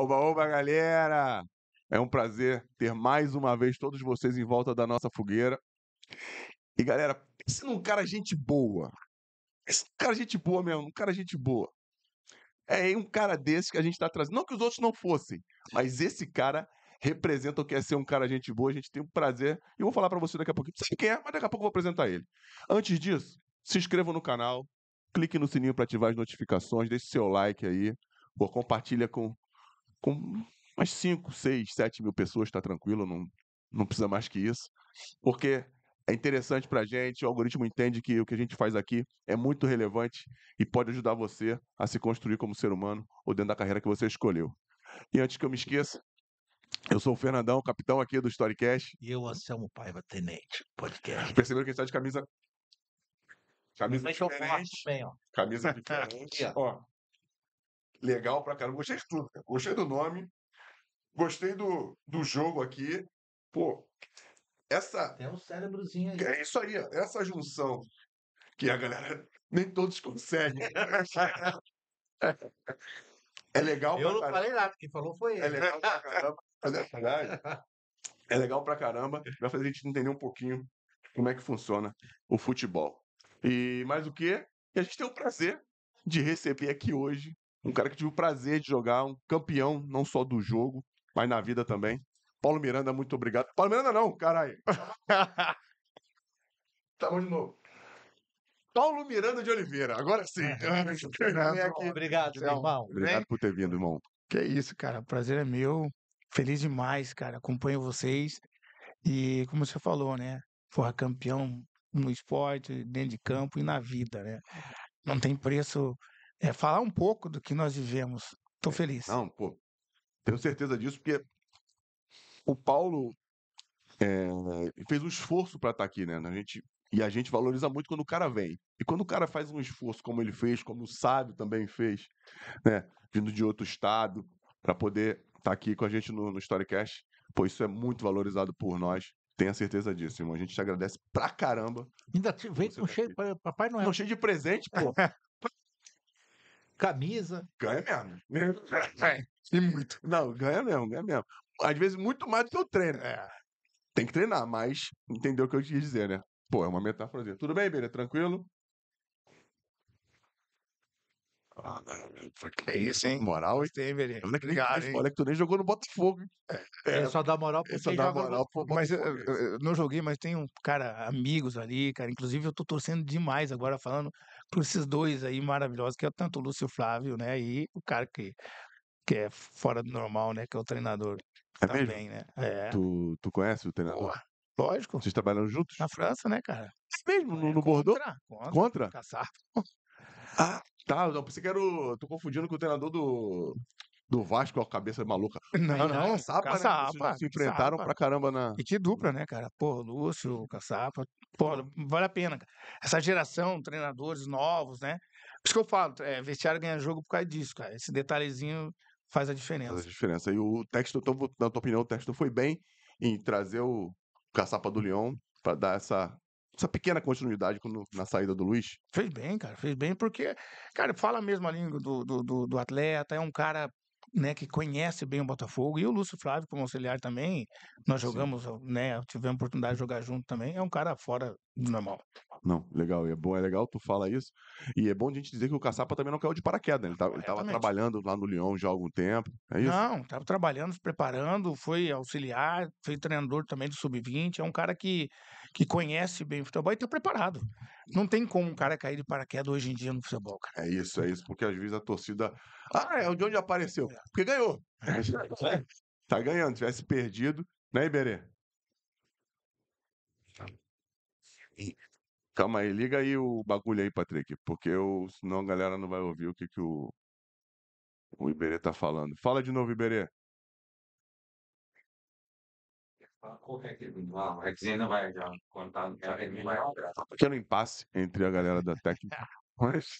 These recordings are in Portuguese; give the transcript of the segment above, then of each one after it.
Oba, oba, galera! É um prazer ter mais uma vez todos vocês em volta da nossa fogueira. E galera, pense num cara gente boa. Esse cara gente boa mesmo, um cara gente boa. É um cara desse que a gente está trazendo. Não que os outros não fossem, mas esse cara representa o que é ser um cara gente boa. A gente tem um prazer. E vou falar para você daqui a pouquinho. Sabe quem é, mas daqui a pouco eu vou apresentar ele. Antes disso, se inscreva no canal, clique no sininho para ativar as notificações, deixe seu like aí, ou compartilha com com umas 5, 6, 7 mil pessoas, está tranquilo, não, não precisa mais que isso. Porque é interessante para a gente, o algoritmo entende que o que a gente faz aqui é muito relevante e pode ajudar você a se construir como ser humano ou dentro da carreira que você escolheu. E antes que eu me esqueça, eu sou o Fernandão, capitão aqui do Storycast. E eu, Anselmo Paiva, tenente, podcast. Perceberam que a gente está de camisa. Camisa Mas diferente. Bem, ó. Camisa diferente. ó, legal pra caramba. Gostei de tudo, cara. Gostei do nome. Gostei do, do jogo aqui. Pô, essa. Tem um cérebrozinho aí. É isso aí, essa junção que a galera. Nem todos conseguem. é legal Eu não caramba. falei nada, quem falou foi é ele. É legal pra caramba. É legal pra caramba. Vai fazer a gente entender um pouquinho como é que funciona o futebol. E mais o que? E a gente tem o prazer de receber aqui hoje um cara que tive o prazer de jogar, um campeão, não só do jogo, mas na vida também. Paulo Miranda, muito obrigado. Paulo Miranda não, caralho. tá bom de novo. Paulo Miranda de Oliveira, agora sim. É. obrigado, meu irmão. Obrigado por ter vindo, irmão. Que isso, cara. O prazer é meu. Feliz demais, cara. Acompanho vocês. E como você falou, né? Porra, campeão no esporte, dentro de campo e na vida, né? Não tem preço é, falar um pouco do que nós vivemos. Estou é, feliz. Não, pô, tenho certeza disso, porque o Paulo é, fez um esforço para estar tá aqui, né? A gente, e a gente valoriza muito quando o cara vem. E quando o cara faz um esforço, como ele fez, como o sábio também fez, né? Vindo de outro estado, para poder estar tá aqui com a gente no, no Storycast, pô, isso é muito valorizado por nós. Tenha certeza disso, irmão. A gente te agradece pra caramba. Ainda vem com tá cheio. Papai Noel. Não, cheio de presente, pô. camisa. Ganha mesmo. É, e muito. Não, ganha mesmo, ganha mesmo. Às vezes muito mais do que eu treino. É. Tem que treinar, mas entendeu o que eu quis dizer, né? Pô, é uma metáfora. Tudo bem, Beira? Tranquilo? Ah, que é isso, hein? Moral e tem, que Obrigado, hein? Olha que tu nem jogou no Botafogo, É, é, só dá moral pra é, só dá moral pro Mas é eu, eh, eu, não joguei, mas tem um cara, amigos ali, cara. Inclusive, eu tô torcendo demais agora, falando por esses dois aí maravilhosos, que é tanto o Lúcio Flávio, né? E o cara que, que é fora do normal, né? Que é o treinador. É também, mesmo? né? É. Tu, tu conhece o treinador? Lógico. Vocês trabalharam juntos? Na França, né, cara? É mesmo? No, no Bordeaux? Contra. Contra? Contra? Caçar. Ah, Tá, não, pensei que era o. Tô confundindo com o treinador do. Do Vasco, a cabeça maluca. Não, não, não Caçapa, né? Caçapa, se enfrentaram Caçapa. pra caramba na. E que dupla, né, cara? Porra, Lúcio, Caçapa. Porra, vale a pena. Cara. Essa geração, treinadores novos, né? Por isso que eu falo, é, vestiário ganha jogo por causa disso, cara. Esse detalhezinho faz a diferença. Faz a diferença. E o texto, então, na tua opinião, o texto foi bem em trazer o Caçapa do Leão para dar essa essa pequena continuidade quando, na saída do Luiz? Fez bem, cara, fez bem, porque, cara, fala a língua do, do, do, do atleta, é um cara né, que conhece bem o Botafogo, e o Lúcio Flávio como auxiliar também, nós jogamos, né, tivemos a oportunidade de jogar junto também, é um cara fora do normal. Não, legal, é bom, é legal tu fala isso, e é bom a gente dizer que o Caçapa também não caiu de paraquedas, né? ele, tá, ele tava trabalhando lá no Leão já há algum tempo, é isso? Não, tava trabalhando, se preparando, foi auxiliar, foi treinador também do Sub-20, é um cara que que conhece bem o futebol e está preparado. Não tem como um cara cair de paraquedas hoje em dia no futebol, cara. É isso, é isso, porque às vezes a torcida. Ah, é de onde apareceu? É. Porque ganhou. É. tá ganhando, tivesse perdido, né, Iberê? Calma aí, liga aí o bagulho aí, Patrick, porque eu, senão a galera não vai ouvir o que, que o, o Iberê tá falando. Fala de novo, Iberê. Qualquer é é vai vai é né? Um pequeno impasse entre a galera da técnica. Mas.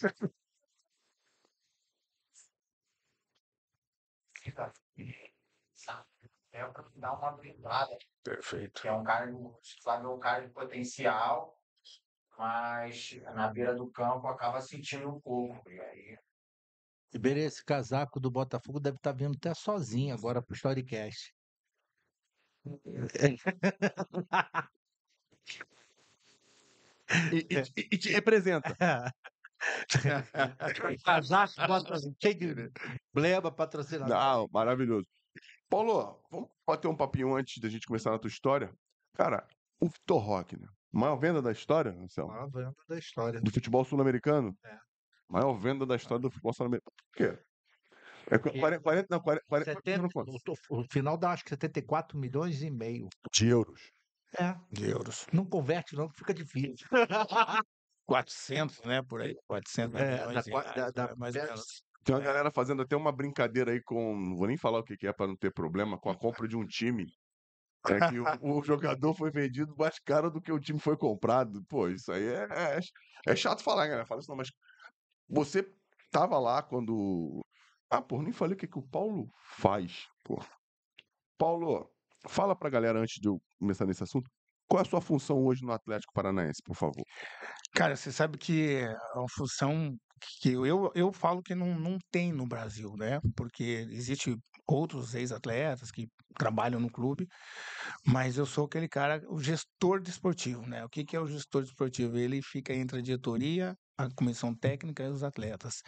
É que dá uma blindada. Perfeito. Que é um cara, Flávio é um cara de potencial, mas na beira do campo acaba sentindo um pouco. E aí. Iberê, esse casaco do Botafogo deve estar tá vindo até sozinho agora pro Storycast. e, e, é. e te representa. Casaco, patrocinador. Bleba, patrocinador. Não, maravilhoso. Paulo, vamos bater um papinho antes da gente começar na tua história. Cara, o Vitor né maior venda da história, Anselmo? Maior venda da história. Do futebol sul-americano? É. Maior venda da história do futebol sul-americano. Por quê? É 40, 40, não, 40, 40, no final dá acho que 74 milhões e meio. De euros. É. De euros. Não converte, não, fica difícil. 400, né? Por aí. 400 é, milhões. Da, reais, da, da, mais menos. É, é, Tem uma galera fazendo até uma brincadeira aí com. Não vou nem falar o que, que é para não ter problema, com a compra de um time. É que o, o, jogador foi vendido mais caro do que o time foi comprado. Pô, isso aí é, é, é chato falar, galera. Né, fala isso não, mas você tava lá quando ah, pô, nem falei o que, que o Paulo faz, pô. Paulo, fala pra galera antes de eu começar nesse assunto. Qual é a sua função hoje no Atlético Paranaense, por favor? Cara, você sabe que é uma função que eu, eu falo que não, não tem no Brasil, né? Porque existe outros ex-atletas que trabalham no clube, mas eu sou aquele cara, o gestor desportivo, né? O que, que é o gestor desportivo? Ele fica entre a diretoria a comissão técnica e os atletas,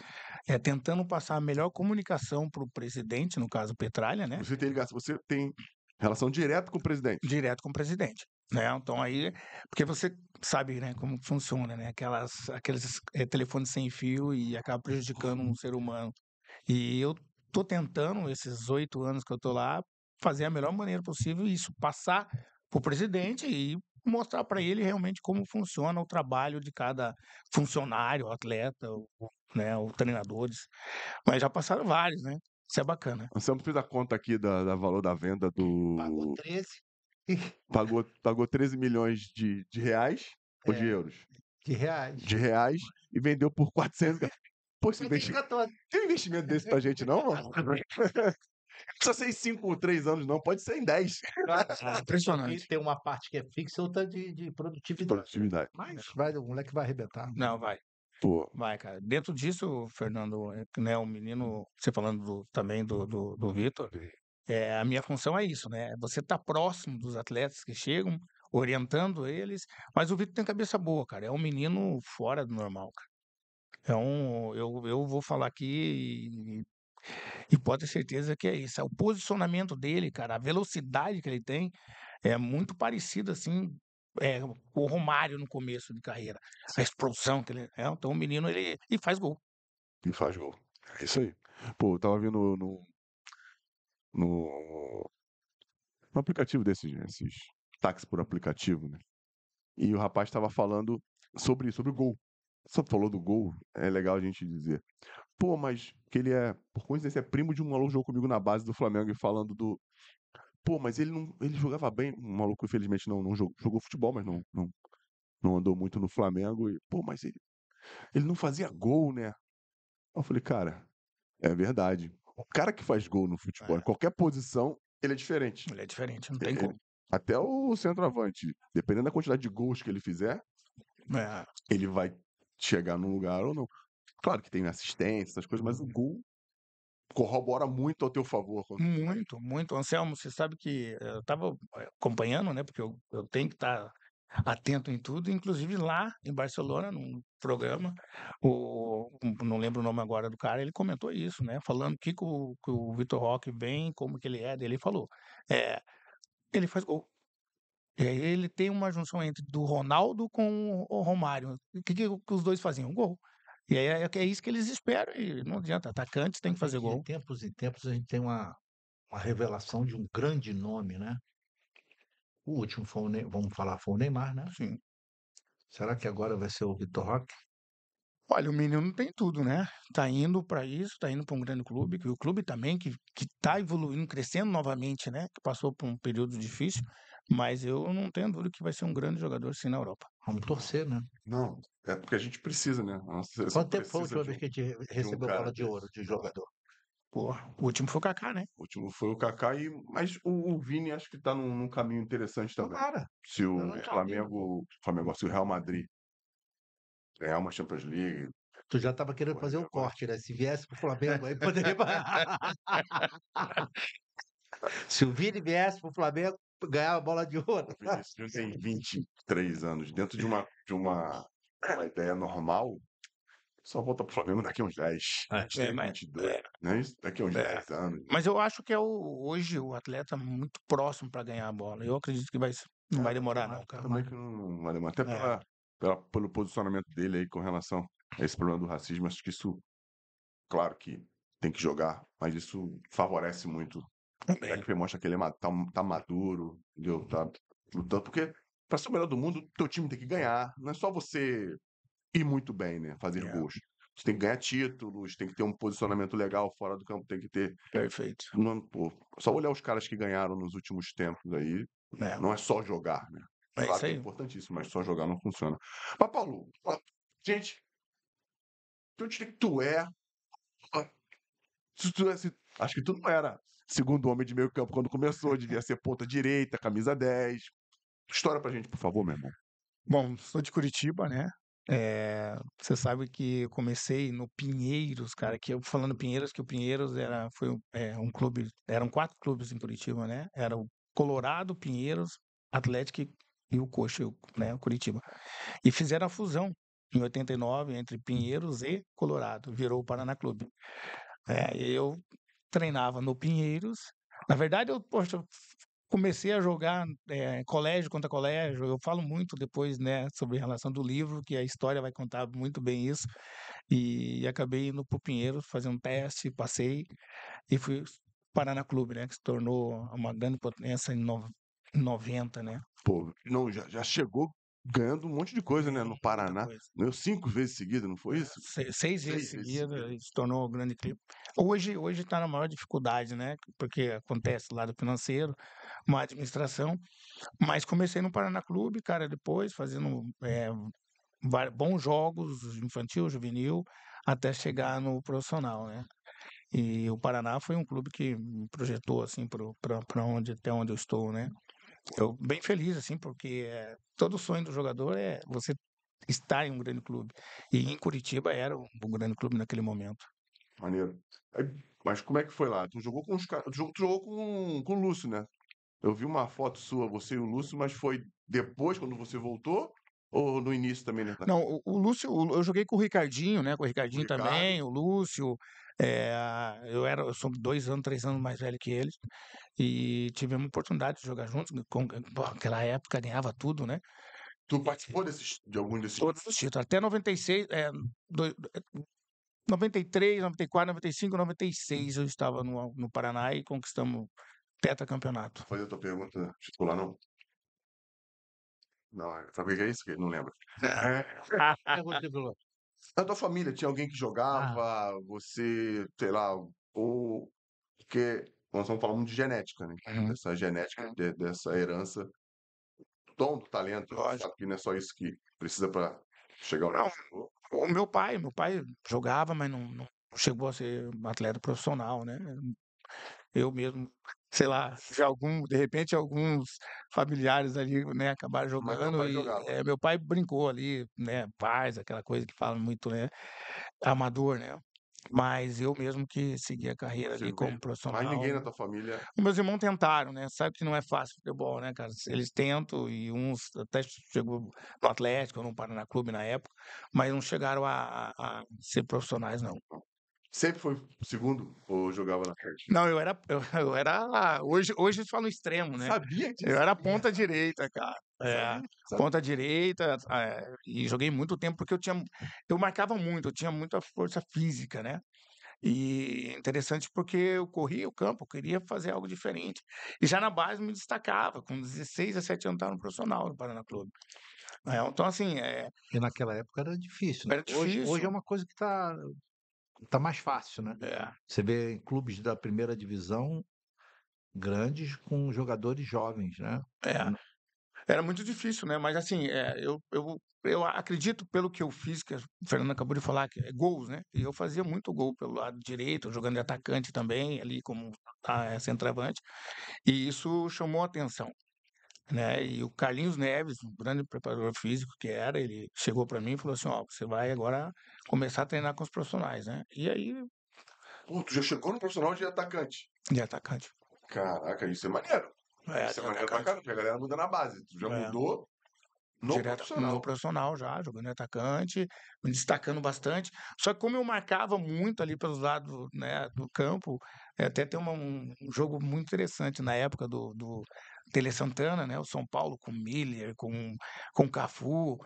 é, tentando passar a melhor comunicação para o presidente, no caso Petralha, né? Você tem, você tem relação direta com o presidente? Direto com o presidente. Né? Então aí, porque você sabe né, como funciona, né? Aquelas, aqueles é, telefones sem fio e acaba prejudicando um ser humano. E eu tô tentando, esses oito anos que eu tô lá, fazer a melhor maneira possível isso, passar para o presidente e mostrar para ele realmente como funciona o trabalho de cada funcionário, atleta, né, o treinadores. Mas já passaram vários, né? Isso é bacana. Você não fez a conta aqui da, da, valor da venda do. Pagou 13. pagou, pagou 13 milhões de, de reais é, ou de é, euros? De reais. De reais e vendeu por 400. Pô, esse investimento, tem investimento desse pra gente, não, precisa ser em 5 ou 3 anos, não. Pode ser em 10. Ah, impressionante. tem uma parte que é fixa e outra de, de produtividade. Né? Produtividade. Mas vai, o moleque vai arrebentar. Não, vai. Pô. Vai, cara. Dentro disso, Fernando, é, né, o menino, você falando do, também do, do, do Vitor, é, a minha função é isso, né? Você tá próximo dos atletas que chegam, orientando eles, mas o Vitor tem cabeça boa, cara. É um menino fora do normal, cara. Então, eu, eu vou falar aqui e pode ter certeza que é isso. É o posicionamento dele, cara, a velocidade que ele tem é muito parecida, assim, é, com o Romário no começo de carreira. A explosão que ele é. Então o menino, ele, e faz gol. E faz gol. É isso aí. Pô, eu tava vendo no. no, no aplicativo desses, esses táxis por aplicativo, né? E o rapaz tava falando sobre, sobre o gol. Só falou do gol, é legal a gente dizer pô, mas que ele é, por coincidência, é primo de um maluco que jogou comigo na base do Flamengo e falando do. Pô, mas ele não. Ele jogava bem. Um maluco, infelizmente, não, não jogou, jogou futebol, mas não, não, não andou muito no Flamengo. E, pô, mas ele. Ele não fazia gol, né? Eu falei, cara, é verdade. O cara que faz gol no futebol, é. em qualquer posição, ele é diferente. Ele é diferente, não tem como. Até o centroavante, dependendo da quantidade de gols que ele fizer, é. ele vai chegar num lugar ou não. Claro que tem assistência, essas coisas, mas o uhum. gol corrobora muito ao teu favor. Muito, muito. Anselmo, você sabe que eh, eu estava eh, acompanhando, né? Porque eu, eu tenho que estar tá atento em tudo, inclusive lá em Barcelona, num programa, o, não lembro o nome agora do cara, ele comentou isso, né? Falando que, que o, que o Vitor Roque vem, como que ele é, ele falou. É, ele faz gol. E aí ele tem uma junção entre do Ronaldo com o Romário. O que, que os dois faziam? Um gol. E é, é isso que eles esperam e não adianta. Atacantes tem que é, fazer gol. em tempos e tempos a gente tem uma, uma revelação de um grande nome, né? O último foi o Neymar, vamos falar, foi o Neymar, né? Sim. Será que agora vai ser o Vitor Roque? Olha, o menino tem tudo, né? Tá indo para isso, tá indo para um grande clube, que o clube também que que tá evoluindo, crescendo novamente, né? Que passou por um período difícil, mas eu não tenho dúvida que vai ser um grande jogador sim na Europa. Vamos torcer, né? Não, é porque a gente precisa, né? Quanto tempo foi a última vez que a gente recebeu um bola de ouro de jogador? Porra, o último foi o Kaká, né? O último foi o Kaká, e... mas o, o Vini acho que está num, num, caminho interessante também. Cara, se o Flamengo, Flamengo, se o Real Madrid ganhar uma Champions League. Tu já estava querendo fazer um corte, né? Se viesse pro Flamengo, aí poderia. se o Vini viesse pro Flamengo, ganhava a bola de ouro. O Vini tem 23 anos, dentro de uma, de uma é uma ideia normal, só volta pro Flamengo daqui uns 10. É, é, mas, 22, é. Né? Daqui uns é. 10 anos. Mas eu acho que é o, hoje o atleta muito próximo para ganhar a bola. Eu acredito que vai, não é, vai demorar, não, cara. Também que não vai demorar. Até é. pela, pela, pelo posicionamento dele aí com relação a esse problema do racismo. Acho que isso, claro que tem que jogar, mas isso favorece muito. Também. O que mostra que ele é tá, tá maduro, entendeu? Tá lutando, porque para ser o melhor do mundo, teu time tem que ganhar. Não é só você ir muito bem, né? Fazer yeah. É. gols. Você tem que ganhar títulos, tem que ter um posicionamento legal fora do campo, tem que ter. Perfeito. Não, pô, só olhar os caras que ganharam nos últimos tempos aí. É. Não é só jogar, né? É claro isso é aí. É importantíssimo, mas só jogar não funciona. Mas, Paulo, gente, eu diria que tu é. Se tu, é, se, acho que tu não era segundo homem de meio campo quando começou, devia ser ponta direita, camisa 10, História pra gente, por favor, meu irmão. Bom, sou de Curitiba, né? É, é você sabe que comecei no Pinheiros, cara, que eu falando Pinheiros, que o Pinheiros era, foi um, é, um clube, eram quatro clubes em Curitiba, né? Era o Colorado, Pinheiros, Atlético e o Coxa, né, o Curitiba. E fizeram a fusão em 89 entre Pinheiros e Colorado, virou o Paraná Clube. É, eu treinava no Pinheiros. Na verdade, eu poxa, comecei a jogar é, colégio contra colégio. Eu falo muito depois, né, sobre a relação do livro, que a história vai contar muito bem isso. E acabei indo para Pinheiro fazer um teste, passei e fui parar na Clube, né, que se tornou uma grande potência em no, 90, né? Pô, não, já, já chegou ganhando um monte de coisa, né? No Paraná. Ganhou cinco vezes seguida, não foi isso? Se, seis, seis, vezes seguida, seguida, se tornou o grande clipe. Hoje está na maior dificuldade, né? Porque acontece lá do financeiro, uma administração. Mas comecei no Paraná Clube, cara, depois, fazendo é, bons jogos, infantil, juvenil, até chegar no profissional, né? E o Paraná foi um clube que me projetou assim para onde até onde eu estou, né? eu bem feliz, assim, porque é, todo sonho do jogador é você estar em um grande clube. E em Curitiba era um, um grande clube naquele momento. Maneiro. Mas como é que foi lá? Tu jogou com os Tu jogou com, com o Lúcio, né? Eu vi uma foto sua, você e o Lúcio, mas foi depois, quando você voltou? Ou no início também, né? Não, o, o Lúcio, o, eu joguei com o Ricardinho, né? Com o Ricardinho o também, o Lúcio. É, eu era, eu sou dois anos, três anos mais velho que eles. E tivemos oportunidade de jogar juntos. Com, aquela época ganhava tudo, né? Tu participou de algum desses Todos os títulos. Até 96, é, dois, 93, 94, 95, 96 eu estava no, no Paraná e conquistamos tetracampeonato. Fazer a tua pergunta titular, não? Não, é, sabe o que é isso? Não lembro. É você falou. Na tua família tinha alguém que ah. jogava, você, sei lá, ou. Porque nós estamos falando de genética, né? Uhum. Dessa genética, é. de, dessa herança. Tom do talento, sabe que não é só isso que precisa para chegar ao. Não, o meu pai, meu pai jogava, mas não, não chegou a ser um atleta profissional, né? eu mesmo, sei lá, de algum, de repente alguns familiares ali, né, acabaram jogando e é, meu pai brincou ali, né, paz, aquela coisa que falam muito, né, amador, né? Mas eu mesmo que segui a carreira Sim, ali como profissional. Mas ninguém na tua família. Meus irmãos tentaram, né? Sabe que não é fácil futebol, né, cara? Eles tentam e uns até chegou no Atlético, no Paraná Clube na época, mas não chegaram a, a ser profissionais, não. Sempre foi segundo ou jogava na frente? Não, eu era. Eu, eu era hoje, hoje fala no extremo, né? Sabia disso. Eu era ponta direita, cara. É, Sabia? ponta direita. É, e joguei muito tempo porque eu tinha. Eu marcava muito, eu tinha muita força física, né? E interessante porque eu corria o campo, eu queria fazer algo diferente. E já na base me destacava, com 16 a 17 anos estava no profissional no Paraná Clube. É, então, assim. É... E naquela época era difícil. Né? Era difícil. Hoje, hoje é uma coisa que está tá mais fácil, né? É. Você vê em clubes da primeira divisão grandes com jogadores jovens, né? É. Hum. Era muito difícil, né? Mas assim, é, eu, eu, eu acredito pelo que eu fiz, que o Fernando acabou de falar, que é gols, né? E eu fazia muito gol pelo lado direito, jogando de atacante também, ali como ah, é, centroavante. E isso chamou atenção né? E o Carlinhos Neves, um grande preparador físico que era, ele chegou para mim e falou assim: ó, você vai agora começar a treinar com os profissionais, né? E aí. Pô, tu já chegou no profissional de atacante? De atacante. Caraca, isso é maneiro. É, isso é maneiro pra caramba, porque a galera muda na base. Tu já é. mudou no Direto, profissional. No profissional já, jogando atacante, me destacando bastante. Só que como eu marcava muito ali pelos lados né, do campo, é, até tem uma, um jogo muito interessante na época do, do Tele Santana, né? O São Paulo com Miller, com, com Cafu,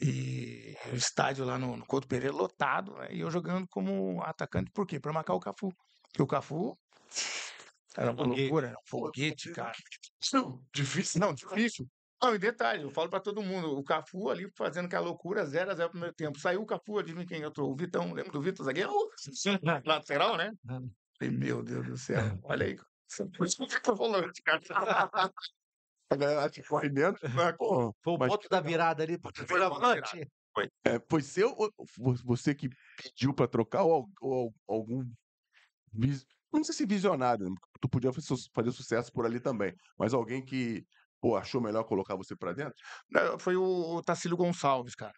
e o estádio lá no, no Couto Pereira lotado, né? e eu jogando como atacante, por quê? Para marcar o Cafu. Porque o Cafu era uma foguete. loucura, era um foguete, cara. Não, difícil. Não, difícil. Não, e detalhe, eu falo para todo mundo, o Cafu ali fazendo aquela loucura, 0x0 zero, zero primeiro tempo. Saiu o Cafu, adivinha quem eu tô? O Vitão, lembra do Vitor, zagueiro? Lateral, né? meu Deus do céu, olha aí por isso que eu tô cara. A galera que corre dentro. Né? foi o ponto da virada ali, tá foi avante. É, foi seu você que pediu para trocar ou, ou, algum. Não sei se visionário, tu podia fazer sucesso por ali também, mas alguém que pô, achou melhor colocar você para dentro? Foi o Tacílio Gonçalves, cara.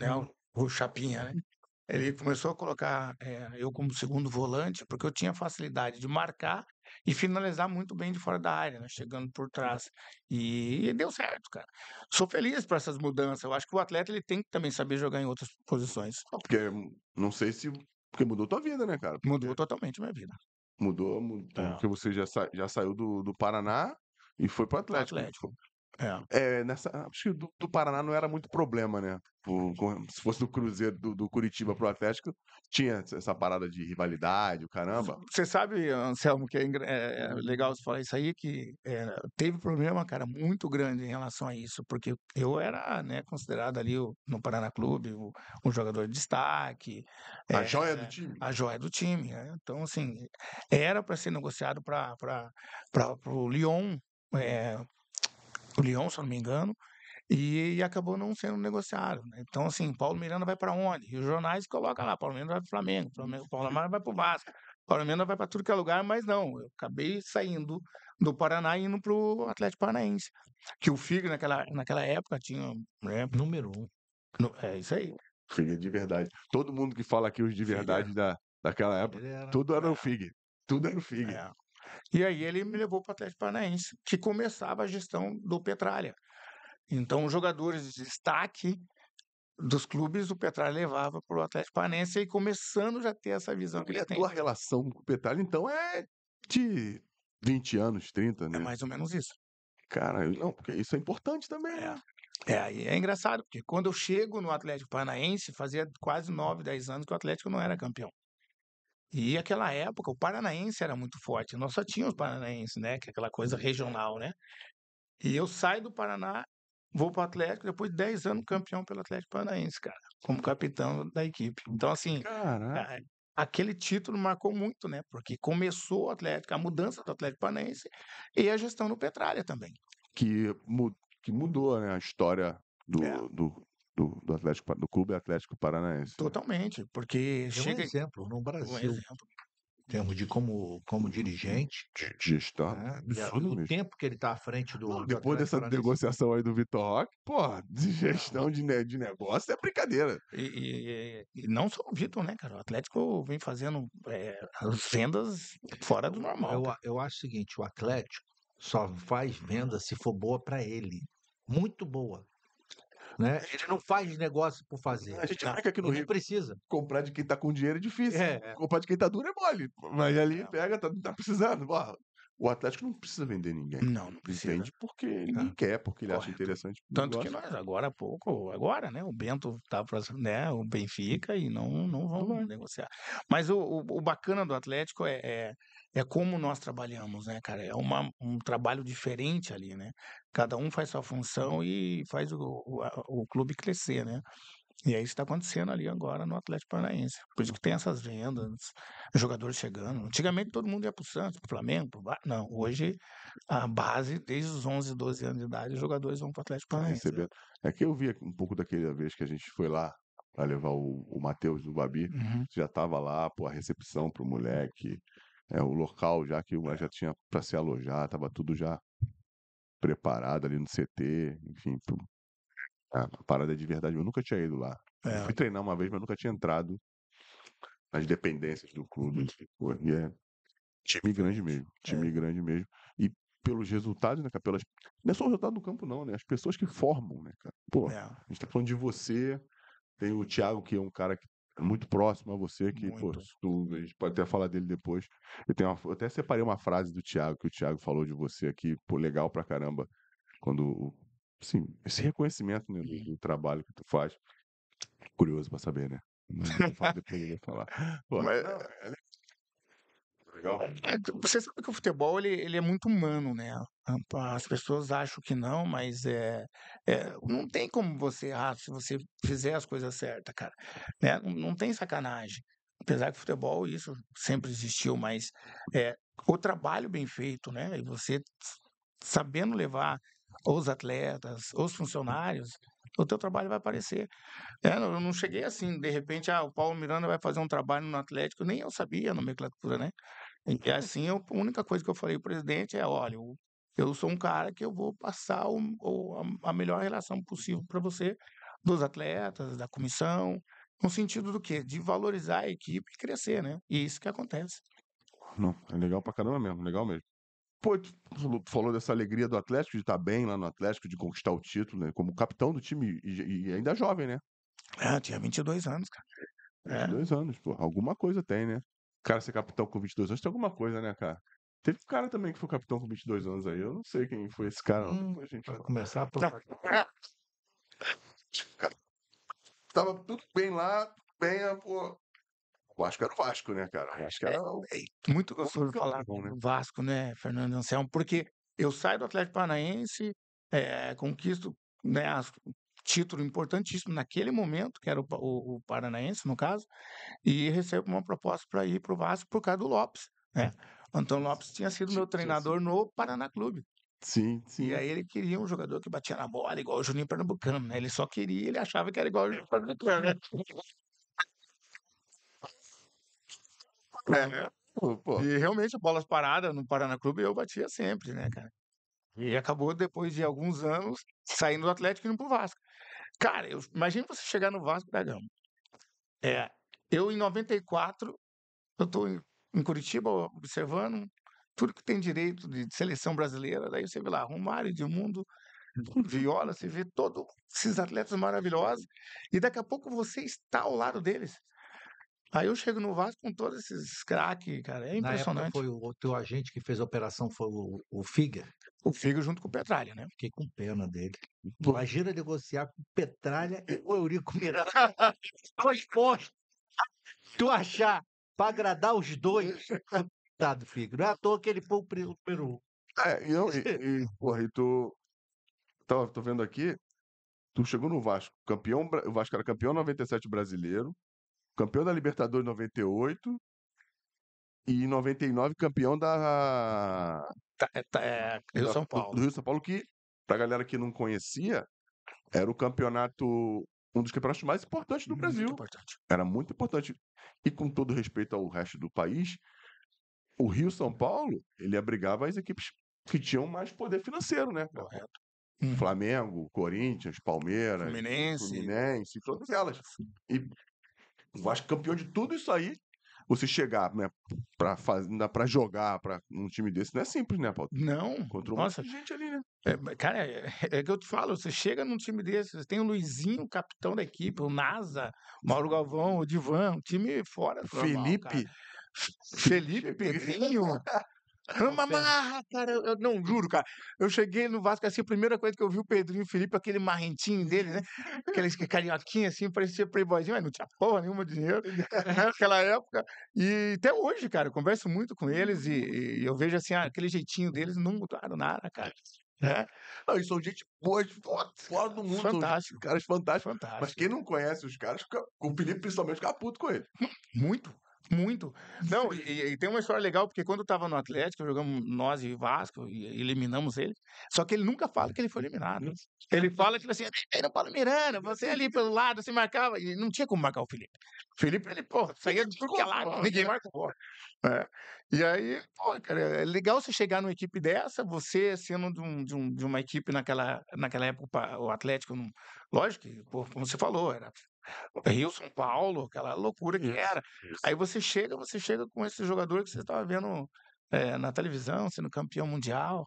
é O Chapinha, né? Ele começou a colocar é, eu como segundo volante, porque eu tinha facilidade de marcar e finalizar muito bem de fora da área, né? chegando por trás. E, e deu certo, cara. Sou feliz por essas mudanças. Eu acho que o atleta ele tem que também saber jogar em outras posições. Porque não sei se. Porque mudou tua vida, né, cara? Porque mudou totalmente minha vida. Mudou, mudou é. porque você já, sa... já saiu do, do Paraná e foi pro Atlético. Atlético. É. é nessa, acho que do, do, Paraná não era muito problema, né? Por, se fosse do Cruzeiro, do, do Curitiba pro Atlético, tinha essa parada de rivalidade, o caramba. Você sabe, Anselmo, que é, é, é legal você falar isso aí, que é, teve problema, cara, muito grande em relação a isso, porque eu era né, considerado ali no Paraná Clube o, um jogador de destaque. A é, joia do é, time. A joia do time, né? Então, assim, era para ser negociado para o Lyon, é, o Lyon, se eu não me engano, e, e acabou não sendo negociado. Né? Então, assim, Paulo Miranda vai para onde? E os jornais colocam lá, Paulo Miranda vai para o Flamengo, Flamengo, Paulo Miranda vai para o Vasco, Paulo Miranda vai para tudo que é lugar, mas não, eu acabei saindo do Paraná e indo para o Atlético Paranaense, que o Figue naquela, naquela época tinha... Né? Número um. No, é isso aí. Figue de verdade. Todo mundo que fala aqui os de verdade é. da, daquela época, era, tudo era o Figue. Tudo era o Figue. É. E aí ele me levou para o Atlético Paranaense, que começava a gestão do Petralha. Então, jogadores de destaque dos clubes, o Petralha levava para o Atlético Paranaense e começando já a ter essa visão e que tem. A tua relação com o Petralha, então, é de 20 anos, 30, é né? É mais ou menos isso. Cara, não, porque isso é importante também, É né? É, é engraçado, porque quando eu chego no Atlético Paranaense, fazia quase 9, 10 anos que o Atlético não era campeão. E aquela época o paranaense era muito forte, nós só tínhamos paranaense, né? Que é aquela coisa uhum. regional, né? E eu saio do Paraná, vou para o Atlético, depois de 10 anos campeão pelo Atlético Paranaense, cara, como capitão da equipe. Então, assim, aquele título marcou muito, né? Porque começou o Atlético, a mudança do Atlético Paranaense e a gestão no Petralha também. Que, mudou, né? A história do, é. do, do, do Atlético do Clube Atlético Paranaense. Né? Totalmente, porque chega um exemplo no Brasil. Um exemplo. Em termos de como, como dirigente. De gestão. Né? o tempo que ele está à frente do. Não, depois do dessa Paranaense. negociação aí do Vitor Roque, pô, de gestão de, de negócio é brincadeira. E, e, e não só o Vitor, né, cara? O Atlético vem fazendo é, as vendas fora do normal. Eu, eu acho o seguinte: o Atlético só faz venda se for boa para ele. Muito boa. Né? Ele não faz negócio por fazer. A gente tá? marca aqui no ele Rio. precisa. Comprar de quem está com dinheiro é difícil. É, Comprar de quem está duro é mole. Mas ali é. pega, tá, tá precisando. o Atlético não precisa vender ninguém. Não, não precisa. Vende porque ele tá. não. quer, porque ele Correto. acha interessante. Tanto negócio. que nós, agora há pouco, agora, né? O Bento tá pra, né, o Benfica e não, não vão negociar. Mas o, o, o bacana do Atlético é, é, é como nós trabalhamos, né, cara? É uma, um trabalho diferente ali, né? Cada um faz sua função e faz o, o, o clube crescer, né? E é isso que está acontecendo ali agora no Atlético Paranaense. Por isso que tem essas vendas, jogadores chegando. Antigamente todo mundo ia para o Santos, para o Flamengo. Pro... Não, hoje a base, desde os 11, 12 anos de idade, os jogadores vão para o Atlético tá Paranaense. É que eu vi um pouco daquela vez que a gente foi lá para levar o, o Matheus do Babi. Uhum. Já estava lá, pô, a recepção para o moleque é, o local já que é. já tinha para se alojar, estava tudo já preparado ali no CT, enfim. A parada é de verdade, eu nunca tinha ido lá. É. Fui treinar uma vez, mas nunca tinha entrado nas dependências do clube. Uhum. Tipo, e é time grande mesmo, time é. grande mesmo. E pelos resultados, né, cara? Pelas... Não é só o resultado do campo, não, né? As pessoas que formam, né, cara? Pô, é. a gente tá falando de você, tem o Thiago, que é um cara que é muito próximo a você, que, pô, tu, a gente pode até falar dele depois. Eu, tenho uma, eu até separei uma frase do Thiago, que o Thiago falou de você aqui, pô, legal pra caramba. Quando, sim esse reconhecimento né, do, do, trabalho que tu faz. Curioso pra saber, né? falo, depois ele falar. Pô, Mas, não, é legal. É, você sabe que o futebol ele, ele é muito humano, né? As pessoas acham que não, mas é, é não tem como você errar se você fizer as coisas certas, cara. Né? Não tem sacanagem. Apesar que o futebol, isso sempre existiu, mas é, o trabalho bem feito, né? E você sabendo levar os atletas, os funcionários, o teu trabalho vai aparecer. É, eu não cheguei assim, de repente, ah, o Paulo Miranda vai fazer um trabalho no Atlético, nem eu sabia a nomenclatura, né? E assim, eu, a única coisa que eu falei ao presidente é: olha, eu, eu sou um cara que eu vou passar o, o, a melhor relação possível para você, dos atletas, da comissão, no sentido do quê? De valorizar a equipe e crescer, né? E isso que acontece. Não, é legal pra caramba mesmo, legal mesmo. Pô, tu falou dessa alegria do Atlético, de estar tá bem lá no Atlético, de conquistar o título, né? Como capitão do time e, e ainda jovem, né? É, tinha 22 anos, cara. É. 22 anos, pô. Alguma coisa tem, né? cara ser capitão com 22 anos tem alguma coisa, né, cara? Teve um cara também que foi capitão com 22 anos aí. Eu não sei quem foi esse cara. Hum, a gente vai começar a tá. Tava tudo bem lá, tudo bem, pô. O Vasco era o Vasco, né, cara? É, o é Vasco era o... É, muito gostoso falar bom, né? Vasco, né, Fernando Anselmo? Porque eu saio do Atlético Paranaense, é, conquisto né, as título importantíssimo naquele momento, que era o, o, o Paranaense, no caso, e recebo uma proposta para ir para o Vasco por causa do Lopes. Né? Antônio Lopes tinha sido meu treinador no Paraná Clube. Sim, sim. E é. aí ele queria um jogador que batia na bola, igual o Juninho Pernambucano, né? Ele só queria, ele achava que era igual o Juninho Pernambucano, né? É. Pô, pô. E realmente, bolas paradas no Paraná Clube eu batia sempre, né, cara? E acabou depois de alguns anos saindo do Atlético e indo pro Vasco. Cara, eu, imagine você chegar no Vasco da Gama. É, eu, em 94, eu estou em, em Curitiba observando tudo que tem direito de seleção brasileira. Daí você vê lá Romário, Edmundo, Viola, você vê todos esses atletas maravilhosos. E daqui a pouco você está ao lado deles. Aí eu chego no Vasco com todos esses craques, cara. É impressionante. foi o, o teu agente que fez a operação, foi o, o Figa? o Figo junto com o Petralha, né? Fiquei com pena dele. Imagina negociar com Petralha e o Eurico Miranda. Estou exposto. Tu achar para agradar os dois. Tá do Figo. Não é à toa que ele pôs o primeiro um. É, e, eu, e, e, porra, e tu. Tô, tô vendo aqui. Tu chegou no Vasco, campeão, o Vasco era campeão 97 brasileiro, campeão da Libertadores 98, e 99 campeão da tá, é, tá, é, Rio da, São Paulo. Do, Rio São Paulo que pra galera que não conhecia era o campeonato um dos campeonatos mais importantes do muito Brasil. Importante. Era muito importante. E com todo respeito ao resto do país, o Rio São Paulo, ele abrigava as equipes que tinham mais poder financeiro, né? Correto. Hum. Flamengo, Corinthians, Palmeiras, Fluminense, Fluminense todas elas. E o Vasco campeão de tudo isso aí você chegar, né, pra, fazer, pra jogar para um time desse, não é simples, né, Paulo? Não. Contra um Nossa. gente ali, né? É, cara, é, é, que eu te falo, você chega num time desse, você tem o Luizinho, capitão da equipe, o NASA, o Mauro Galvão, o Divan, um time fora. Felipe. Normal, Felipe Pedrinho, Uma marra, cara. Eu, não juro, cara. Eu cheguei no Vasco assim, a primeira coisa que eu vi o Pedrinho Felipe, aquele marrentinho dele, né? Uhum. Aqueles carioquinha assim, parecia playboyzinho, mas não tinha porra nenhuma de dinheiro né, naquela época. E até hoje, cara, eu converso muito com eles e, uhum. e eu vejo assim, aquele jeitinho deles não mudaram nada, cara. Né? É. Não, e são gente boa, fora do mundo. Fantástico. caras fantásticos. Fantástico. Mas quem não conhece os caras, fica, o Felipe principalmente fica puto com ele. Muito. Muito. Não, e, e, tem uma história legal, porque quando eu tava no Atlético, jogamos nós e Vasco, e eliminamos ele. Só que ele nunca fala que ele foi eliminado. Uhum. Ele fala que tipo assim, era Paulo Miranda, você ali pelo lado, você marcava. E não tinha como marcar o Felipe. O Felipe, ele, pô, saía de que é lado, ninguém marcou é. E aí, pô, cara, é legal você chegar numa equipe dessa, você sendo de, um, de, um, de uma equipe naquela, naquela época, o Atlético, lógico que, pô, como você falou, era é Rio, São Paulo, aquela loucura que era. Aí você chega, você chega com esse jogador que você estava vendo é, na televisão, sendo campeão mundial.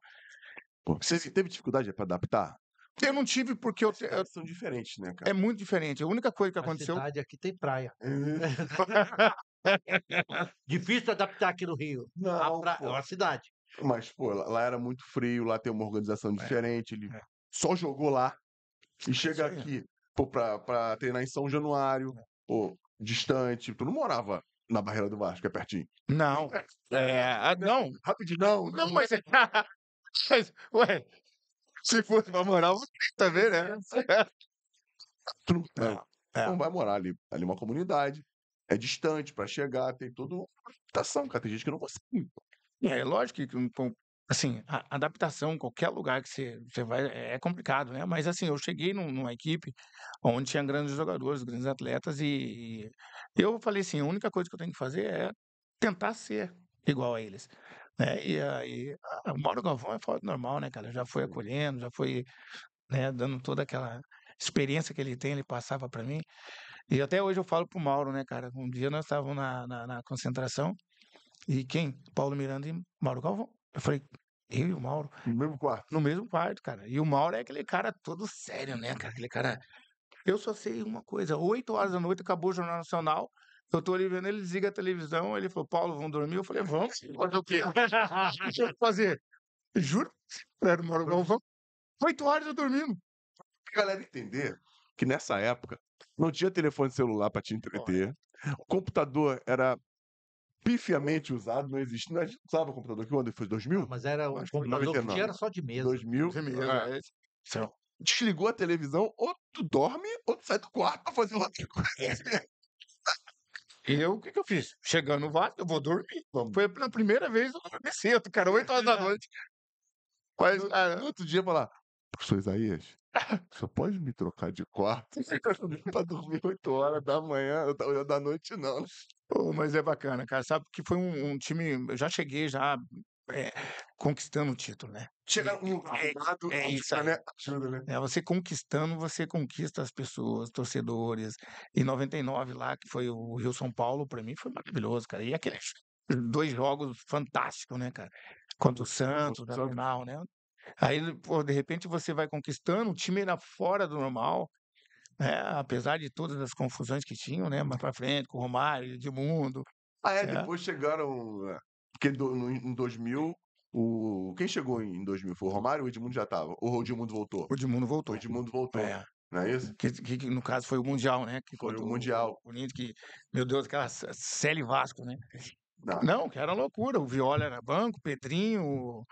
Pô, você teve dificuldade para adaptar? Eu não tive porque eu. Te... São diferentes, né, é cara? É muito diferente. A única coisa que aconteceu. A cidade aqui tem praia. Uhum. Difícil adaptar aqui no Rio. Não. A, pra... cidade. Mas, pô, lá era muito frio, lá tem uma organização diferente. Ele é. só jogou lá. E chega aqui, para treinar em São Januário, é. pô, distante. Tu não morava na Barreira do Vasco, é pertinho. Não. É, é, ah, é, não. Rapidinho, não. Não, mas. mas ué, se fosse pra morar, também, né? Tu não, é, não vai morar ali. Ali é uma comunidade. É distante para chegar, tem toda uma adaptação, cara. Tem gente que não consegue. É, lógico que Assim, a adaptação, qualquer lugar que você, você vai, é, é complicado, né? Mas assim, eu cheguei num- numa equipe onde tinha grandes jogadores, grandes atletas, e eu falei assim: a única coisa que eu tenho que fazer é tentar ser igual a eles. Né? E aí, o Mauro Galvão é fora do normal, né, cara? Já foi acolhendo, já foi, né, dando toda aquela experiência que ele tem, ele passava para mim. E até hoje eu falo pro Mauro, né, cara? Um dia nós estávamos na, na, na concentração e quem? Paulo Miranda e Mauro Galvão. Eu falei, eu e o Mauro. No mesmo quarto. No mesmo quarto, cara. E o Mauro é aquele cara todo sério, né, cara? Aquele cara. Eu só sei uma coisa: oito horas da noite acabou o Jornal Nacional. Eu tô ali vendo, ele desliga a televisão. Ele falou, Paulo, vamos dormir? Eu falei, vamos. Fazer o quê? Deixa eu fazer. Juro, era o Mauro Galvão. Oito horas eu dormindo. Pra galera entender que nessa época não tinha telefone celular para te entreter. O computador era pifiamente usado, não existe. Não, a gente usava computador aqui quando foi 2000? Não, mas era o computador que era só de mesa. 2000. De mesa, é. é desligou a televisão, ou tu dorme, ou tu sai do quarto pra fazer outra coisa. É. Eu, o que, que eu fiz? Chegando no Vasco, eu vou dormir. Vamos. Foi a primeira vez eu dormi cedo, cara, 8 horas da noite. Mas, no, no outro dia, lá professor Isaías, só pode me trocar de quarto pra dormir 8 horas da manhã, da noite não. Pô, mas é bacana, cara. Sabe que foi um, um time. Eu já cheguei, já é, conquistando o título, né? Chega um lado é, é isso, aí. né? Ajuda, né? É, você conquistando, você conquista as pessoas, torcedores. E 99 lá, que foi o Rio São Paulo, para mim foi maravilhoso, cara. E aqueles dois jogos fantásticos, né, cara? Contra o Santos, na final, né? Aí, pô, de repente você vai conquistando, o time era fora do normal, né? Apesar de todas as confusões que tinham, né? Mais pra frente, com o Romário, Edmundo. Ah, é, né. depois chegaram. É, porque no, em 2000, o... quem chegou em 2000 foi o Romário ou o Edmundo já estava Ou o Edmundo voltou? O Edmundo voltou. O Edmundo voltou. É. Não é isso? Que, que, que, no caso foi o Mundial, né? Que foi o Mundial. O, o que, meu Deus, aquela Célio Vasco, né? Não. Não, que era loucura. O Viola era banco, o Pedrinho,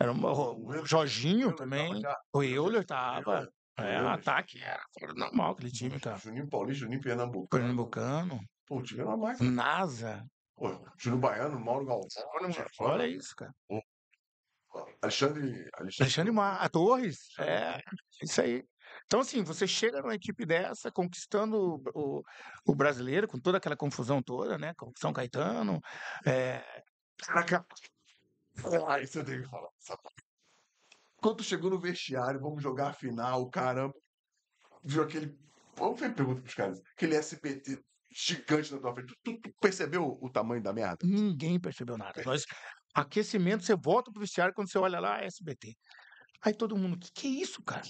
era uma, o, o Jorginho também. O Euler estava. É, um ataque era normal aquele time, cara. Juninho tá. Paulista, Juninho Pernambucano. Pernambucano. Pô, o time era mais. NASA. Pô, Júlio Baiano, Mauro Galvão. Olha, olha isso, cara. Pô. Alexandre. Alexandre, Alexandre Mar, a Torres. É, isso aí. Então, assim, você chega numa equipe dessa, conquistando o, o brasileiro, com toda aquela confusão toda, né? Com São Caetano. É... Caraca. Ah, isso eu tenho que falar. Quando chegou no vestiário, vamos jogar a final, caramba. Viu aquele. Vamos fazer pergunta pros caras. Aquele SBT gigante na tua frente. Tu, tu, percebeu o tamanho da merda? Ninguém percebeu nada. É. Nós, aquecimento, você volta pro vestiário quando você olha lá, é SBT. Aí todo mundo, que que é isso, cara?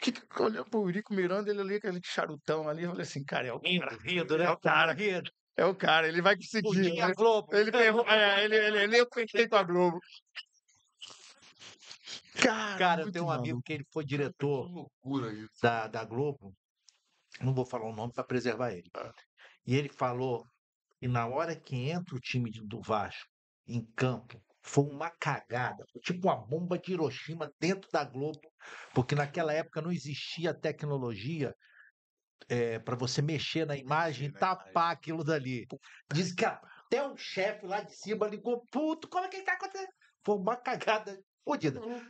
Que, que, olhando pro Eurico Miranda, ele ali, aquele charutão ali, eu falei assim, cara, é o Bravido, né? É o cara. É o cara, ele vai conseguir. Ele, né? a Globo. Ele, é, ele, ele, ele, ele, ele, ele, ele, ele, Cara, cara eu tenho um maluco. amigo que ele foi diretor loucura, da, da Globo. Não vou falar o nome para preservar ele. Ah. E ele falou que na hora que entra o time do Vasco em campo, foi uma cagada, tipo uma bomba de Hiroshima dentro da Globo, porque naquela época não existia tecnologia é, eh, para você mexer na imagem e tapar aquilo dali. Diz que até o chefe lá de cima ligou, puto, como é que tá acontecendo? Foi uma cagada fodida. Hum.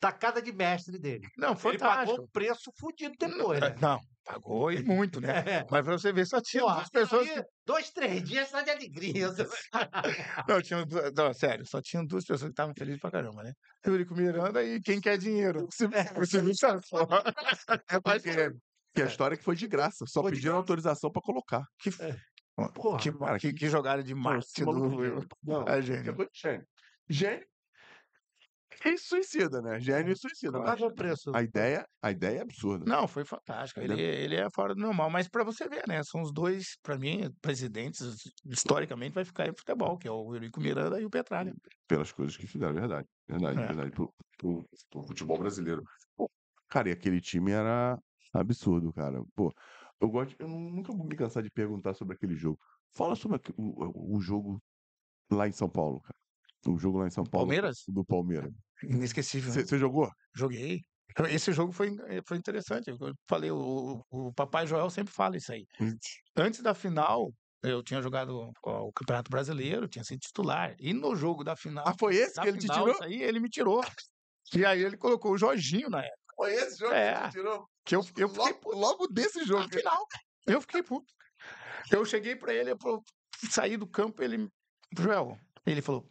Tacada de mestre dele. Não, fantástico. Ele pagou um preço fodido depois. Eh, né? Não, pagou e muito, né? É. Mas pra você ver, só tinha Porra, duas pessoas. Aí, dois, três dias só de alegria. não, tinha, não, sério, só tinha duas pessoas que estavam felizes pra caramba, né? Eurico Miranda e quem quer dinheiro. Se, é, se não tá só. É, é, é, que a é. história que foi de graça, só foi pediram autorização pra colocar. Que, Porra, que, que, que jogada de marketing do... Não, é gênio. Gênio. É suicida, né? Gênio é e é. suicida. Mas né? o preço. A né? ideia, a ideia é absurda. Não, foi fantástico. Ele, ele é fora do normal. Mas para você ver, né? São os dois, para mim, presidentes, historicamente, vai ficar em futebol, que é o Eurico Miranda e o Petralha. Hum, pelas coisas que fizeram, verdade. Verdade, é. verdade. Pro, pro, pro futebol brasileiro. Pô, cara, e aquele time era absurdo, cara. Pô, eu gosto. Eu nunca vou me cansar de perguntar sobre aquele jogo. Fala sobre o, o jogo lá em São Paulo, cara o jogo lá em São Paulo. Palmeiras? Do Palmeiras. Inesquecível. Né? Você jogou? Joguei. Esse jogo foi, foi interessante. Eu falei, o, o Papai Joel sempre fala isso aí. Antes da final, eu tinha jogado ó, o Campeonato Brasileiro, tinha sido titular. E no jogo da final. Ah, foi esse que ele final, te tirou? Isso aí, ele me tirou. E aí ele colocou o Jorginho na época. Foi esse jogo é, que ele tirou? Que eu, eu fiquei logo, logo desse jogo. Na final. Eu fiquei puto. Eu cheguei pra ele, eu saí do campo, ele. Joel. Ele falou: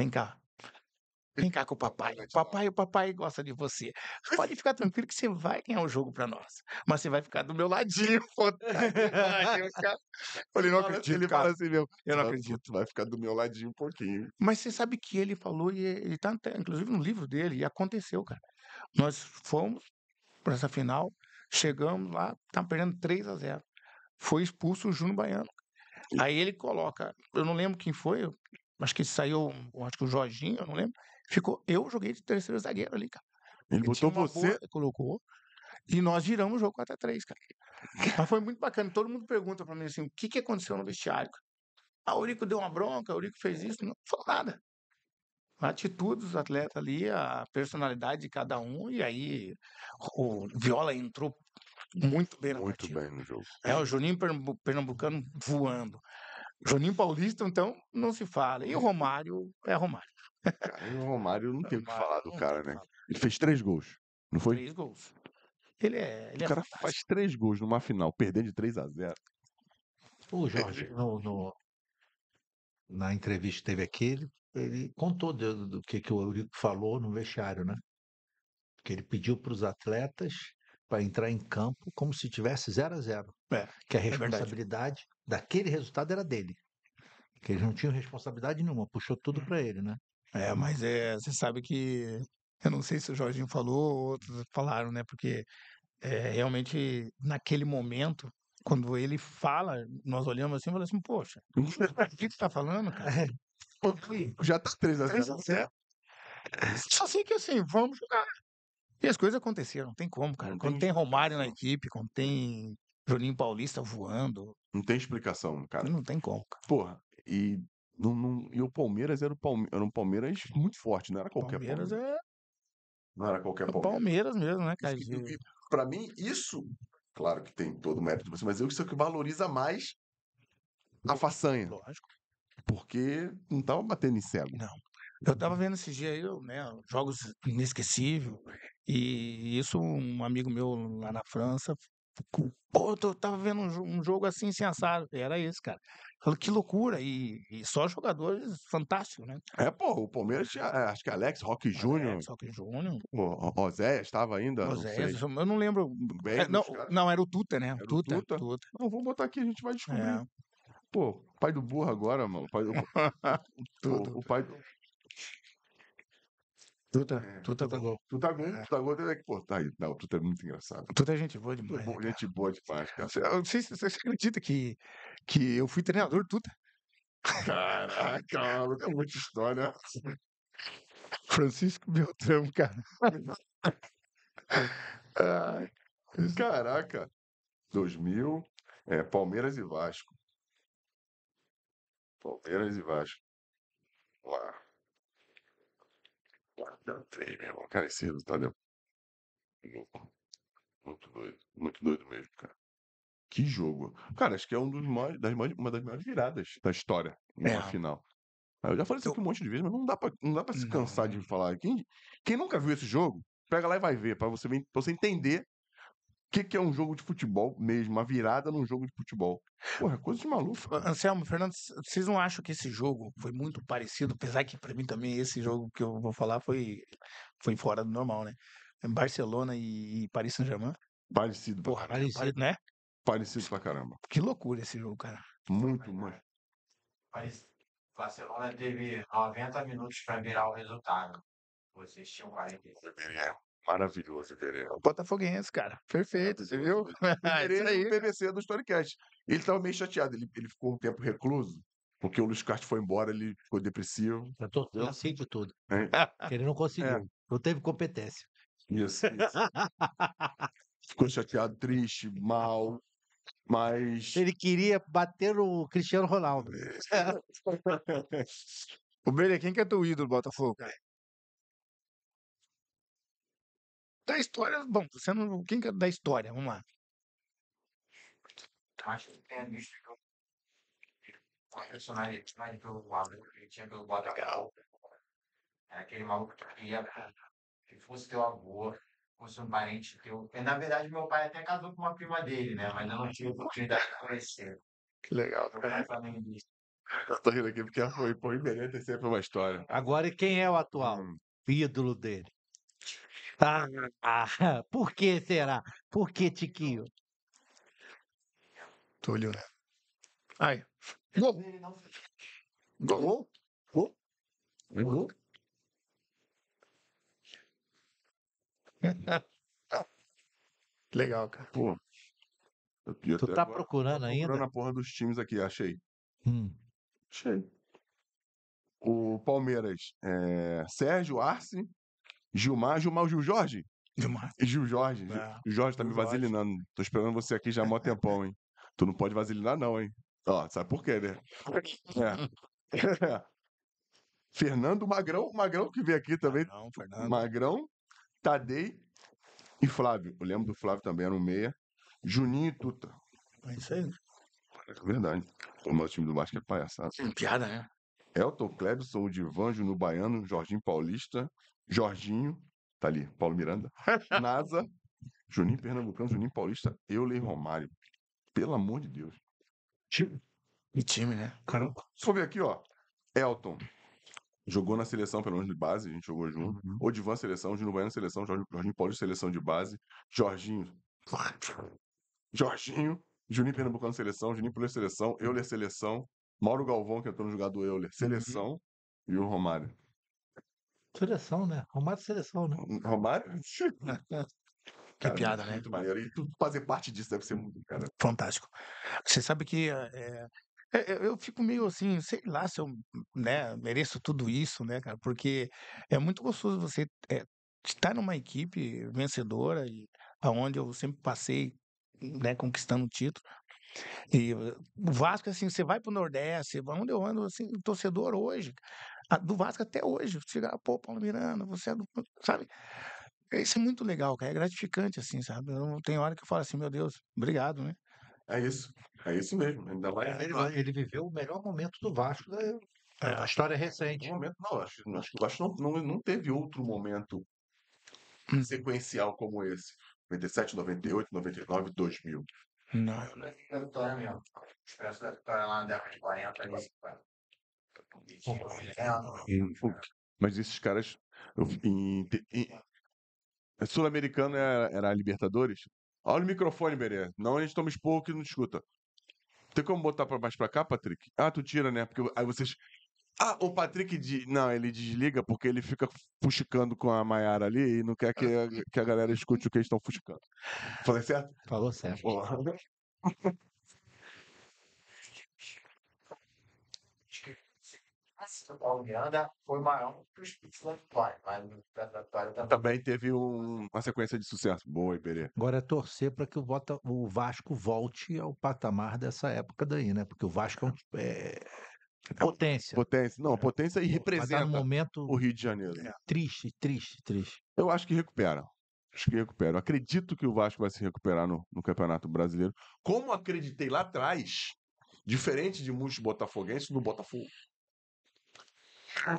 Vem cá. Vem cá com o papai. O papai, o papai gosta de você. Pode ficar tranquilo que você vai ganhar o um jogo para nós. Mas você vai ficar do meu ladinho. Tá Falei, não acredito, ele cara. Fala assim, meu, eu não assim, acredito. Vai ficar do meu ladinho um pouquinho. Mas você sabe que ele falou, e ele tá inclusive no livro dele, e aconteceu, cara. Nós fomos para essa final, chegamos lá, tá perdendo 3 a 0 Foi expulso o Juno Baiano. Aí ele coloca, eu não lembro quem foi, Acho que saiu, acho que o Jorginho, eu não lembro. Ficou, eu joguei de terceiro zagueiro ali, cara. Ele botou você. Boa, colocou. E nós viramos o jogo 4 x 3 cara. Mas foi muito bacana. Todo mundo pergunta pra mim assim: o que, que aconteceu no vestiário? Ah, o Eurico deu uma bronca, o Eurico fez isso. Não falou nada. A atitude dos atletas ali, a personalidade de cada um. E aí o Viola entrou muito bem na Muito partida. bem no jogo. É, o Juninho Pernambucano voando. Juninho Paulista, então, não se fala. E o Romário é Romário. Cara, o Romário não tem o que né? falar do cara, né? Ele fez três gols, não foi? Três gols. Ele é. Ele o é cara faz três gols numa final, perdendo de 3 a 0 O é Jorge, no, no, na entrevista que teve aqui, ele, ele contou do, do, que, que o Eurico falou no vestiário, né? Que ele pediu para os atletas para entrar em campo como se tivesse 0 a 0 é, Que é a responsabilidade daquele resultado era dele. porque eles não tinham responsabilidade nenhuma, puxou tudo para ele, né? É, mas é, você sabe que eu não sei se o Jorginho falou ou outros falaram, né? Porque é, realmente naquele momento, quando ele fala, nós olhamos assim e falamos assim, poxa, o que você tá falando, cara? É, já tá 3 tá a certo? Só sei que assim, vamos jogar. E as coisas aconteceram, não tem como, cara. Quando tem Romário na equipe, quando tem Juninho Paulista voando. Não tem explicação, cara. Não tem como. Cara. Porra, e, não, não, e o Palmeiras era, o Palme, era um Palmeiras muito forte, não era qualquer Palmeiras. Palmeiras é. Não era qualquer é Palmeiras. Palmeiras mesmo, né, cara? E, pra mim, isso, claro que tem todo o mérito, mas eu é isso que valoriza mais a façanha. Lógico. Porque não tava batendo em cego. Não. Eu tava vendo esse dia aí, né, jogos inesquecíveis, e isso um amigo meu lá na França pô, eu tava vendo um, jogo assim, sensado. era isso, cara. Falei, que loucura. E, e só jogadores fantásticos, né? É, pô, o Palmeiras tinha, é, acho que Alex Rock Júnior. Alex Rock Júnior. O estava ainda. Oséias, eu não lembro. Bem, é, não, não, era o Tuta, né? Era Tuta, o Tuta. Tuta. Não, vou botar aqui, a gente vai descobrir. É. Pô, pai do burro agora, mano. O pai do... o, o, pai do... Tuta, tá, é, Tuta tá tá Gol. Tuta Gol, é. Tuta Gol tem que aí. Não, Tuta é muito engraçado. Tuta é gente boa demais. Bom, né, gente boa demais, cara. sei se você acredita que, que eu fui treinador Tuta? Caraca, tem é muita história. Francisco Beltrão, cara. caraca. 2000, é, Palmeiras e Vasco. Palmeiras e Vasco. Lá. Tardan 3, meu irmão. Cara, esse resultado é louco. Muito doido. Muito doido mesmo, cara. Que jogo. Cara, acho que é um dos mais, das mais, uma das maiores viradas da história na é. final. Ah, eu já falei isso aqui um monte de vezes, mas não dá pra, não dá pra se cansar de falar. Quem, quem nunca viu esse jogo, pega lá e vai ver, pra você, pra você entender que, que é um jogo de futebol mesmo, uma virada num jogo de futebol. Porra, coisa de maluco. Anselmo, Fernando, vocês não acham que esse jogo foi muito parecido, apesar que para mim também esse jogo que eu vou falar foi, foi fora do normal, né? É Barcelona e Paris Saint-Germain. Parecido. Porra, parecido, né? Parecido pra caramba. Que loucura esse jogo, cara. Muito, mas... Barcelona teve 90 minutos para virar o resultado. Vocês tinham 45. Maravilhoso, Tereza. É botafoguense, cara. É, Perfeito, você viu? é aí. O PVC do Storycast. Ele estava meio chateado, ele, ele ficou um tempo recluso, porque o Luiz Castro foi embora, ele ficou depressivo. Eu, tô, eu aceito né? tudo. É. Ele não é. conseguiu, é. não teve competência. Isso, isso. ficou chateado, triste, mal, mas... Ele queria bater o Cristiano Ronaldo. É. o Belha, quem que é teu ídolo, Botafogo? da história. Bom, você não. Quem é da história? Vamos lá. Legal. É aquele maluco que queria que fosse teu avô, fosse um parente teu. Porque, na verdade, meu pai até casou com uma prima dele, né? Mas eu não tive oportunidade de conhecer. Que legal, cara. Eu tô rindo aqui porque foi, pô, Iberê sempre uma história. Agora, e quem é o atual hum. ídolo dele? Ah, ah, por que será? Por que, Tiquinho? Tô né? Aí, Gol. Gol. Gol. Gol. Legal, cara. Pô. Tu tá agora, procurando ainda? Procurando a porra dos times aqui, achei. Hum. Achei. O Palmeiras, é... Sérgio Arce, Gilmar, Gilmar, Gil Jorge? Gilmar. Gil Jorge. Ah, Gil Jorge tá Gil me vaselinando. Jorge. Tô esperando você aqui já há mó tempão, hein? Tu não pode vaselinar, não, hein? Ó, sabe por quê, né? É. Fernando Magrão, Magrão que veio aqui também. Magrão, Fernando. Magrão, Tadei e Flávio. Eu lembro do Flávio também, era um meia. Juninho e Tuta. É isso aí. Né? É verdade. O meu time do Vasco é palhaçada. Piada, né? Elton Klebson, Divanjo no Baiano, Jorginho Paulista, Jorginho, tá ali, Paulo Miranda, NASA, Juninho Pernambucano, Juninho Paulista, e Romário. Pelo amor de Deus. E time, né? Caramba. Só ver aqui, ó. Elton. Jogou na seleção, pelo menos de base, a gente jogou junto. Uhum. Odivan, seleção, Juninho Baiano, seleção, Jorginho, Jorginho Paulista, seleção de base. Jorginho. Jorginho. Juninho Pernambucano, seleção. Juninho Paulista, seleção. Euler, seleção. Mauro Galvão, que entrou no jogador Euler, uhum. seleção, uhum. e o Romário. Seleção, né? Romário seleção, né? Hum, Romário? Que cara, piada, né? Muito maneiro. E tudo fazer parte disso deve ser muito, cara. Fantástico. Você sabe que é, é, eu fico meio assim, sei lá se eu né, mereço tudo isso, né, cara? Porque é muito gostoso você é, estar numa equipe vencedora, e, aonde eu sempre passei, né, conquistando o título, e eh, o Vasco, assim, você vai para o Nordeste, onde eu ando, assim, torcedor hoje, do Vasco até hoje, chegar, ah, pô, Paulo Miranda, você é do. Sabe? Isso é muito legal, cara, é gratificante, assim, sabe? Eu, tem hora que eu falo assim, meu Deus, obrigado, né? É isso, é isso mesmo. Ainda lá é é, ele, ele viveu o melhor momento do Vasco da, é. história recente. Um momento, não, acho, acho que o Vasco não, não, não teve outro momento hum. sequencial como esse. 97, 98, 99, 2000. Não. Eu a Vitória mesmo. Os preços a Vitória lá na década de 40, ali, 50. Mas esses caras. É, sul-americano é, era, era, a Libertadores? Olha o microfone, Berê. Não, a gente toma expor que não escuta. Tem como botar mais pra cá, Patrick? Ah, tu tira, né? Porque aí vocês ah, o Patrick. De... Não, ele desliga porque ele fica fuxicando com a Maiara ali e não quer que a, que a galera escute o que eles estão fuxicando. Falei certo? Falou certo. Porra. também teve um, uma sequência de sucesso. Boa, Iberê. Agora é torcer para que o, o Vasco volte ao patamar dessa época daí, né? Porque o Vasco é, um, é, é potência. Potência. Não, é. potência e é representa um momento o Rio de Janeiro. Triste, triste, triste. Eu acho que recupera. Acho que recupera. Eu acredito que o Vasco vai se recuperar no, no Campeonato Brasileiro. Como acreditei lá atrás, diferente de muitos botafoguenses, no Botafogo. Ah,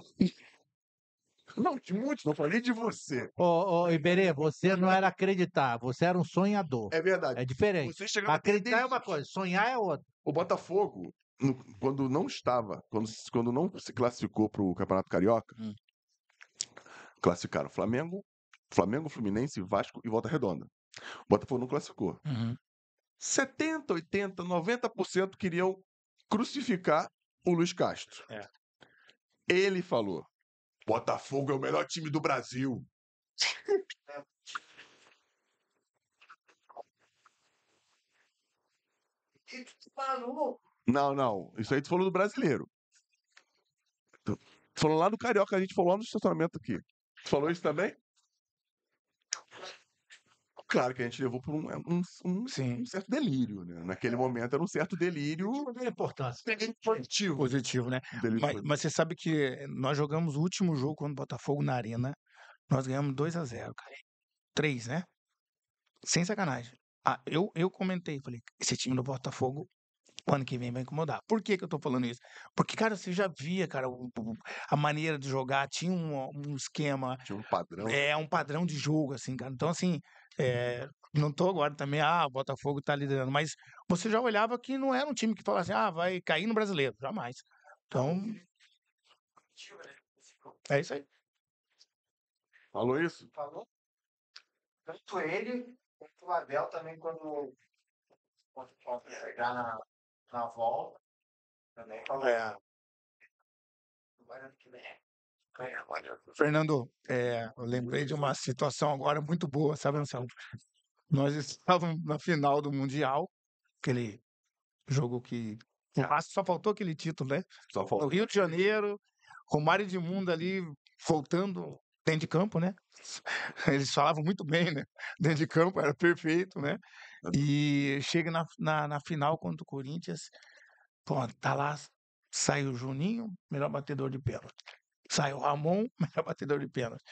não, de muitos, não falei de você. Ô, ô, Iberê, você não era acreditar, você era um sonhador. É verdade. É diferente. Acreditar é uma coisa, sonhar é outra. O Botafogo no, quando não estava, quando, quando não se classificou para o Campeonato Carioca, hum. classificaram Flamengo, Flamengo, Fluminense, Vasco e Volta Redonda. O Botafogo não classificou. Uhum. 70, 80, 90% queriam crucificar o Luiz Castro. É. Ele falou: Botafogo é o melhor time do Brasil. Ele falou não, não. Isso aí tu falou do brasileiro. Tu falou lá no Carioca, a gente falou lá no estacionamento aqui. Tu falou isso também? Claro que a gente levou por um, um, um, um certo delírio, né? Naquele momento era um certo delírio. Não importância. positivo. Positivo, né? Delírio mas, positivo. mas você sabe que nós jogamos o último jogo quando o Botafogo na Arena. Nós ganhamos 2 a 0 cara. 3, né? Sem sacanagem. Ah, eu, eu comentei, falei, esse time do Botafogo o ano que vem vai incomodar. Por que, que eu tô falando isso? Porque, cara, você já via, cara, a maneira de jogar, tinha um, um esquema. Tinha um padrão. É, um padrão de jogo, assim, cara. Então, assim, é, não tô agora também, ah, o Botafogo tá liderando, mas você já olhava que não era um time que falasse ah, vai cair no brasileiro, jamais. Então. É isso aí. Falou isso? Falou. Tanto ele quanto o Abel também, quando, quando chegar na na volta. Né? é. Fernando, é, eu hum. lembrei de uma situação agora muito boa, sabe, Anselmo? Nós estávamos na final do Mundial, aquele jogo que tá. só faltou aquele título, né? Só faltou. No Rio de Janeiro, Romário de Mundo ali voltando dentro de campo, né? Eles falavam muito bem, né? Dentro de campo era perfeito, né? E chega na, na, na final contra o Corinthians, pô, tá lá, sai o Juninho, melhor batedor de pênalti. Sai o Ramon, melhor batedor de pênalti.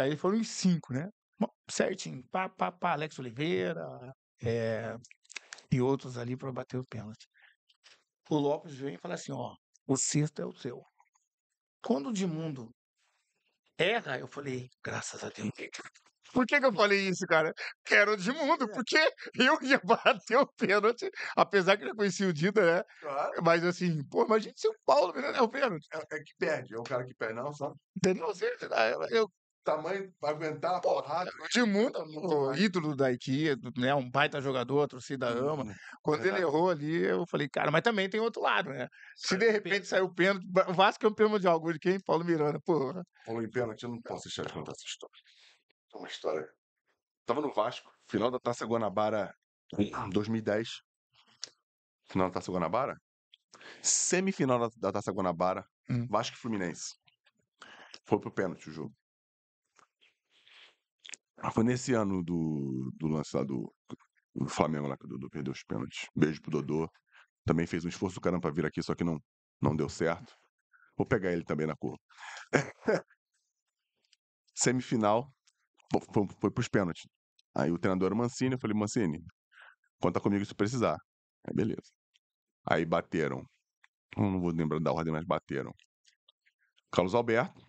Aí foram os cinco, né? Bom, certinho, pá, pá, pá, Alex Oliveira é, e outros ali para bater o pênalti. O Lopes vem e fala assim: ó, o sexto é o seu. Quando o Dimundo erra, eu falei, graças a Deus, por que, que eu falei isso, cara? Que era o Edmundo, é. porque eu ia bater o pênalti, apesar que eu já conhecia o Dida, né? Claro. Mas assim, pô, imagina se o Paulo é o pênalti. É, é, que perde, é o cara que perde, não, sabe? Não sei, eu, eu tamanho vai aguentar a porrada. mundo. o ídolo da equipe, né? Um baita jogador, a torcida ama. Uhum. Quando ele errou ali, eu falei, cara, mas também tem outro lado, né? Se é, de repente saiu o pênalti, o Vasco é um pênalti de algum, quem? Paulo Miranda, porra. Paulo em pênalti, eu não é. posso deixar de contar essa história. É uma história. Tava no Vasco, final da Taça Guanabara 2010. Hum. Final da Taça Guanabara? Semifinal da, da Taça Guanabara, hum. Vasco e Fluminense. Foi pro pênalti o jogo. Ah, foi nesse ano do, do lance lá do, do Flamengo lá que o Dodô perdeu os pênaltis. Beijo pro Dodô. Também fez um esforço do caramba pra vir aqui, só que não, não deu certo. Vou pegar ele também na curva. Semifinal, foi, foi pros pênaltis. Aí o treinador era o Mancini, eu falei, Mancini, conta comigo se precisar. Aí beleza. Aí bateram. Não vou lembrar da ordem, mas bateram. Carlos Alberto,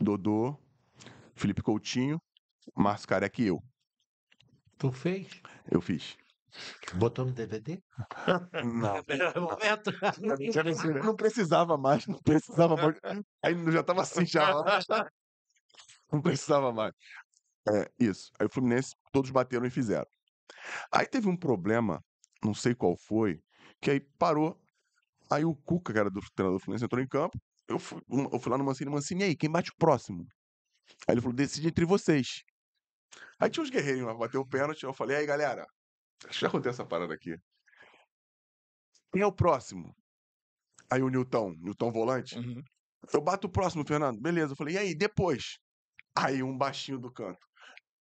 Dodô, Felipe Coutinho, Márcio Careca e eu. Tu fez? Eu fiz. Botou no DVD? Não. momento. Não, precisava mais, não precisava mais. Aí já tava assim, já. Não precisava mais. É, isso. Aí o Fluminense, todos bateram e fizeram. Aí teve um problema, não sei qual foi, que aí parou. Aí o Cuca, que era do treinador do Fluminense, entrou em campo. Eu fui, eu fui lá no Mancini, Mancini, assim, e aí, quem bate o próximo? Aí ele falou, decide entre vocês. Aí tinha uns guerreiros lá, bateu o pênalti, eu falei, aí galera, já acontece essa parada aqui. Quem é o próximo? Aí o Newton, Newton volante. Uhum. Eu bato o próximo, Fernando. Beleza. Eu falei, e aí, depois? Aí um baixinho do canto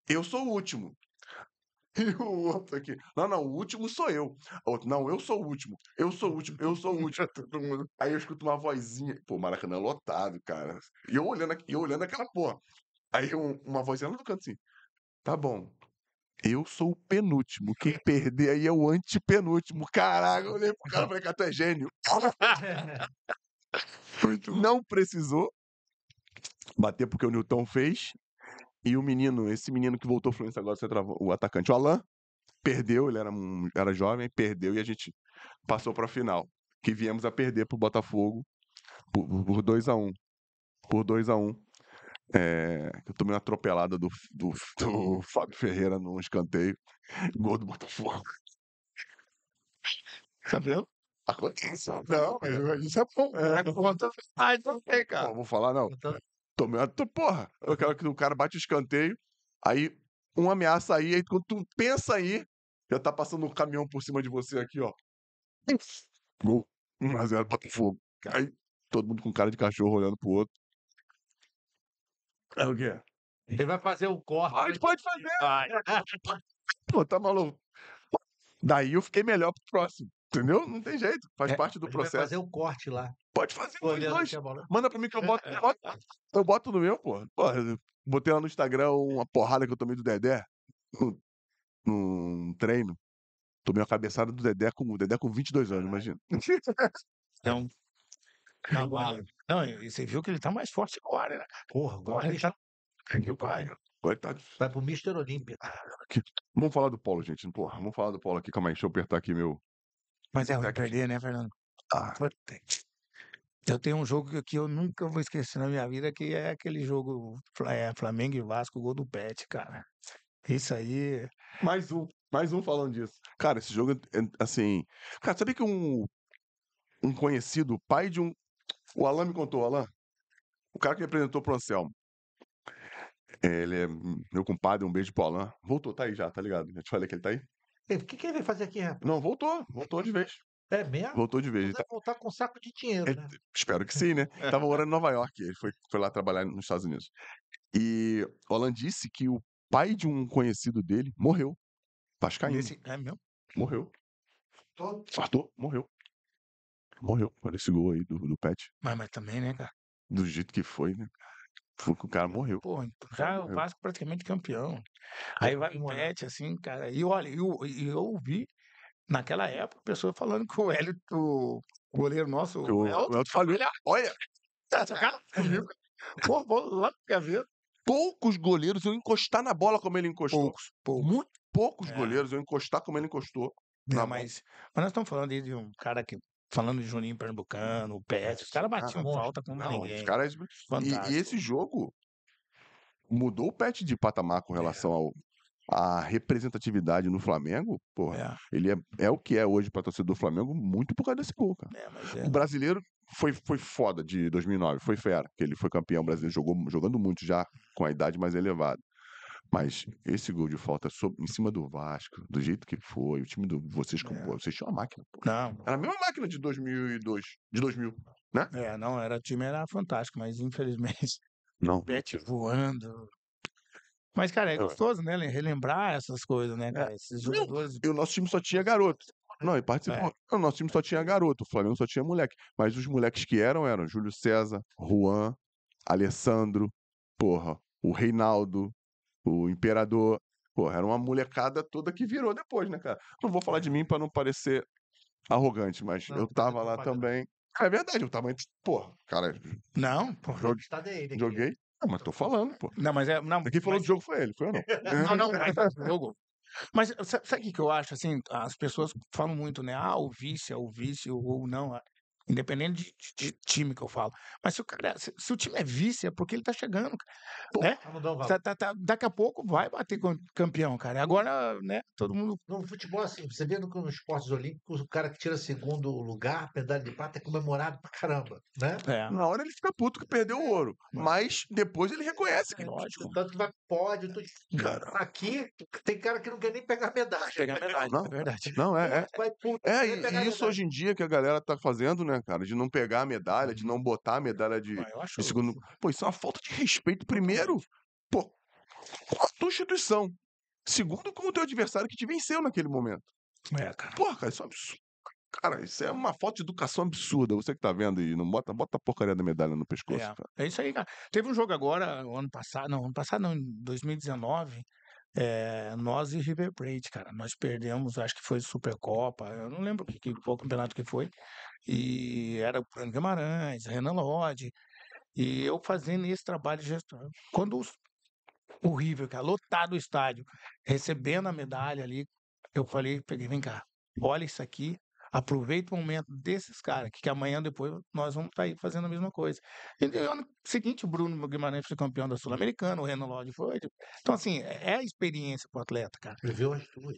eu sou o último. E o outro aqui, não, não, o último sou eu. O outro, não, eu sou o último, eu sou o último, eu sou o último. Todo mundo. Aí eu escuto uma vozinha, pô, Maracanã é lotado, cara. E eu olhando, eu olhando aquela porra. Aí um, uma vozinha lá no canto assim, tá bom, eu sou o penúltimo. Quem perder aí é o antepenúltimo. Caraca, eu olhei pro cara e falei, cara, tu é gênio. Não precisou bater porque o Newton fez. E o menino, esse menino que voltou Fluminense agora, o atacante, o Alain, perdeu, ele era, um, era jovem, perdeu e a gente passou para a final. Que viemos a perder pro Botafogo por 2 x 1 Por 2 x 1 um. É, eu tomei uma atropelada do, do, do Fábio Ferreira num escanteio. Gol do Botafogo. Tá vendo? Aconteceu. Não, isso é bom. É, é, é, é, é, é, é, é, é, é, é, Tomei uma. Porra! Eu quero que o cara bate o escanteio, aí uma ameaça aí, aí quando tu pensa aí, já tá passando um caminhão por cima de você aqui, ó. Gol. 1x0, Botafogo. Aí, todo mundo com cara de cachorro olhando pro outro. É o quê? Ele vai fazer um corte. gente né? pode fazer! Vai. Pô, tá maluco. Daí eu fiquei melhor pro próximo. Entendeu? Não tem jeito. Faz é, parte do processo. Pode fazer o corte lá. Pode fazer Pô, dois. Manda pra mim que eu boto, eu boto. Eu boto no meu, pô. Botei lá no Instagram uma porrada que eu tomei do Dedé. Num, treino. Tomei uma cabeçada do Dedé com o Dedé com 22 anos, imagina. Então. Tá não, e você viu que ele tá mais forte agora, né? Porra, agora ele tá. Que pai. Coitado. Vai pro Mr. Olímpia. Vamos falar do Paulo, gente. Porra, vamos falar do Paulo aqui. Calma aí, deixa eu apertar aqui meu. Mas é, ruim perder, né, Fernando? Ah, eu tenho um jogo que eu nunca vou esquecer na minha vida, que é aquele jogo é, Flamengo e Vasco, gol do Pet, cara. Isso aí. Mais um, mais um falando disso. Cara, esse jogo, é, assim. Cara, sabe que um, um conhecido, pai de um. O Alan me contou, Alain. Alan. O cara que me apresentou pro Anselmo. Ele é meu compadre, um beijo pro Alan. Voltou, tá aí já, tá ligado? Eu te falei que ele tá aí. O que, que ele veio fazer aqui, rapaz? Não, voltou, voltou de vez. É mesmo? Voltou de vez. Então ele tá... voltar com um saco de dinheiro, é, né? espero que sim, né? É. Tava morando em Nova York, ele foi, foi lá trabalhar nos Estados Unidos. E Olan disse que o pai de um conhecido dele morreu. Vascaíno. Esse... É mesmo? Morreu. Fartou? Morreu. Morreu. Olha esse gol aí do, do Pet. Mas, mas também, né, cara? Do jeito que foi, né? O cara morreu. Pô, então já é o Vasco praticamente campeão. É, aí vai o pet, assim, cara. E olha, eu, eu ouvi naquela época pessoa falando que o Hélio, o goleiro nosso, o, o Elton, Elton falou, olha olha, tá cara comigo. Pô, lá no gaveta. Poucos goleiros eu encostar na bola como ele encostou. Poucos, poucos. Muito poucos é. goleiros eu encostar como ele encostou. É, Não, mas, mas nós estamos falando aí de um cara que falando de Juninho Pernambucano, o Pet, os caras batiam ah, alta como não, ninguém. Os caras... E, e, esse jogo mudou o Pet de patamar com é. relação é. ao a representatividade no Flamengo, porra, é. ele é, é o que é hoje para torcedor do Flamengo, muito por causa desse gol, cara. É, é. O brasileiro foi, foi foda de 2009, foi fera, que ele foi campeão brasileiro, jogou, jogando muito já com a idade mais elevada. Mas esse gol de falta sobre, em cima do Vasco, do jeito que foi, o time do vocês, é. vocês tinham uma máquina. Pô. Não. Era a mesma máquina de 2002, de 2000, né? É, não, era time era fantástico, mas infelizmente não. Bete voando. Mas, cara, é, é. gostoso, né? Relembrar essas coisas, né, cara? É. Esses jogadores. E o nosso time só tinha garoto. Não, e é. participou. É. O nosso time só tinha garoto, o Flamengo só tinha moleque. Mas os moleques que eram eram Júlio César, Juan, Alessandro, porra, o Reinaldo, o imperador. Pô, era uma molecada toda que virou depois, né, cara? Não vou falar de mim para não parecer arrogante, mas não, eu tá tava lá também. É verdade, eu tava antes. Pô, cara. Não, pô. Jogue... Tá joguei. Não, mas tô falando, pô. Não, mas é. Não, Quem falou mas... do jogo foi ele, foi eu não. não, não, mas é jogo. Mas sabe o que eu acho? Assim, as pessoas falam muito, né? Ah, o vício é o vício ou não. É Independente de, de, de, time que eu falo. Mas se o, cara, se, se o time é vice, é porque ele tá chegando, Pô, né? tá, tá, tá, daqui a pouco vai bater campeão, cara. Agora, né, todo mundo. No futebol, assim, você vê nos esportes olímpicos, o cara que tira segundo lugar, medalha de prata, é comemorado pra caramba, né? É. Na hora ele fica puto que perdeu o ouro. É. Mas depois ele reconhece que. É lógico. Tanto que vai, pode, tô... aqui tem cara que não quer nem pegar medalha. Pegar medalha, não, é verdade. Não, é. é, vai, puto, é, é isso medalha. hoje em dia que a galera tá fazendo, né? né, cara? De não pegar a medalha, de uhum. não botar a medalha de, ah, de segundo. Isso. Pô, isso é uma falta de respeito, primeiro, pô, a tua instituição. Segundo, com o teu adversário que te venceu naquele momento. É, cara. Pô, cara, isso é um absurdo. Cara, isso é uma falta de educação absurda. Você que tá vendo e não bota, bota a porcaria da medalha no é, pescoço, é, cara. É isso aí, cara. Teve um jogo agora, ano passado, não, ano passado não, em 2019, é, eh, nós e River Plate, cara. Nós perdemos, acho que foi Supercopa, eu não lembro que, que, qual campeonato que foi. Uhum. e era o Bruno Guimarães, Renan Lodge, e eu fazendo esse trabalho de gestão. Quando os, o River, que é lotado o estádio, recebendo a medalha ali, eu falei, peguei, vem cá, olha isso aqui, aproveita o momento desses caras, que, que amanhã depois nós vamos estar tá aí fazendo a mesma coisa. E no ano seguinte, o Bruno Guimarães foi campeão da Sul-Americana, o Renan Lodge foi. Tipo, então, assim, é a experiência o atleta, cara. Viveu as duas.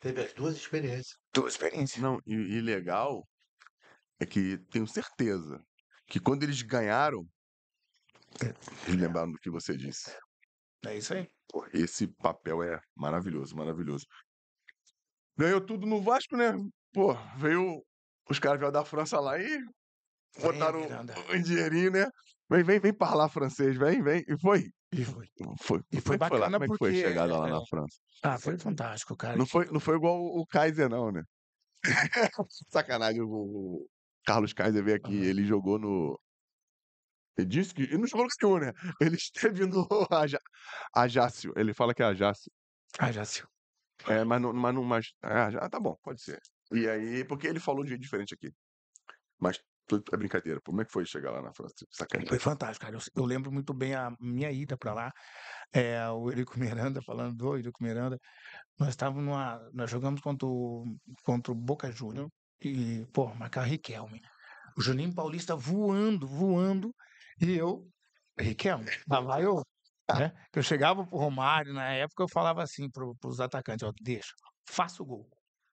Teve as duas experiências. Duas experiências. Não, e, e legal é que tenho certeza que quando eles ganharam, é, eles é. lembraram do que você disse. É isso aí. esse papel é maravilhoso, maravilhoso. Ganhou tudo no Vasco, né? Pô, veio. Os caras vieram da França lá e botaram um, um dinheirinho, né? Vem, vem, vem falar francês, vem, vem. E foi. E foi. foi. E foi é bacana foi porque... Como é que foi a chegada lá na França? Ah, foi fantástico, cara. Não tipo foi, não foi igual o Kaiser, não, né? Sacanagem, o, Carlos Kaiser veio aqui, uhum. ele jogou no. Ele disse que. Ele não jogou no nenhum, né? Ele esteve no Aja... Ajácio. Ele fala que é Ajácio. Ajácio. É, mas não. Mas não mas... É, ah, tá bom, pode ser. E aí, porque ele falou de diferente aqui. Mas é brincadeira. Como é que foi chegar lá na França? Sacanagem. Foi fantástico, cara. Eu, eu, lembro muito bem a minha ida para lá. É, o Eurico Miranda, falando do Eurico Miranda, nós estávamos numa. Nós jogamos contra o, contra o Boca Júnior. E, pô, marcar Riquelme. O Juninho Paulista voando, voando. E eu, Riquelme, lá tá. vai eu. Tá. Né? Eu chegava pro Romário na época, eu falava assim pro, pros atacantes: ó, deixa, faça o gol.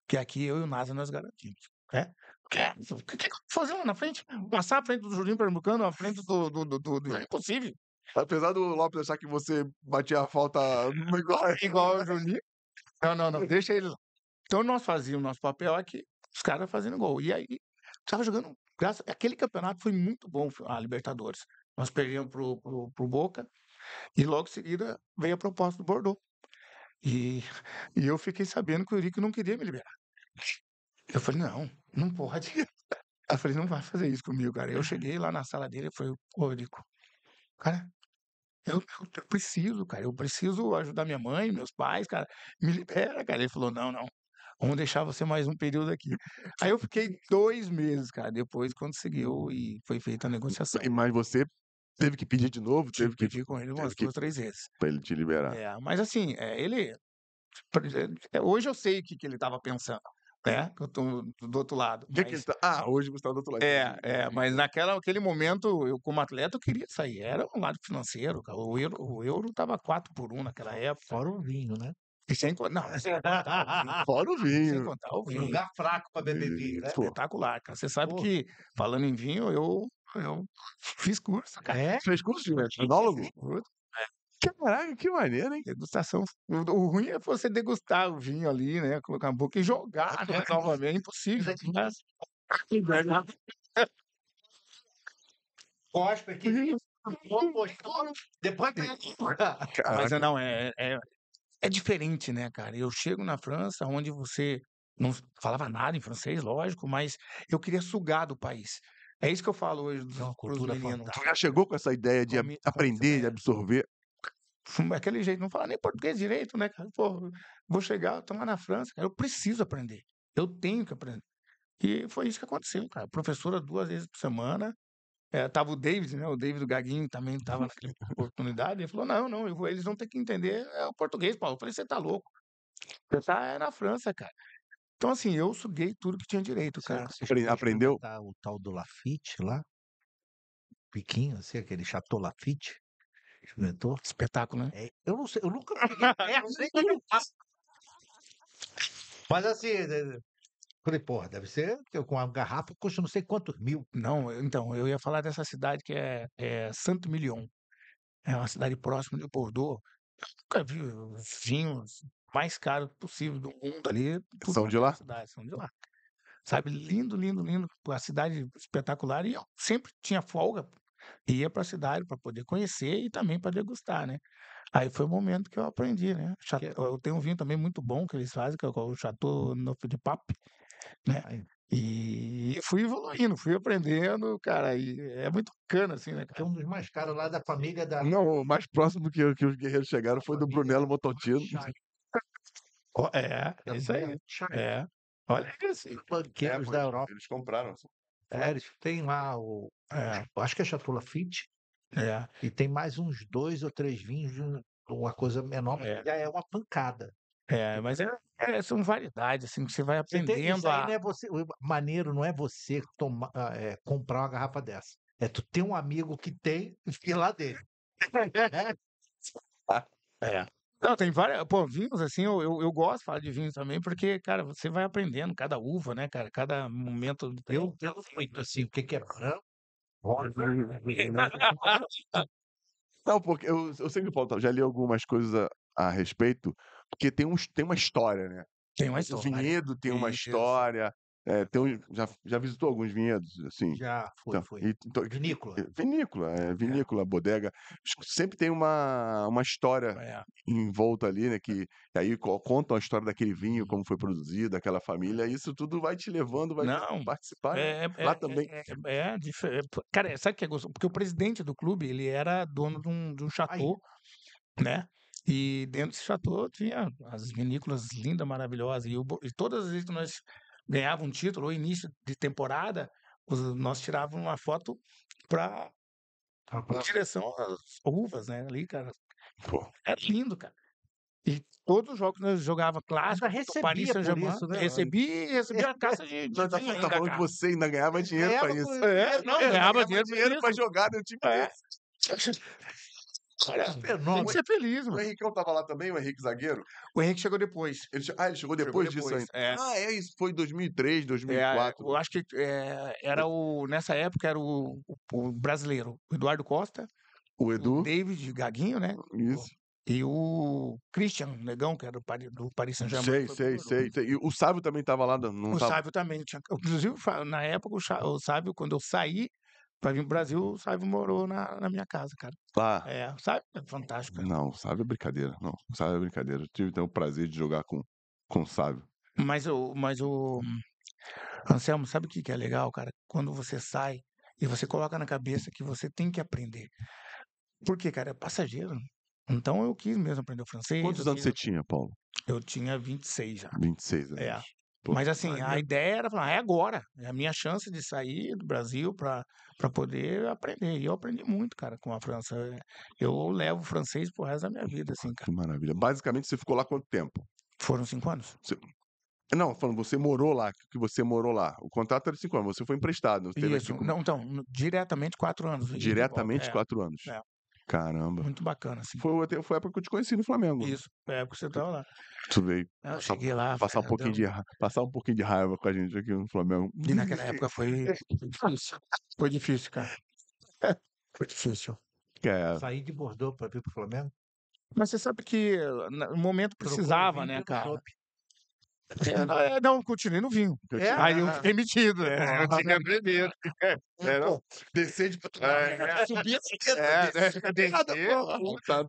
Que aqui eu e o Nasa nós garantimos. Né? O que, que, fazemos na frente? Passar a frente do Juninho Pernambucano, a frente do. do, do, do, do... É impossível. Apesar do Lopes achar que você batia a falta igual, igual ao né? Juninho. Não, não, não, deixa ele lá. Então nós fazíamos nosso papel aqui, os caras fazendo gol. E aí, tava jogando. Graças, aquele campeonato foi muito bom, a Libertadores. Nós perdemos pro, pro, pro Boca, e logo em seguida veio a proposta do Bordeaux. E, e eu fiquei sabendo que o Eurico não queria me liberar. Eu falei, não, não pode. Eu falei, não vai fazer isso comigo, cara. Eu cheguei lá na sala dele e falei, ô Eurico, cara, eu, eu, preciso, cara, eu preciso ajudar minha mãe, meus pais, cara, me libera, cara. Ele falou, não, não, Vamos deixar você mais um período aqui. Aí eu fiquei dois meses, cara. Depois conseguiu e foi feita a negociação. Mas você teve que pedir de novo? Teve, que pedir com ele umas que... duas, três vezes. Pra ele te liberar. É, mas assim, é, ele. É, hoje eu sei o que, que ele tava pensando né? Eu tô do outro lado. Mas... Que que tá... Ah, hoje você está do outro lado. É, é mas naquela, naquele momento, eu como atleta, eu queria sair. Era um lado financeiro, cara. O euro, o euro tava 4 por 1 naquela época. Fora o vinho, né? Sem contar. Não, sem, assim, fora o vinho. Sem contar o vinho. Lugar fraco para beber vinho, né? Espetacular, cara. Você sabe Pô. que, falando em vinho, eu, eu fiz curso, cara. É? Fez curso de Que é é. Caraca, que maneiro, hein? Degustação. O ruim é você degustar o vinho ali, né? Colocar na boca e jogar né? novamente. É impossível. Mas... Cospe aqui. Depois. Mas é, não, é, é, é diferente, né, cara? Eu chego na França, onde você não falava nada em francês, lógico, mas eu queria sugar do país. É isso que eu falo hoje é dos cultura meninos. Tu já chegou com essa ideia de com aprender, de absorver? Aquele jeito, não fala nem português direito, né, cara? Pô, vou chegar, estou lá na França, cara, eu preciso aprender. Eu tenho que aprender. E foi isso que aconteceu, cara. Professora duas vezes por semana, é, tava o David, né? O David Gaguinho também tava naquela oportunidade. Ele falou: não, não, vou, eles vão ter que entender é o português, Paulo. Eu falei, você tá louco. Você tá é na França, cara. Então, assim, eu suguei tudo que tinha direito, cara. Você aprendeu? O tal do Lafitte lá? Piquinho, assim, aquele Chateau Lafitte. Experimentou? Espetáculo, né? É, eu não sei, eu nunca. é, mas assim, Falei, porra, deve ser com a garrafa custa não sei quantos mil. Não, então, eu ia falar dessa cidade que é, é Santo Milion. É uma cidade próxima de Bordeaux. Eu nunca vi vinhos mais caros possível do mundo ali. São de lá? Cidade, são de lá. Sabe, lindo, lindo, lindo. A cidade espetacular. E eu sempre tinha folga. Ia para a cidade para poder conhecer e também para degustar, né? Aí foi o momento que eu aprendi, né? Chateau, eu tenho um vinho também muito bom que eles fazem, que é o Chateau Neuf de Pape, né? E fui evoluindo, fui aprendendo, cara, e é muito bacana, assim, né? É cara? É um dos mais caros lá da família da. Não, o mais próximo que, que os guerreiros chegaram foi do Brunello Mototino. Oh, é, é isso aí. É. Olha assim. Né, banqueiros é, da Europa. Eles compraram. Assim. É, eles têm lá o. É. Acho que é a Chatula Fit. É. E tem mais uns dois ou três vinhos, uma coisa menor, é. já é uma pancada. É, mas é, é, são variedades, assim, que você vai aprendendo Isso aí a... não é você, maneiro não é você tomar, ah, é, comprar uma garrafa dessa. É tu ter um amigo que tem e ficar lá dele. é. Não, tem várias. Pô, vinhos, assim, eu, eu, eu gosto de falar de vinhos também, porque, cara, você vai aprendendo cada uva, né, cara? Cada momento. Eu pelo muito, assim, o que, que é branco? Não, porque eu, eu sempre falo, tá, já li algumas coisas a, a respeito porque tem, um, tem uma história, né? Tem uma história. O vinhedo tem uma história. É, tem um, já, já visitou alguns vinhedos, assim? Já, foi, então, foi. E, então, vinícola. Eh, vinícola, é, é. vinícola, é. bodega. Sempre tem uma, uma história é. volta ali, né? Que aí contam a história daquele vinho, uhum. como foi produzido, daquela família. Isso tudo vai te levando, vai Não, participar. Né. É, né? Lá é, também. É, é cara, sabe o que é gostoso? Porque o presidente do clube, ele era dono de um, de um chateau, né? E dentro desse chateau tinha as vinícolas lindas, maravilhosas. E, o, e todas as vezes que nós ganhávamos um título ou início de temporada, os, nós tirávamos uma foto para ah, em direção às uvas, né? Ali, cara. Pô. Era é lindo, cara. E todos os jogos nós jogava clássico, tipo Paris Saint-Germain. Né, recebi, recebi a caça de, de tá, dinheiro, tá falando que você ainda ganhava dinheiro para isso. É, não, ganhava, ganhava dinheiro, dinheiro para jogar no Tipo é. Cara, Tem que ser feliz, mano. O Henricão tava lá também, o Henrique Zagueiro? O Henrique chegou depois. Ele che... Ah, ele chegou depois chegou disso depois, ainda. É. Ah, é isso. Foi 2003, 2004. É, eu acho que é, era o... Nessa época era o, o, o brasileiro, o Eduardo Costa. O Edu. O David Gaguinho, né? Isso. E o Christian Negão, que era do Paris, Saint-Germain. Sei, sei, sei, sei, E o Sábio também estava lá. Não o tava... Sábio também. Tinha... Inclusive, na época, o Sábio, quando eu saí, Pra vir pro Brasil, o Saivo morou na, na minha casa, cara. Lá? Ah. É, É, Sábio É fantástico. Cara. Não, Sábio é brincadeira. Não, Sábio é brincadeira. Eu tive então, o prazer de jogar com, com o Sábio. Mas o, mas o. Anselmo, sabe o que, que é legal, cara? Quando você sai e você coloca na cabeça que você tem que aprender. Por quê, cara? É passageiro. Então eu quis mesmo aprender o francês. Quantos anos quis... você tinha, Paulo? Eu tinha 26 já. 26 é. anos. É. Mas assim, a ideia era falar, é agora, é a minha chance de sair do Brasil para poder aprender. E eu aprendi muito, cara, com a França. Eu levo francês pro resto da minha vida, assim, ah, cara. Que maravilha. Basicamente, você ficou lá quanto tempo? Foram cinco anos. Você... Não, falando, você morou lá, que você morou lá. O contrato era de cinco anos, você foi emprestado. Não, Isso, aqui... não então, diretamente quatro anos. Diretamente é, quatro anos. É. Caramba. Muito bacana, assim. Foi, foi a época que eu te conheci no Flamengo. Isso, é época que você tava lá. Tu veio. Eu passar, cheguei lá. Passar um, pouquinho de, passar um pouquinho de raiva com a gente aqui no Flamengo. E naquela época foi difícil. Foi difícil, cara. Foi difícil. É. Sair de Bordeaux para vir pro Flamengo? Mas você sabe que eh, no momento precisava, né, cara? Top. É, é, não, continuei no vinho. É, aí eu fiquei metido. É, eu tinha que aprender. É, não. Descer de. É, é, subir é, essa né, descer. Tá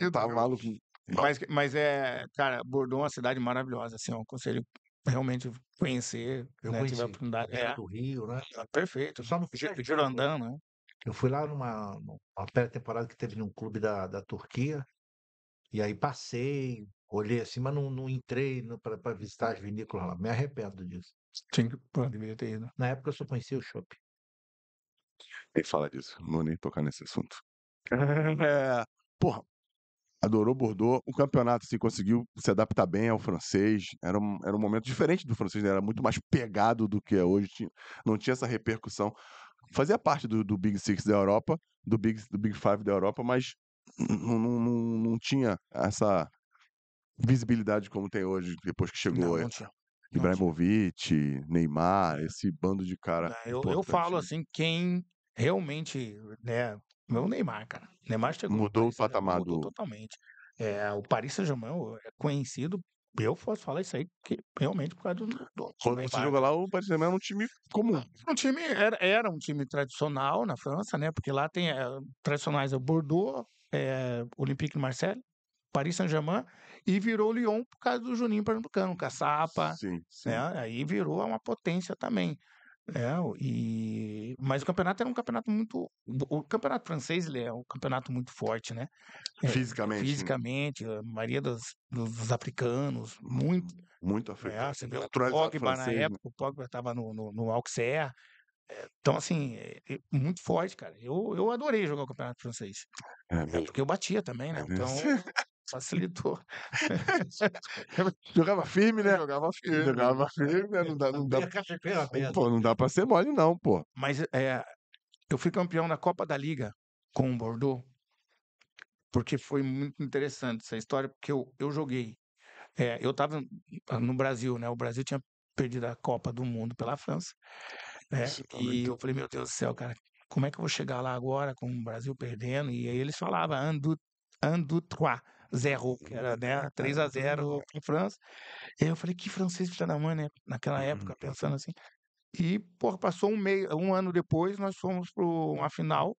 é, tá maluco. Mas, mas é, cara, Bordeaux é uma cidade maravilhosa, assim, eu aconselho realmente conhecer. Eu né, conheci. a oportunidade. É. do Rio, né? Ah, perfeito. Só no Girandão, né? né? Eu fui lá numa, numa pré-temporada que teve num clube da, da Turquia, e aí passei, olhei assim, mas não, não entrei para visitar as vinícolas lá. Me arrependo disso. Sim, pô, deveria ter ido. Na época eu só conhecia o chopp. Nem fala disso, não vou nem tocar nesse assunto. É, porra, adorou Bordeaux. O campeonato assim, conseguiu se adaptar bem ao francês. Era um, era um momento diferente do francês, né? era muito mais pegado do que é hoje. Tinha, não tinha essa repercussão. Fazia parte do, do, Big Six da Europa, do Big, do Big Five da Europa, mas não, não, não, não tinha essa visibilidade como tem hoje, depois que chegou não, não tinha, não Ibrahimovic, tinha. Neymar, esse bando de cara. É, eu, eu, falo assim, quem realmente, né, meu Neymar, cara. Neymar chegou mudou o patamar mudou do... totalmente. É, o Paris Saint-Germain é conhecido eu posso falar isso aí que realmente por causa do. do Quando você joga lá, o Paris Saint-Germain era é um time comum. É, um time, era, era um time tradicional na França, né? Porque lá tem é, tradicionais é Bordeaux, é, Olympique de Marseille, Paris Saint-Germain e virou Lyon por causa do Juninho Pernambucano, Caçapa. Sim, sim. Né? Aí virou uma potência também. É, e... Mas o campeonato era um campeonato muito. O campeonato francês ele é um campeonato muito forte, né? Fisicamente. Eh, é, fisicamente, né? a maioria dos, dos, africanos, muito. Muito né, africano. Assim, é, né. você o Pogba francês, na época, né? o Pogba estava no, no, no Auxerre. Eh, então, assim, é muito forte, cara. Eu, eu adorei jogar o campeonato francês. É, porque eu batia também, né? É então, facilitou. jogava firme, né? Jogava firme. Jogava firme, né? Não dá, não dá, pô, não dá pra ser mole, não, pô. Mas é, eu fui campeão da Copa da Liga com o Bordeaux, porque foi muito interessante essa história, porque eu, eu joguei. É, eu tava no Brasil, né? O Brasil tinha perdido a Copa do Mundo pela França. Né? Tá e eu falei, meu Deus do céu, cara, como é que eu vou chegar lá agora com o Brasil perdendo? E aí eles falavam, ando ando Trois zero, que era né, 3 é, é, a 0 é, em França. E eu falei, que francês está na mãe, né? Naquela uhum. época, pensando assim. E, porra, passou um, meio, um ano depois, nós fomos para uma final,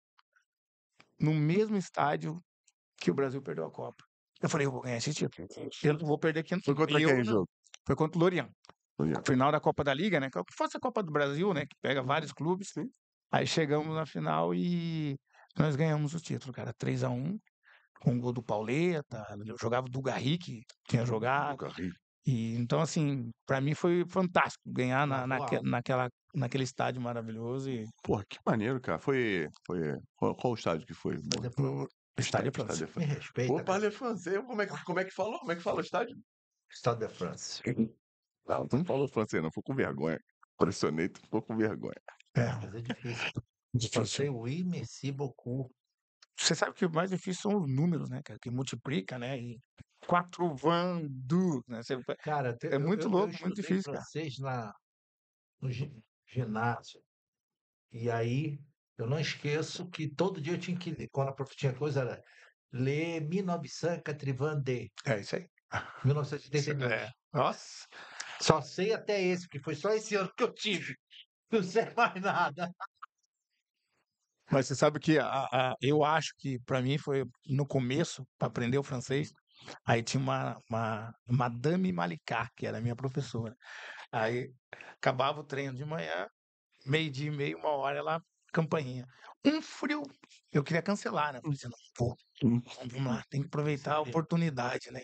no mesmo estádio que o Brasil perdeu a Copa. Eu falei, eu vou ganhar esse título. Eu não vou perder aqui. Foi contra quem o jogo? Foi contra o Lorient. Lorient. Final da Copa da Liga, né? Que fosse a Copa do Brasil, né? Que pega vários clubes. Sim. Aí chegamos na final e nós ganhamos o título, cara. 3 a 1 com o gol do Pauleta, eu jogava do Garrick, tinha jogado. E, então, assim, para mim foi fantástico ganhar ah, na, naque, naquela, naquele estádio maravilhoso. E... Porra, que maneiro, cara. Foi. foi... Qual, qual estádio que foi? Estádio pro... Estádio, estádio francês. Estádio Me respeita. Opa, ele francês. Como é, que, como é que falou? Como é que fala o estádio? Estádio de France. Não, tu não falou francês, não. Ficou com vergonha. Pressionei, tu ficou com vergonha. É, mas é difícil. Eu sei, oui, merci beaucoup. Você sabe que o mais difícil são os números, né, cara? Que multiplica, né? E quatro vando, né? Você... Cara, é eu, muito eu, louco, eu muito difícil, Vocês Na, no ginásio. E aí, eu não esqueço que todo dia eu tinha que, quando a prof tinha coisa, era ler 1980. É isso aí. 1989. É, é. Nossa. Só sei até esse, porque foi só esse ano que eu tive. Não sei mais nada. Mas você sabe que a, a, eu acho que para mim foi no começo, para aprender o francês, aí tinha uma, uma Madame Malicar, que era minha professora. Aí acabava o treino de manhã, meio dia e meio, uma hora lá campainha. Um frio, eu queria cancelar, né? Falei assim, não, pô, vamos lá, tem que aproveitar a oportunidade, né?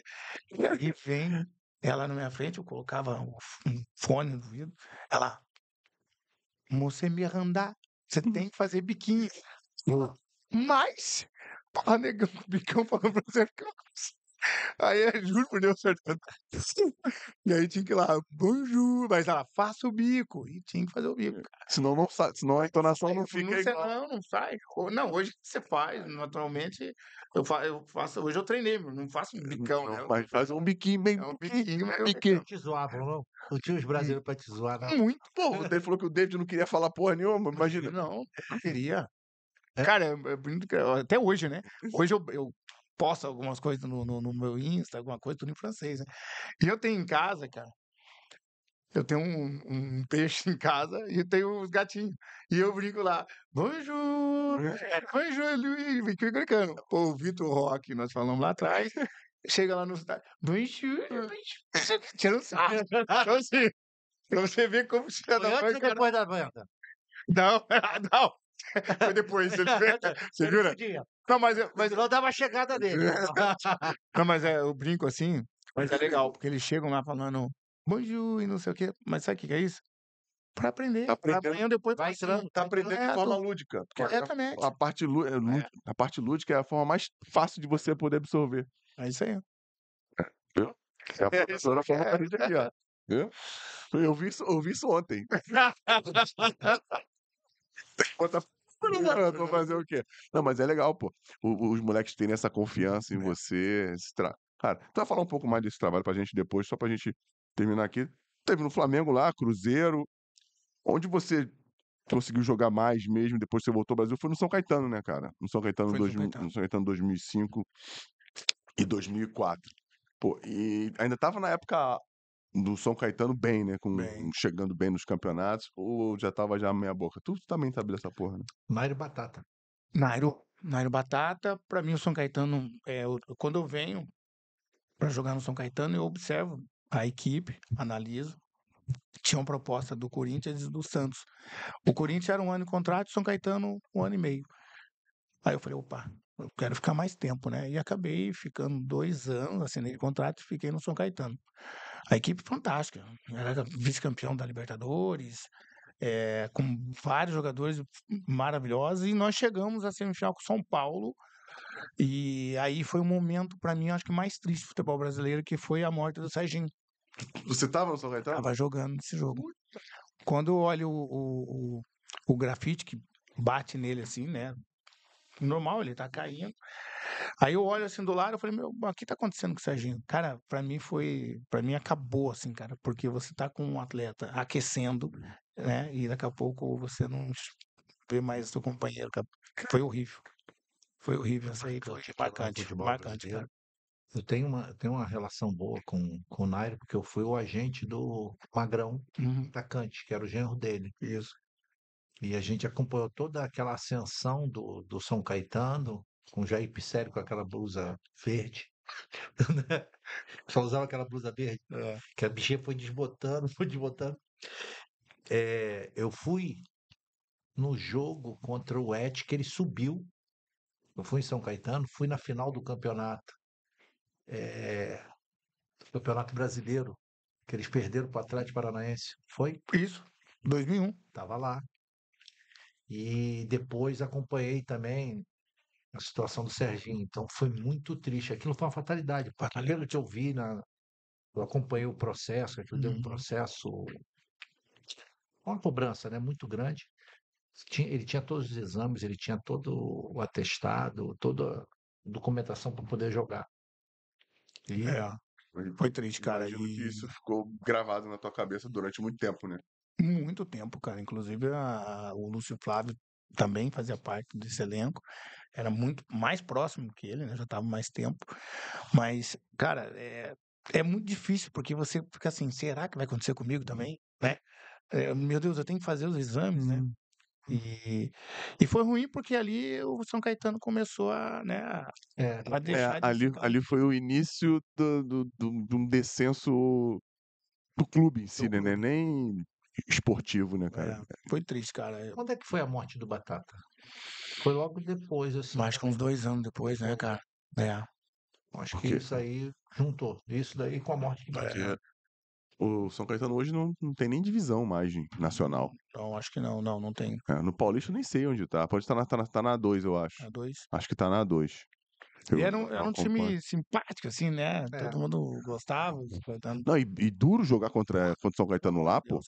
E aí vem ela na minha frente, eu colocava um fone no vidro ela, Você me Miranda, você uhum. tem que fazer biquinho. Mas, porra, negão, o bicão falando pra você Aí é juro por Deus, Fernando. E aí tinha que ir lá, bonjour, mas ela, faça o bico. E tinha que fazer o bico, é. Senão, não sai, senão a entonação não fica não, igual. Não, não sai. Não, hoje você faz, naturalmente, eu, fa, eu faço, hoje eu treinei, não faço um é, bicão, não, né? Mas faz um biquinho bem... É um é biquinho, Biquinho. Te zoava, não? Não tinha os brasileiros pra te zoar, não? Muito, pô. David falou que o David não queria falar porra nenhuma, imagina. Não, não queria. É. Cara, é até hoje, né? Hoje eu, eu posto algumas coisas no, no, no, meu Insta, alguma coisa, tudo em francês, né? E eu tenho em casa, cara, eu tenho um, um peixe em casa e tenho os gatinhos. E eu brinco lá, bonjour, hum. bonjour, Luiz, fico brincando. Pô, o Vitor Roque, nós falamos lá atrás, chega lá no... Bonjour, tira o saco. Então, assim, pra você ver como se da banca... foi depois da banca? Não, não. Foi depois, você, você viu? Né? Não, mas, eu- mas, não dava a chegada dele. Né? não, mas é, eu brinco assim. Mas é legal. Porque eles chegam lá falando bonjour e não sei o quê. Mas sabe o que que é isso? Pra aprender. Tá aprendendo. Amanhã depois Vai ensinando, tá aprendendo de é forma lúdica. porque é, a- Corretamente. a parte, lú- é, é. a parte lúdica é a forma mais fácil de você poder absorver. É isso aí. É a professora falando pra gente aqui, ó. Viu? Eu vi isso, eu vi isso ontem. Conta- Vou fazer o quê? Não, mas é legal, pô. os moleques terem essa confiança em é. você. Tra... Cara, tu vai falar um pouco mais desse trabalho pra gente depois, só pra gente terminar aqui. Teve no Flamengo lá, Cruzeiro. Onde você conseguiu jogar mais mesmo depois que você voltou ao Brasil foi no São Caetano, né, cara? No São Caetano, dois, Caetano. No São Caetano 2005 e 2004. Pô, e ainda tava na época do São Caetano bem, né? Com, bem. Chegando bem nos campeonatos, ou já tava já meia boca? Tu também sabe dessa porra, né? Nairo Batata. Nairo, Nairo Batata, pra mim o São Caetano, é, eu, quando eu venho para jogar no São Caetano, eu observo a equipe, analiso. Tinha uma proposta do Corinthians e do Santos. O Corinthians era um ano de contrato, São Caetano um ano e meio. Aí eu falei, opa, eu quero ficar mais tempo, né? E acabei ficando dois anos, assinei contrato e fiquei no São Caetano a equipe fantástica. era vice-campeão da Libertadores, é, com vários jogadores maravilhosos, e nós chegamos a semifinal com São Paulo. E aí foi um momento, para mim, acho que mais triste do futebol brasileiro, que foi a morte do Serginho. Você tava no São Caetano? Tava jogando nesse jogo. Quando eu olho o, o, o, o grafite que bate nele assim, né? normal, ele tá caindo. Aí eu olho assim do lado, eu falei, meu, o que tá acontecendo com o Serginho? Cara, para mim foi, para mim acabou assim, cara, porque você tá com um atleta aquecendo, né? E daqui a pouco você não vê mais seu companheiro, Foi horrível. Foi horrível isso aí, foi marcante, marcante, cara. Eu tenho uma, tenho uma relação boa com, com o Nairo, porque eu fui o agente do Magrão, uhum. atacante, que era o genro dele. Isso. E a gente acompanhou toda aquela ascensão do, do São Caetano, com Jair Pissério com aquela blusa verde. Né? Só usava aquela blusa verde, é. que a bichinha foi desbotando, foi desbotando. É, eu fui no jogo contra o Et, que ele subiu. Eu fui em São Caetano, fui na final do campeonato. É, do campeonato brasileiro, que eles perderam para o Atlético Paranaense. Foi? Isso, 2001. Tava lá. E depois acompanhei também a situação do Serginho. Então foi muito triste. Aquilo foi uma fatalidade. Paralelo te ouvi, na... eu acompanhei o processo, aquilo uhum. deu um uhum. processo. Uma cobrança né, muito grande. Ele tinha todos os exames, ele tinha todo o atestado, toda a documentação para poder jogar. E... É. Foi triste, cara. E... Isso ficou gravado na tua cabeça durante muito tempo, né? Muito tempo, cara. Inclusive a o Lúcio Flávio também fazia parte desse elenco. Era muito mais próximo que ele, né? Já tava mais tempo. Mas, cara, é, é muito difícil, porque você fica assim, será que vai acontecer comigo uhum. também? Né? É, meu Deus, eu tenho que fazer os exames, né? E, uhum. e foi ruim porque ali o São Caetano começou a, né, a, é, a é, deixar. É, ali, ali foi o início do, do, do, de um descenso do clube em si, né? Nem esportivo, né, cara? É, foi triste, cara. É, Quando é que foi a morte do Batata? Foi logo depois, assim. mais que né? uns dois anos depois, né, cara? É. Acho que isso aí juntou. Isso daí com a morte do é, Batata. É. O São Caetano hoje não, não tem nem divisão mais nacional. Não, acho que não, não, não tem. É, no Paulista eu nem sei onde tá. Pode estar tá na, tá na, tá na 2, eu acho. Na 2? Acho que tá na 2. E era um, era um time simpático, assim, né? É. Todo mundo gostava. Não, e, e, duro jogar contra, contra o São Caetano lá, pô. Deus,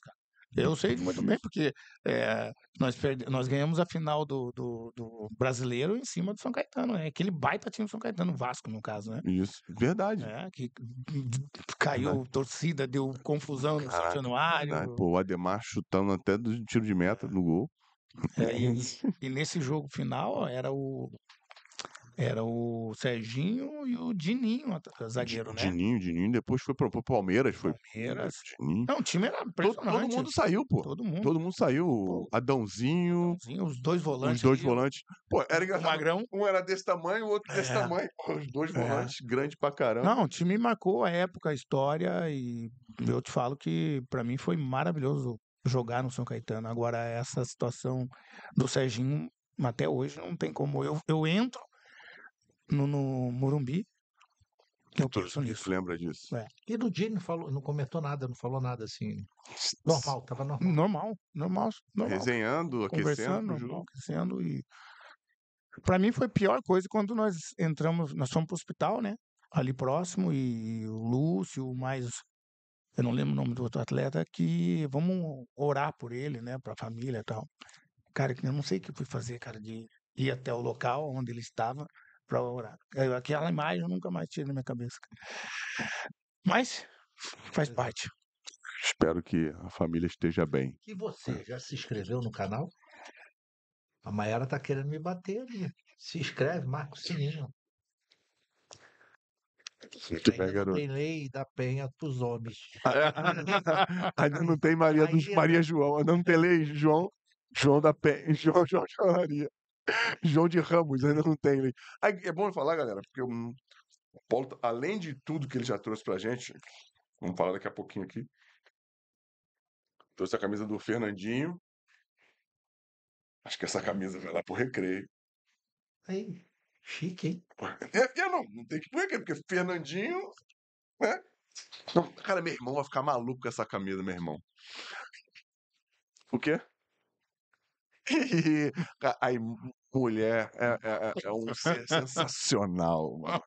eu sei muito bem, uhum. porque é, nós, perde, nós ganhamos a final do, do, do, brasileiro em cima do São Caetano, né? Aquele baita time do São Caetano, Vasco, no caso, né? Isso, verdade. É, que caiu verdade. torcida, deu confusão no São Januário. Verdade. Pô, o Ademar chutando até do tiro de meta no gol. É, e, e, nesse jogo final era o era o Serginho e o Dininho, zagueiro, né? Dininho, Dininho, depois foi pro, pro Palmeiras, foi. Palmeiras. Dininho. Não, o time era Todo, impressionante. todo mundo saiu, pô. Todo mundo. Todo mundo saiu. Adãozinho, Os dois volantes. os dois ali, volantes. Pô, era o Magrão. Um era desse tamanho, o outro desse é. tamanho. Pô, os dois É. volantes, grande pra caramba. Não, o time marcou a época, a história e eu te falo que pra mim foi maravilhoso jogar no São Caetano. Agora essa situação do Serginho até hoje não tem como eu eu entro no, no Morumbi. Que eu penso nisso. lembra disso. É. E no dia não, falou, não comentou nada, não falou nada assim. Normal, tava normal. Normal, normal. normal. Resenhando, Conversando, aquecendo. Normal, aquecendo e... para mim foi a pior coisa quando nós entramos, nós fomos pro hospital, né? Ali próximo e o Lúcio, mais eu não lembro o nome do outro atleta, que vamos orar por ele, né, para a família e tal. Cara, eu não sei o que fui fazer, cara, de ir até o local onde ele estava, para orar. Aquela imagem eu nunca mais tiro da minha cabeça. Mas faz é. parte. Espero que a família esteja bem. E você, né. já se inscreveu no canal? A Mayara está querendo me bater ali. Se inscreve, marca o sininho. Se tiver, garoto. Tem lei da penha pros homens. ainda não tem Maria, dos, Maria João. Ainda não tem lei, João. João da penha. João, João, João Maria. João de Ramos, ainda não tem. Né? É bom falar, galera, porque o Paulo, tá, além de tudo que ele já trouxe pra gente, vamos falar daqui a pouquinho aqui, trouxe a camisa do Fernandinho. Acho que essa camisa vai lá pro recreio. Aí, chique, hein? É, é, não, não tem que por aqui porque Fernandinho, né? Não, cara, meu irmão vai ficar maluco com essa camisa, meu irmão. O quê? E, aí, mulher é, é- é-, é um ser sensacional, mano.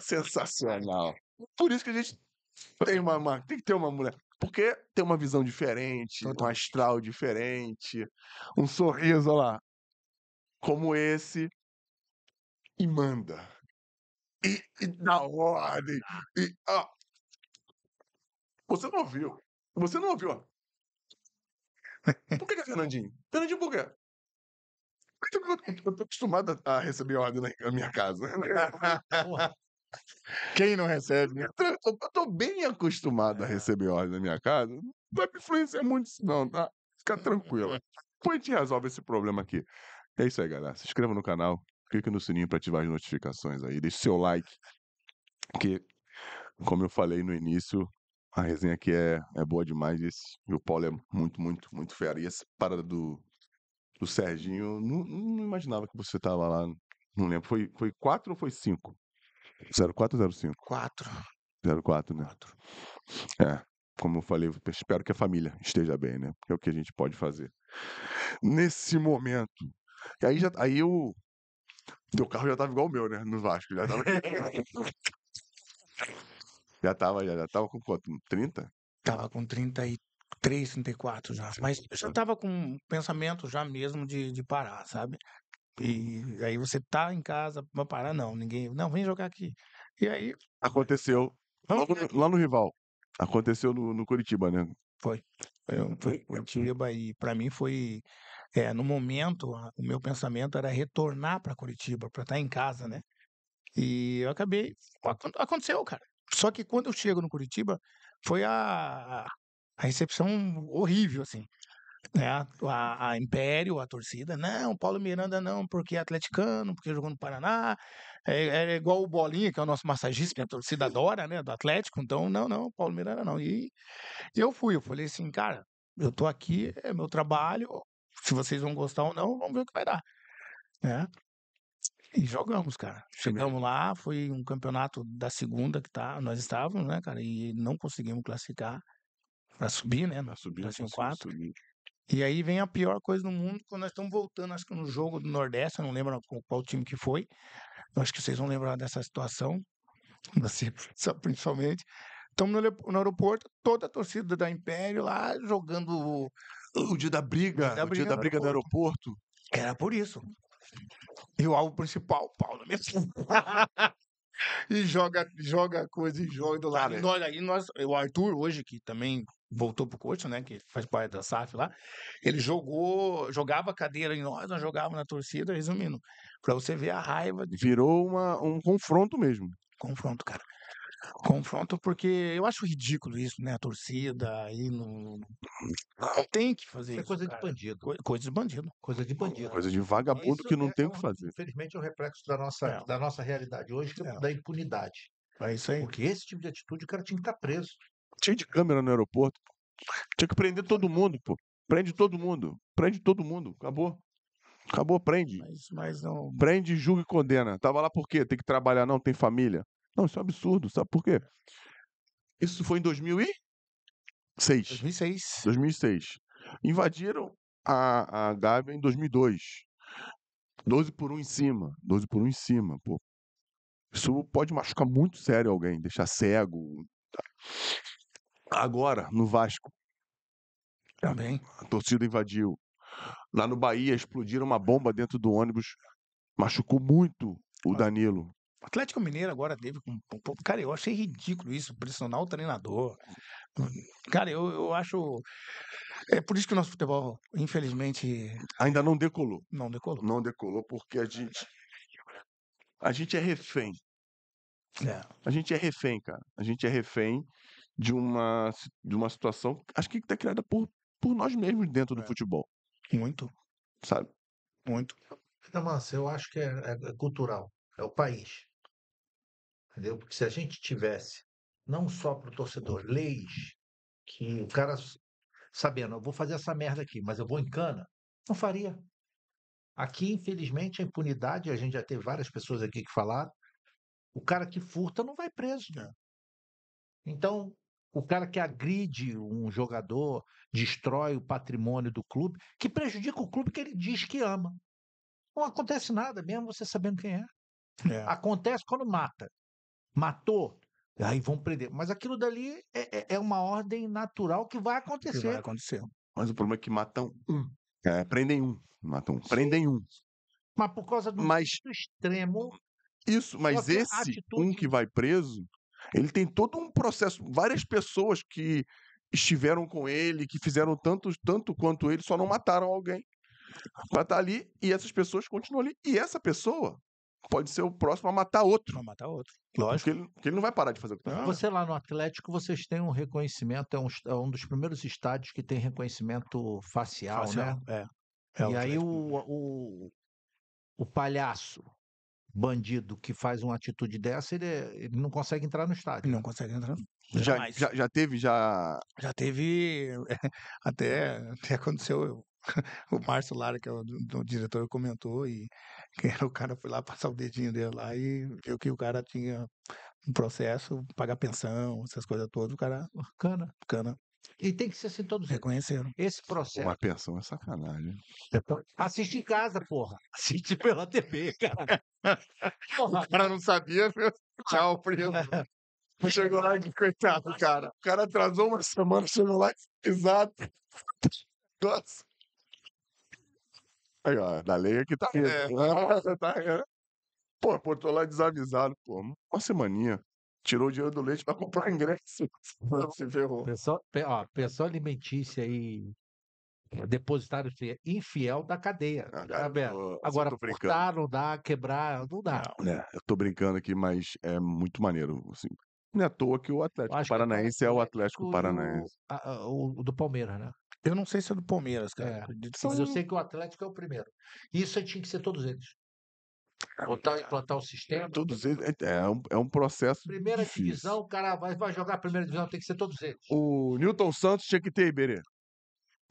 Sensacional. Por isso que a gente tem uma, uma- tem que ter uma mulher. Porque tem uma visão diferente, um astral diferente, um sorriso, olha lá, como esse, e manda. E, e dá ordem. E, ó. Você não ouviu. Você não ouviu. ó. Por que, que é Fernandinho? Fernandinho por quê? Tipo, eu tô acostumado a receber ordem na minha casa. Né? Quem não recebe? Né? Então, eu, tô, bem acostumado a é. receber ordem na minha casa. Não vai me influenciar muito isso, não, tá? Fica tranquilo. Põe a gente resolve esse problema aqui. É isso aí, galera. Se inscreva no canal, clique no sininho para ativar as notificações aí, deixe seu like. Que, como eu falei no início, a resenha aqui é, é boa demais. Esse, e o Paulo é muito, muito, muito fera. E essa parada do, do Serginho, não, não imaginava que você tava lá. Não lembro. Foi, foi 4 ou foi 5? 04 ou 05? 4. 04, né? 4. É. Como eu falei, espero que a família esteja bem, né? Porque é o que a gente pode fazer. Nesse momento. E aí, já, aí eu, teu carro já tava igual o meu, né? No Vasco. Já tava. Já tava, já, já tava com quanto? 30? Tava com 33, 34 já. Mas eu já é. tava com um pensamento já mesmo de, de parar, sabe? E aí você tá em casa, vai parar, não, ninguém. Não, vem jogar aqui. E aí. Aconteceu. Logo, lá no rival. Aconteceu no, no Curitiba, né? Foi. É, eu, foi Curitiba e para mim foi. É, no momento, o meu pensamento era retornar para Curitiba, para estar tá em casa, né? E eu acabei. Aconteceu, cara. Só que quando eu chego no Curitiba, foi a, a recepção horrível, assim. Né? A, a, Império, a torcida, não, Paulo Miranda não, porque é atleticano, porque jogou no Paraná, é, é igual o Bolinha, que é o nosso massagista, que a torcida adora, né, do Atlético, então, não, não, Paulo Miranda não. E, e eu fui, eu falei assim, cara, eu tô aqui, é meu trabalho, se vocês vão gostar ou não, vamos ver o que vai dar. Né? E jogamos, cara. Chegamos lá, foi um campeonato da segunda que tá, nós estávamos, né, cara? E não conseguimos classificar para subir, né? Para subir, nós quatro. Subir. E aí vem a pior coisa do mundo, quando nós estamos voltando, acho que no jogo do Nordeste, eu não lembro qual, qual time que foi. Eu acho que vocês vão lembrar dessa situação, principalmente. Estamos no aeroporto, toda a torcida da Império lá jogando. O dia da briga, o dia da briga, o dia da briga do aeroporto. Era por isso. E o alvo principal, Paulo mesmo E joga, joga coisa e joga do tá lado. E nós, aí nós, o Arthur, hoje, que também voltou pro curso, né? Que faz parte da SAF lá, ele jogou, jogava cadeira em nós, nós jogávamos na torcida, resumindo, para você ver a raiva. De... Virou uma, um confronto mesmo. Confronto, cara confronto, porque eu acho ridículo isso, né? A torcida aí não. Tem que fazer é isso. É coisa de bandido. Coisa de bandido. Coisa de bandido. Coisa de vagabundo isso que não é, tem o um, que fazer. Infelizmente é um reflexo da nossa, é. da nossa realidade hoje, é é. da impunidade. É isso aí. Porque esse tipo de atitude o cara tinha que estar tá preso. Tinha de câmera no aeroporto. Tinha que prender todo mundo, pô. Prende todo mundo. Prende todo mundo. Acabou. Acabou, prende. Mas, mas não... Prende, julga e condena. Tava lá por quê? Tem que trabalhar, não? Tem família? Não, isso é um absurdo. Sabe por quê? Isso foi em 2006. 2006. 2006. Invadiram a, a Gávea em 2002. 12 por 1 em cima. 12 por 1 em cima, pô. Isso pode machucar muito sério alguém, deixar cego. Tá. Agora, no Vasco. Também. A torcida invadiu. Lá no Bahia, explodiram uma bomba dentro do ônibus. Machucou muito o Danilo. Atlético Mineiro agora teve Cara, eu achei ridículo isso, pressionar o treinador. Cara, eu, eu acho. É por isso que o nosso futebol, infelizmente. Ainda não decolou. Não decolou. Não decolou, porque a gente. A gente é refém. É. A gente é refém, cara. A gente é refém de uma, de uma situação, acho que está criada por, por nós mesmos dentro do é. futebol. Muito. Sabe? Muito. Não, mas eu acho que é, é, cultural. É o país. Entendeu? Porque se a gente tivesse, não só para o torcedor, leis que o cara, sabendo, eu vou fazer essa merda aqui, mas eu vou em cana, não faria. Aqui, infelizmente, a impunidade, a gente já teve várias pessoas aqui que falaram, o cara que furta não vai preso, né? Então, o cara que agride um jogador, destrói o patrimônio do clube, que prejudica o clube que ele diz que ama. Não acontece nada, mesmo você sabendo quem é. é. Acontece quando mata matou, aí vão prender. Mas aquilo dali é, é, é uma ordem natural que vai acontecer. Que vai acontecer. Mas o problema é que matam um. É. é, prendem um. Matam um. Sim. Prendem um. Mas por causa do mas, extremo. Isso, mas esse atitude... um que vai preso, ele tem todo um processo, várias pessoas que estiveram com ele, que fizeram tanto, tanto quanto ele, só não mataram alguém. Pra estar tá ali e essas pessoas continuam ali. E essa pessoa pode ser o próximo a matar outro. A matar outro. Lógico. Porque ele, porque ele não vai parar de fazer o que tá Você lá no Atlético, vocês têm um reconhecimento, é um, é um dos primeiros estádios que tem reconhecimento facial, né? facial né? É. é e o aí o, o, o, palhaço bandido que faz uma atitude dessa, ele, ele não consegue entrar no estádio. Não consegue entrar. Já, já, já, teve, já... Já teve, até, até aconteceu o Márcio Lara, que é o, o, diretor, comentou e o cara foi lá passar o dedinho dele lá e viu que o cara tinha um processo, pagar pensão, essas coisas todas, o cara... Cana. Cana. E tem que ser assim todos Reconheceram. Esse processo. Uma pensão é sacanagem. Então, assiste em casa, porra. Assiste pela TV, cara. Porra. O cara não sabia, meu. Tchau, preso. É. Chegou lá e coitado, cara. O cara atrasou uma semana, chegou lá, exato. Nossa. Aí, ó, da lei aqui tá. É. tá, tá Pô, portou tô lá desavisado, pô. Uma semaninha. Tirou o dinheiro do leite pra comprar ingresso. Se ferrou. Pessoal, ó, pessoal alimentícia aí. Depositário infiel da cadeia. Ah, tá assim, tô, Agora, cortar não dá, quebrar, não dá. É, eu tô brincando aqui, mas é muito maneiro. Assim. Não é à toa que o Atlético Paranaense que... é o Atlético o, Paranaense. O, a, o do Palmeiras, né? Eu não sei se é do Palmeiras, cara. É, São... Mas eu sei que o Atlético é o primeiro. Isso tinha que ser todos eles. Ah, Botar, é. implantar o sistema. Todos eles. É, é, é, um, é um processo. Primeira difícil. divisão, o cara vai, vai jogar a primeira divisão, tem que ser todos eles. O Newton Santos tinha que ter Iberê.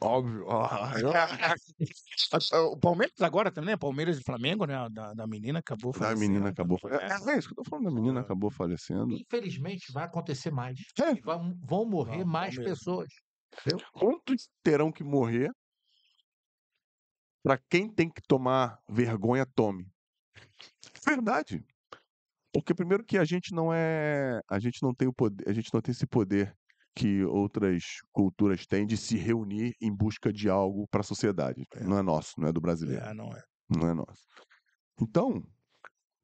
Óbvio. o Palmeiras agora também, né? Palmeiras e Flamengo, né? Da, da menina acabou falecendo. Da menina acabou falecendo. É, é isso que eu tô falando, da menina acabou falecendo. Infelizmente vai acontecer mais. É. Vão, vão morrer não, mais Palmeiras. pessoas. Quantos terão que morrer para quem tem que tomar vergonha, tome? Verdade. Porque primeiro que a gente não é, a gente não tem o poder, a gente não tem esse poder que outras culturas têm de se reunir em busca de algo para a sociedade. É. Não é nosso, não é do brasileiro. É, não é. Não é nosso. Então,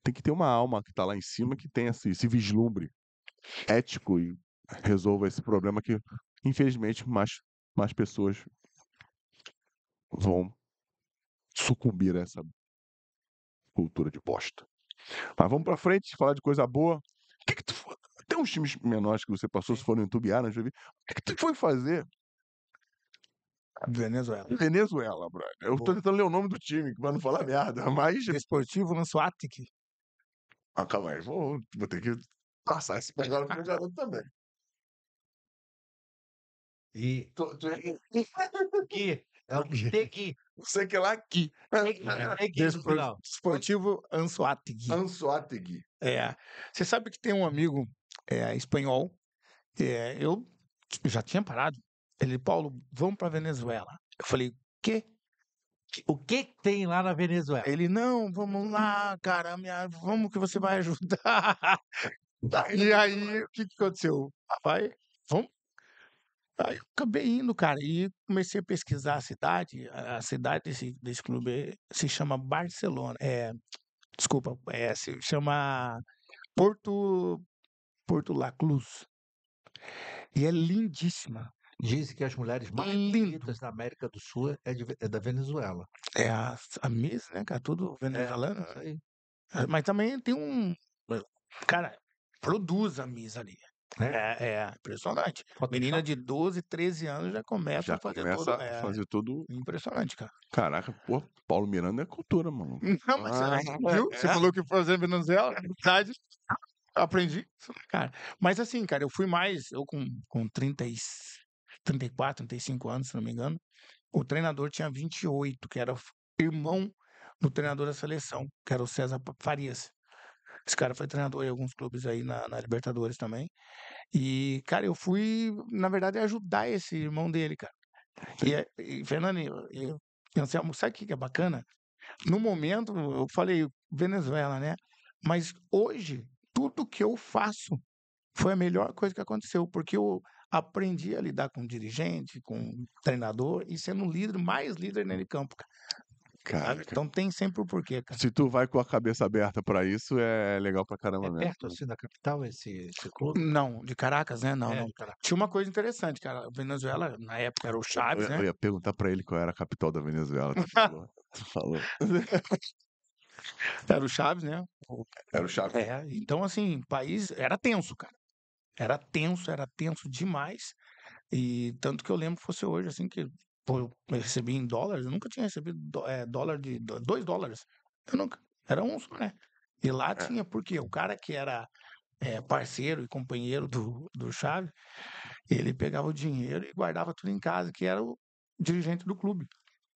tem que ter uma alma que está lá em cima que tenha esse, esse vislumbre ético e resolva esse problema que infelizmente, mais, mais pessoas vão sucumbir a essa cultura de bosta. Mas vamos para frente, falar de coisa boa. Que que tu, tem uns times menores que você passou, se foram entubiar, né, vi O que, que tu foi fazer? Venezuela. Venezuela, brother. Eu Boa. tô tentando ler o nome do time, pra não falar merda, mas... Esportivo lançou Attic. Ah, calma aí, vou, vou ter que passar esse pegado pro garoto também. E tu, tu, que tem que você que é lá que Despo, esportivo Ansoategui. Ansoategui. É. Você sabe que tem um amigo é, espanhol. É, eu já tinha parado. Ele, Paulo, vamos para Venezuela. Eu falei, o quê? O que tem lá na Venezuela? Ele, não, vamos lá, cara, minha, vamos que você vai ajudar. Tá e aí, o que, que aconteceu? Rapaz, vamos Aí eu acabei indo, cara, e comecei a pesquisar a cidade. A cidade desse, desse clube se chama Barcelona. É, desculpa, é, se chama Porto, Porto La Cruz. E é lindíssima. Dizem que as mulheres mais Lindo. bonitas da América do Sul é, de- é da Venezuela. É a, a Miss, né, cara? É tudo é, venezuelano. É, isso aí. Ah, mas também tem um. Eh, cara, produz a Miss ali. É, é, é impressionante. Menina de 12, 13 anos já começa já a fazer começa tudo. É, fazer tudo. Impressionante, cara. Caraca, pô, Paulo Miranda é cultura, mano. Não, mas ah, viu? É. Você falou que fazer Venezuela, na verdade, aprendi cara. Mas assim, cara, eu fui mais, eu com, com 30 e, 34, 35 anos, se não me engano, o treinador tinha 28, que era irmão do treinador da seleção, que era o César Farias. Esse cara foi treinador em alguns clubes aí na, na Libertadores também. E, cara, eu fui, na verdade, ajudar esse irmão dele, cara. E, é, e Fernando, e, e Anselmo, sabe o que é bacana? No momento, eu falei Venezuela, né? Mas hoje, tudo que eu faço foi a melhor coisa que aconteceu, porque eu aprendi a lidar com dirigente, com treinador e sendo líder, mais líder nele campo. Cara, então tem sempre o um porquê, cara. Se tu vai com a cabeça aberta para isso, é legal pra é caramba é mesmo. perto assim da capital esse, esse clube? Não, de Caracas, né? Não, é, não. Tinha uma coisa interessante, cara. A Venezuela, na época, era o Chaves, eu, né? Eu ia perguntar para ele qual era a capital da Venezuela. Tu falou. tu falou. era o Chaves, né? Era o Chaves. É, então, assim, o país era tenso, cara. Era tenso, era tenso demais. E tanto que eu lembro que fosse hoje, assim, que Pô, eu recebi em dólares, eu nunca tinha recebido do, é, dólar de. dois dólares. Eu nunca. Era um só, né? E lá é. tinha, porque o cara que era é, parceiro e companheiro do, do Chave, ele pegava o dinheiro e guardava tudo em casa, que era o dirigente do clube.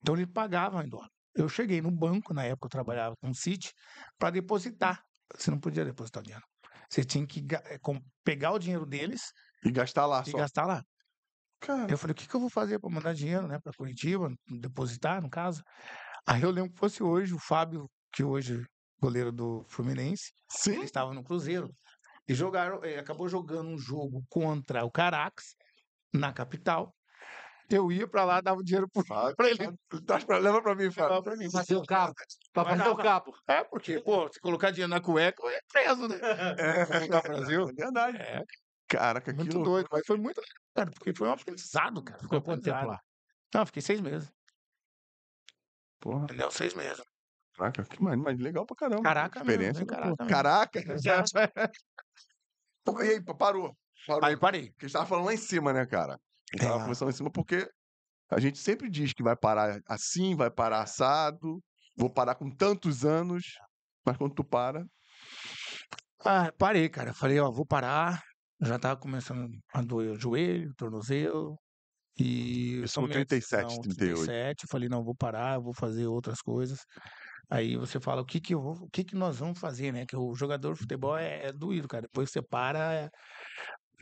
Então ele pagava em dólar. Eu cheguei no banco, na época eu trabalhava com o City, para depositar. Você não podia depositar dinheiro. Você tinha que é, pegar o dinheiro deles e gastar lá. E só. gastar lá. Cara. Eu falei, o que, que eu vou fazer para mandar dinheiro, né, para Curitiba, depositar, no caso? Aí eu lembro que fosse hoje o Fábio, que hoje é goleiro do Fluminense, Sim? ele estava no Cruzeiro. E jogaram, eh, acabou jogando um jogo contra o Caracas, na capital. Eu ia pra lá, dava o dinheiro pro Fábio, pra ele. Traz pra, leva pra mim, Fábio. Pra mim, fazer o capo. Pra fazer o capo. É, porque, pô, se colocar dinheiro na cueca, é preso, né? É, é, é Brasil. É verdade. É. Caraca, que Muito louco. doido, mas foi muito Cara, porque foi um aprendizado, cara. Ficou quanto tempo lá? Não, fiquei seis meses. Porra. Entendeu? Seis meses. Caraca, que mais mas legal pra caramba. Caraca, experiência. Né, mesmo, caraca. Caraca. e aí, parou. parou. Aí parei. Porque a gente tava falando lá em cima, né, cara? A gente tava é. conversando lá em cima porque a gente sempre diz que vai parar assim, vai parar assado, vou parar com tantos anos, mas quando tu para. Ah, parei, cara. Falei, ó, vou parar, já estava começando a doer o joelho, o tornozelo. E eu sou 37, 38. 37, falei, não, vou parar, vou fazer outras coisas. Aí você fala, o que que, eu o que, que nós vamos fazer, né? Que o jogador de futebol é, é doído, cara. Depois você para,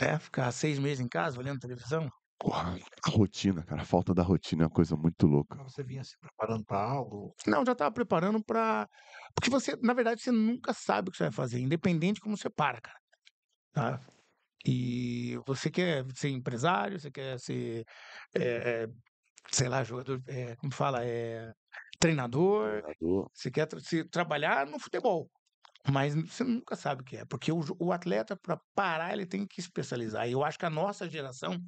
né? Ficar seis meses em casa olhando televisão. Porra, a rotina, cara, a falta da rotina é uma coisa muito louca. Você vinha se preparando para algo? Não, já estava preparando para. Porque você, na verdade, você nunca sabe o que você vai fazer, independente de como você para, cara. Tá? E você quer ser empresário, você quer ser, é, sei lá, jogador, é, como fala, é, treinador, treinador, você quer se trabalhar no futebol. Mas você nunca sabe o que é, porque o, o atleta, para parar, ele tem que especializar. E eu acho que a nossa geração,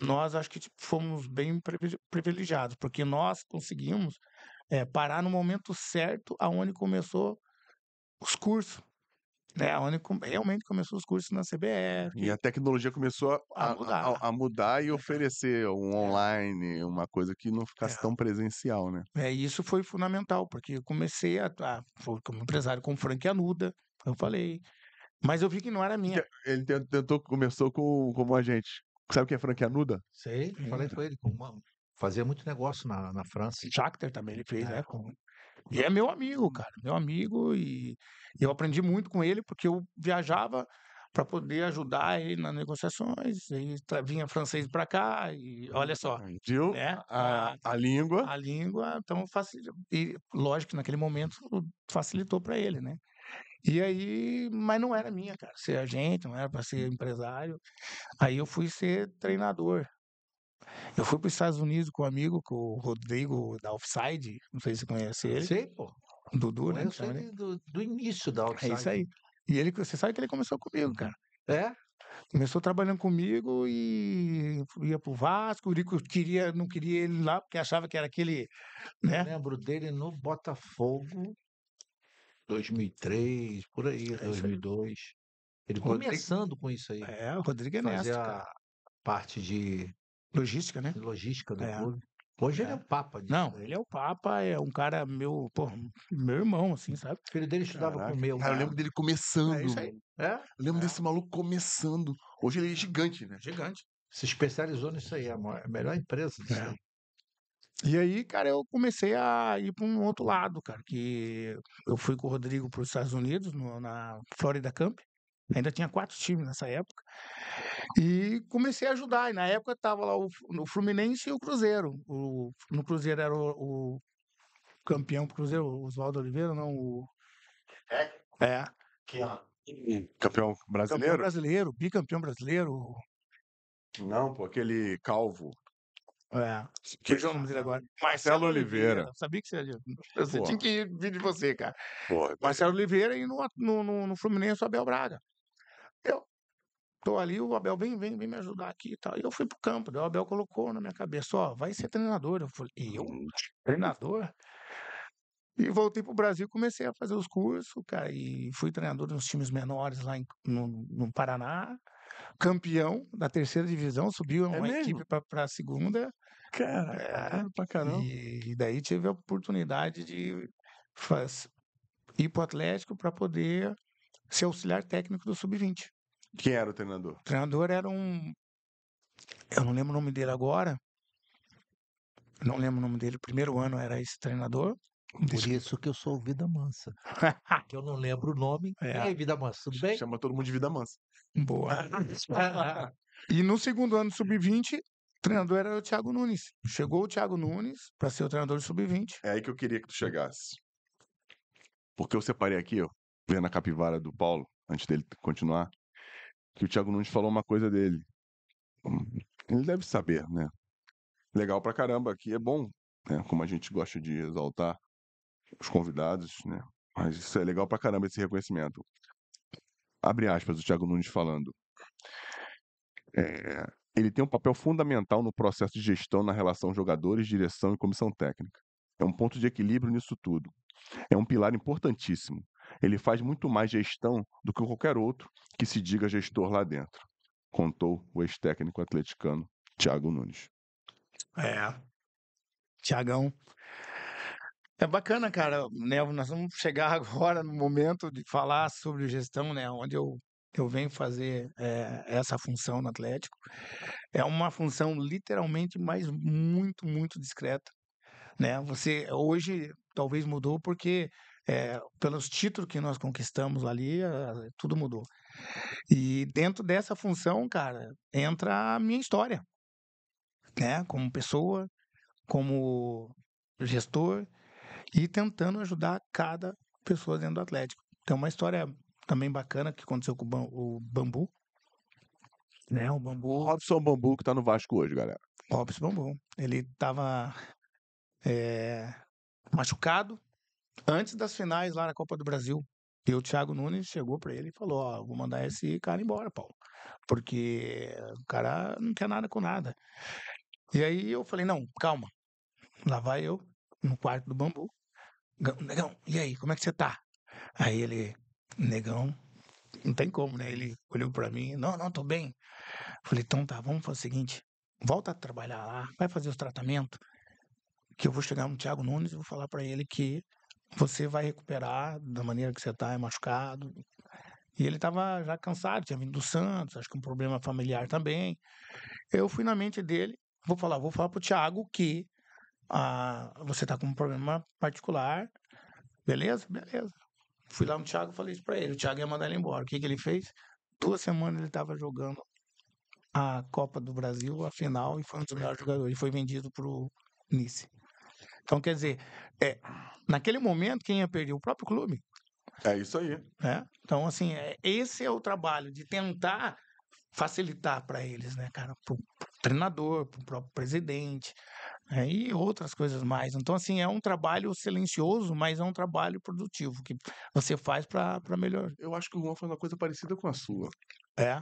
nós acho que tipo, fomos bem privilegiados, porque nós conseguimos é, parar no momento certo aonde começou os cursos né? Onde realmente começou os cursos na CBF. E a tecnologia começou a, a, mudar. a, a mudar. e oferecer um é. online, uma coisa que não ficasse é. tão presencial, né? É, isso foi fundamental, porque eu comecei a, a como empresário com o Frank Anuda, eu falei, mas eu vi que não era minha. Ele tentou, começou com, como agente. gente. Sabe o que é Frank Anuda? Sei, falei com ele, com uma, fazia muito negócio na, na França. Shakhtar também ele fez, é, né? Com... E é meu amigo, cara, meu amigo, e eu aprendi muito com ele, porque eu viajava para poder ajudar ele nas negociações. E vinha francês para cá e olha só, viu? Né? A, a, língua, a língua, então facilitou. E lógico que naquele momento facilitou para ele, né? E aí, mas não era minha, cara, ser agente, não era para ser hum. empresário. Aí eu fui ser treinador. Eu fui para os Estados Unidos com um amigo, com o Rodrigo da Offside, não sei se você conhece ele. Sei, pô. O Dudu, né? Eu sei ele. do, do início da Offside. É isso aí. E ele, você sabe que ele começou comigo, cara. É? Começou trabalhando comigo e ia pro Vasco. O Rico queria, não queria ele lá porque achava que era aquele. Né? Eu lembro dele no Botafogo 2003, por aí, 2002. É ele começando com isso aí. É, o Rodrigo é Fazia nessa, a parte de Logística, né? Logística do é. clube. Hoje é. ele é o papa disso. Não, ele é o papa, é um cara meu, pô, meu irmão, assim, sabe? O filho dele estudava Caraca. com o meu. Cara, eu né? lembro dele é começando. É isso aí. É? Eu lembro é. desse maluco começando. Hoje ele é gigante, né? Gigante. Se especializou nisso aí, é a melhor empresa disso é. aí. E aí, cara, eu comecei a ir para um outro lado, cara, que eu fui com o Rodrigo para os Estados Unidos, no, na Florida Camp. Ainda tinha quatro times nessa época. E comecei a ajudar. E na época estava lá o, o Fluminense e o Cruzeiro. O, no Cruzeiro era o, o campeão do Cruzeiro, o Oswaldo Oliveira, não? O... É? É. Que, Campeão brasileiro? Campeão brasileiro, bicampeão brasileiro. Não, pô, aquele calvo. É. Que é o nome dele agora? Marcelo, Marcelo Oliveira. Oliveira. Sabia que você ia. Eu tinha que vir de você, cara. Porra. Marcelo Oliveira e no, no, no Fluminense o Abel Braga. Eu tô ali, o Abel vem, vem, vem me ajudar aqui e tal. E eu fui pro campo, daí o Abel colocou na minha cabeça, ó, vai ser treinador. Eu falei, e eu? Treinador? E voltei pro Brasil, comecei a fazer os cursos, cara, e fui treinador nos times menores lá em, no, no Paraná, campeão da terceira divisão, subiu é uma mesmo? equipe para a segunda. Cara, é, pra caramba. E, e daí tive a oportunidade de faz, ir pro Atlético para poder ser auxiliar técnico do Sub-20. Quem era o treinador? O treinador era um. Eu não lembro o nome dele agora. Não lembro o nome dele. O primeiro ano era esse treinador. Por isso que eu sou Vida Mansa. que eu não lembro o nome. É. E aí, Vida Mansa, tudo bem? Chama todo mundo de Vida Mansa. Boa. e no segundo ano sub-20, o treinador era o Thiago Nunes. Chegou o Thiago Nunes para ser o treinador do sub-20. É aí que eu queria que tu chegasse. Porque eu separei aqui, ó, vendo a capivara do Paulo, antes dele continuar que o Thiago Nunes falou uma coisa dele. Ele deve saber, né? Legal pra caramba, aqui, é bom, né? Como a gente gosta de exaltar os convidados, né? Mas isso é legal pra caramba esse reconhecimento. Abre aspas, o Thiago Nunes falando. É, ele tem um papel fundamental no processo de gestão na relação jogadores, direção e comissão técnica. É um ponto de equilíbrio nisso tudo. É um pilar importantíssimo. Ele faz muito mais gestão do que qualquer outro que se diga gestor lá dentro, contou o ex-técnico atleticano Thiago Nunes. É. Tiagão. É bacana, cara. Né? Nós vamos chegar agora no momento de falar sobre gestão, né? Onde eu, eu venho fazer é, essa função no Atlético. É uma função literalmente, mas muito, muito discreta. Né? Você hoje talvez mudou porque é, pelos títulos que nós conquistamos ali, ah, tudo mudou. E dentro dessa função, cara, entra a minha história, né? Como pessoa, como gestor e tentando ajudar cada pessoa dentro do Atlético. Tem uma história também bacana que aconteceu com o Bambu, né? O Bambu. Robson Bambu que tá no Vasco hoje, galera. Robson Bambu. Ele tava é, machucado, Antes das finais lá na Copa do Brasil, e o Thiago Nunes chegou para ele e falou: Ó, vou mandar esse cara embora, Paulo, porque o cara não quer nada com nada. E aí eu falei: Não, calma. Lá vai eu, no quarto do bambu. Negão, e aí, como é que você tá? Aí ele, negão, não tem como, né? Ele olhou para mim: Não, não, tô bem. falei: Então tá, vamos fazer o seguinte: volta a trabalhar lá, vai fazer os tratamentos, que eu vou chegar no Thiago Nunes e vou falar para ele que você vai recuperar da maneira que você está, é machucado. E ele estava já cansado, tinha vindo do Santos, acho que um problema familiar também. Eu fui na mente dele, vou falar, vou falar para o Thiago que ah, você está com um problema particular. Beleza? Beleza. Fui lá no Thiago e falei isso para ele. O Thiago ia mandar ele embora. O que, que ele fez? Duas semanas ele estava jogando a Copa do Brasil, a final, e foi um dos melhores jogadores. Ele foi vendido para o Nice. Então, quer dizer, é, naquele momento, quem ia perder? O próprio clube. É isso aí. Né? Então, assim, é, esse é o trabalho de tentar facilitar para eles, né, cara? Para o treinador, para o próprio presidente né? e outras coisas mais. Então, assim, é um trabalho silencioso, mas é um trabalho produtivo que você faz para melhor. Eu acho que o Juan faz uma coisa parecida com a sua. É?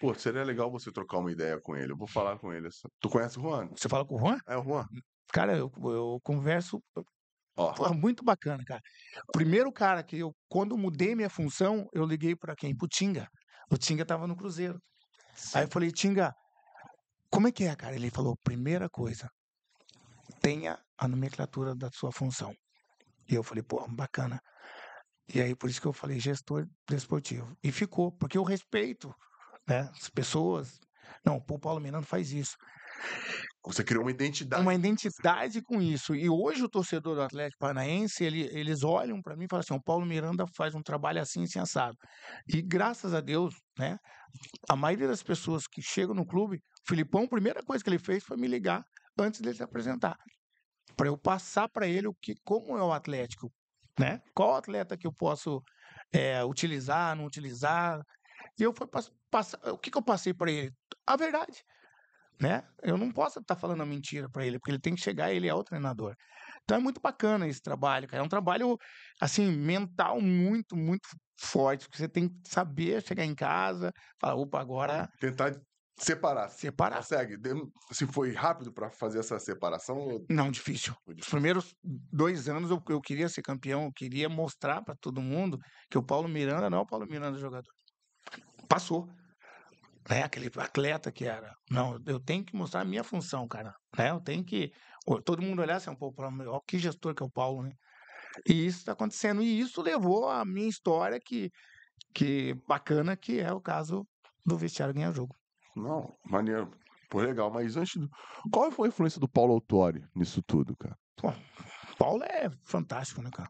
Pô, seria legal você trocar uma ideia com ele. Eu vou falar com ele. Tu conhece o Juan? Você fala com o Juan? É o Juan. Cara, eu, eu converso. Oh. muito bacana, cara. Primeiro cara que eu, quando eu mudei minha função, eu liguei para quem? Pro Tinga. O Tinga tava no Cruzeiro. Sim. Aí eu falei, Tinga, como é que é, cara? Ele falou, primeira coisa, tenha a nomenclatura da sua função. E eu falei, pô, bacana. E aí, por isso que eu falei gestor desportivo. E ficou, porque eu respeito né, as pessoas. Não, o Paulo Miranda faz isso. Você criou uma identidade. Uma identidade com isso. E hoje o torcedor do Atlético Paranaense, ele, eles olham para mim e falam assim: o Paulo Miranda faz um trabalho assim, sensado. Assim, e graças a Deus, né, a maioria das pessoas que chegam no clube, o Filipão, a primeira coisa que ele fez foi me ligar antes dele se apresentar. Para eu passar para ele o que, como é o Atlético, né? Qual atleta que eu posso é, utilizar, não utilizar. E eu fui passar. Pass... O que, que eu passei para ele? A verdade né? Eu não posso estar tá falando a mentira para ele, porque ele tem que chegar, ele é o treinador. Então é muito bacana esse trabalho, cara. É um trabalho, assim, mental muito, muito forte, porque você tem que saber chegar em casa, falar, opa, agora. Tentar separar. Separar. Consegue? Se foi rápido para fazer essa separação? Não, difícil. difícil. Os primeiros dois anos eu, eu queria ser campeão, eu queria mostrar para todo mundo que o Paulo Miranda não é o Paulo Miranda jogador. Passou né? Aquele atleta que era. Não, eu tenho que mostrar a minha função, cara. Né? Eu tenho que. Todo mundo olhar um pouco para mim, ó, que gestor que é o Paulo, né? E isso está acontecendo. E isso levou a minha história que, que bacana, que é o caso do vestiário ganhar jogo. Não, maneiro. foi legal. Mas antes do... Qual foi a influência do Paulo Autori nisso tudo, cara? Pô, Paulo é fantástico, né, cara?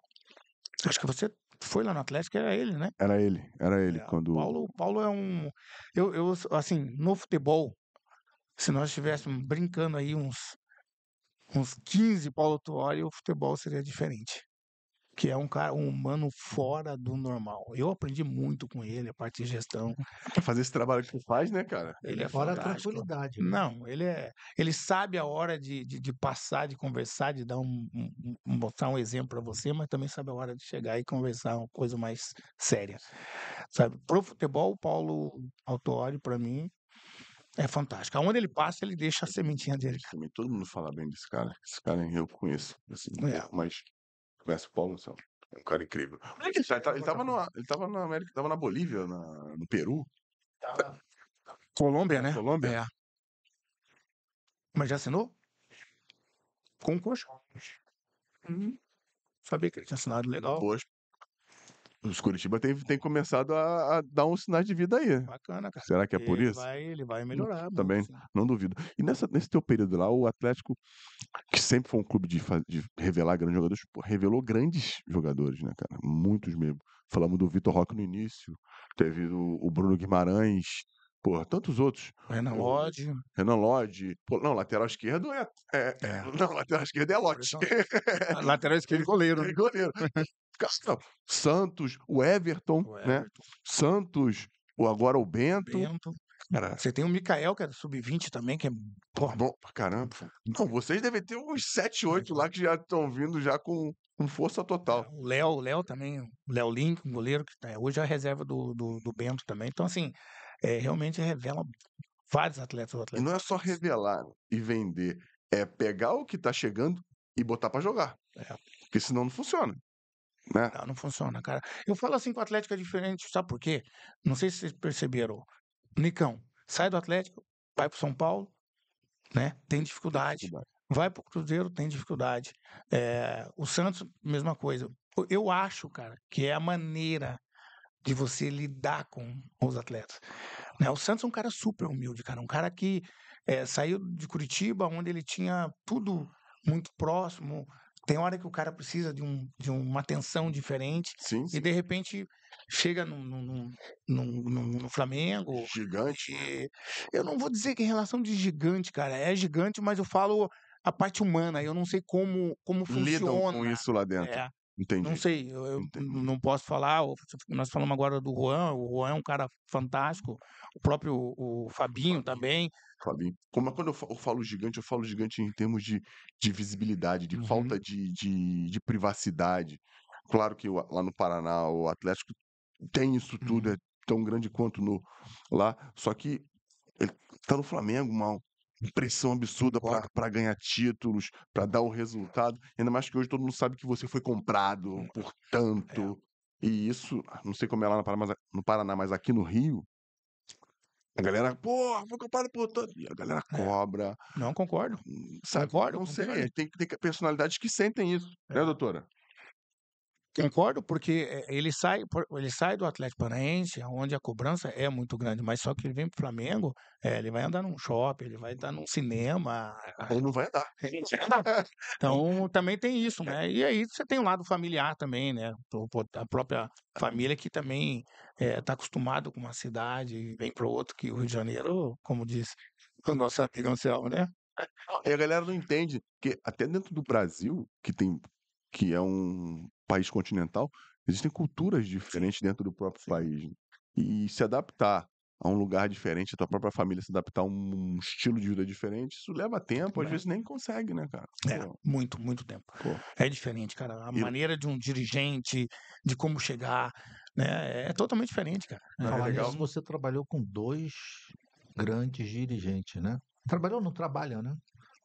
Acho que você foi lá no Atlético, era ele, né? Era ele, era ele. É, quando... Paulo, Paulo é um. Eu, eu, assim, no futebol, se nós estivéssemos brincando aí uns, uns 15 Paulo Tuori, o futebol seria diferente que é um cara, um humano fora do normal. Eu aprendi muito com ele, a parte de gestão. Fazer esse trabalho que tu faz, né, cara? Ele, ele é, é fora da tranquilidade. Hum. Não, ele é. Ele sabe a hora de, de, de passar, de conversar, de dar um, um mostrar um exemplo para você, mas também sabe a hora de chegar e conversar uma coisa mais séria. Sabe? Pro futebol, o Paulo Autório, para mim, é fantástico. Aonde ele passa, ele deixa a sementinha dele. Também todo mundo fala bem desse cara. Esse cara eu conheço. Assim, é. Mas Conhece o Paulo, É um cara incrível. Ele, estava é tá, tá, ele, tava no, ele tava na América, tava na Bolívia, na, no Peru. Tava. Colômbia, né? Colômbia. É. Mas já assinou? Com o Coxa. Hum. Sabia que ele tinha assinado legal. Coxa. Os Curitiba tem, tem começado a, a dar uns sinais de vida aí. Bacana, cara. Será que é por isso? Ele vai, ele vai hum, melhorar. também, assim. não duvido. E nessa, nesse teu período lá, o Atlético, que sempre foi um clube de, de revelar grandes jogadores, revelou grandes jogadores, né, cara? Muitos mesmo. Falamos do Vitor Roque no início, teve o, o Bruno Guimarães, porra, tantos outros. Renan Lodge. Renan Lodge. Pô, não, lateral esquerdo é, é, é. Não, lateral esquerdo é Lodge. lateral esquerdo é goleiro. É goleiro. Santos, o Everton, o né? Everton, né? Santos, o agora o Bento. Bento. Cara, você tem o Mikael, que é sub-20 também, que é. Porra. Bom pra caramba. Não, vocês devem ter uns 7, 8 é, lá que já estão vindo já com, com força total. É, o Léo, o Léo também, o Léo Link, um goleiro que tá, hoje é a reserva do, do, do Bento também. Então, assim, é, realmente revela vários atletas E não é só revelar e vender, é pegar o que está chegando e botar para jogar. É. Porque senão não funciona. Né? Não, não funciona, cara. Eu falo assim que o Atlético é diferente, sabe por quê? Não sei se vocês perceberam. Nicão, sai do Atlético, vai pro São Paulo, né? Tem dificuldade. Vai pro Cruzeiro, tem dificuldade. É, o Santos, mesma coisa. Eu acho, cara, que é a maneira de você lidar com os atletas. Né? O Santos é um cara super humilde, cara. Um cara que é, saiu de Curitiba, onde ele tinha tudo muito próximo. Tem hora que o cara precisa de, um, de uma atenção diferente. Sim, sim. E de repente chega no, no, no, no Flamengo. Gigante. E, né? eu não vou dizer que em relação de gigante, cara. É gigante, mas eu falo a parte humana. Eu não sei como, como funciona. Lidam com isso lá dentro. É. Entendi. Não sei, eu não posso falar. Nós falamos agora do Juan, o Juan é um cara fantástico, o próprio o Fabinho, Fabinho. também. Fabinho. Como é quando eu falo gigante, eu falo gigante em termos de, de visibilidade, de uhum. falta de, de, de, privacidade. Claro que lá no Paraná o Atlético tem isso tudo, uhum. é tão grande quanto no lá, só que ele tá no Flamengo, mal pressão absurda para ganhar títulos, para dar o resultado. Ainda mais que hoje todo mundo sabe que você foi comprado, hum. por É. E isso, ah, não sei como é lá no Paraná, no Paraná, mas aqui no Rio, a galera, porra, vou comprar por tanto. E a galera é. cobra. Não concordo. Hum, sabe? Concordo. Não sei. Tem, tem personalidades que sentem isso, né, é. né, doutora? Concordo, porque eh, ele sai, ele sai do Atlético Paranaense, onde a cobrança é muito grande, mas só que ele vem para o Flamengo, é, ele vai andar num shopping, ele vai andar num cinema. Ele não vai andar. Então, também tem isso, né? E aí você tem o um lado familiar também, né? A própria família que também está eh, é, acostumado com uma cidade e vem para outro, que o Rio de Janeiro, como disse o nosso amigo Anselmo, né? E a galera não entende que até dentro do Brasil, que tem que é um país continental, existem culturas diferentes dentro do próprio país. Né. E se adaptar a um lugar diferente, a tua própria família se adaptar a um estilo de vida diferente, isso leva tempo, às é. vezes nem consegue, né, cara? É, muito, muito tempo. Pô. É diferente, cara. A e... maneira de um dirigente, de como chegar, né, é totalmente diferente, cara. Não, é, é legal. Isso, assim. você trabalhou com dois grandes dirigentes, né? Trabalhou não trabalha, né?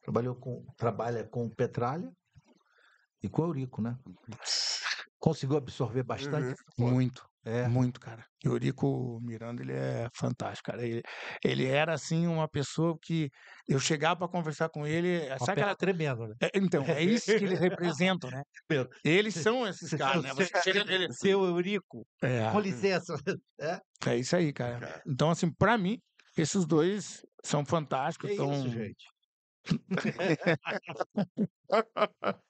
Trabalhou com, trabalha com Petralha e com Eurico, né? Conseguiu absorver bastante? Uhum. Muito. É. Muito, cara. Eurico Miranda, ele é fantástico, cara. Ele, ele era, assim, uma pessoa que eu chegava para conversar com ele. Eh, uma sabe aquela... tremendo, né? É, então, é isso que eles representam, né? Eles são esses caras, né? Você chega nele. Seu Eurico, é. com licença. É. é isso aí, cara. Então, assim, para mim, esses dois são fantásticos. Que tão... isso, gente.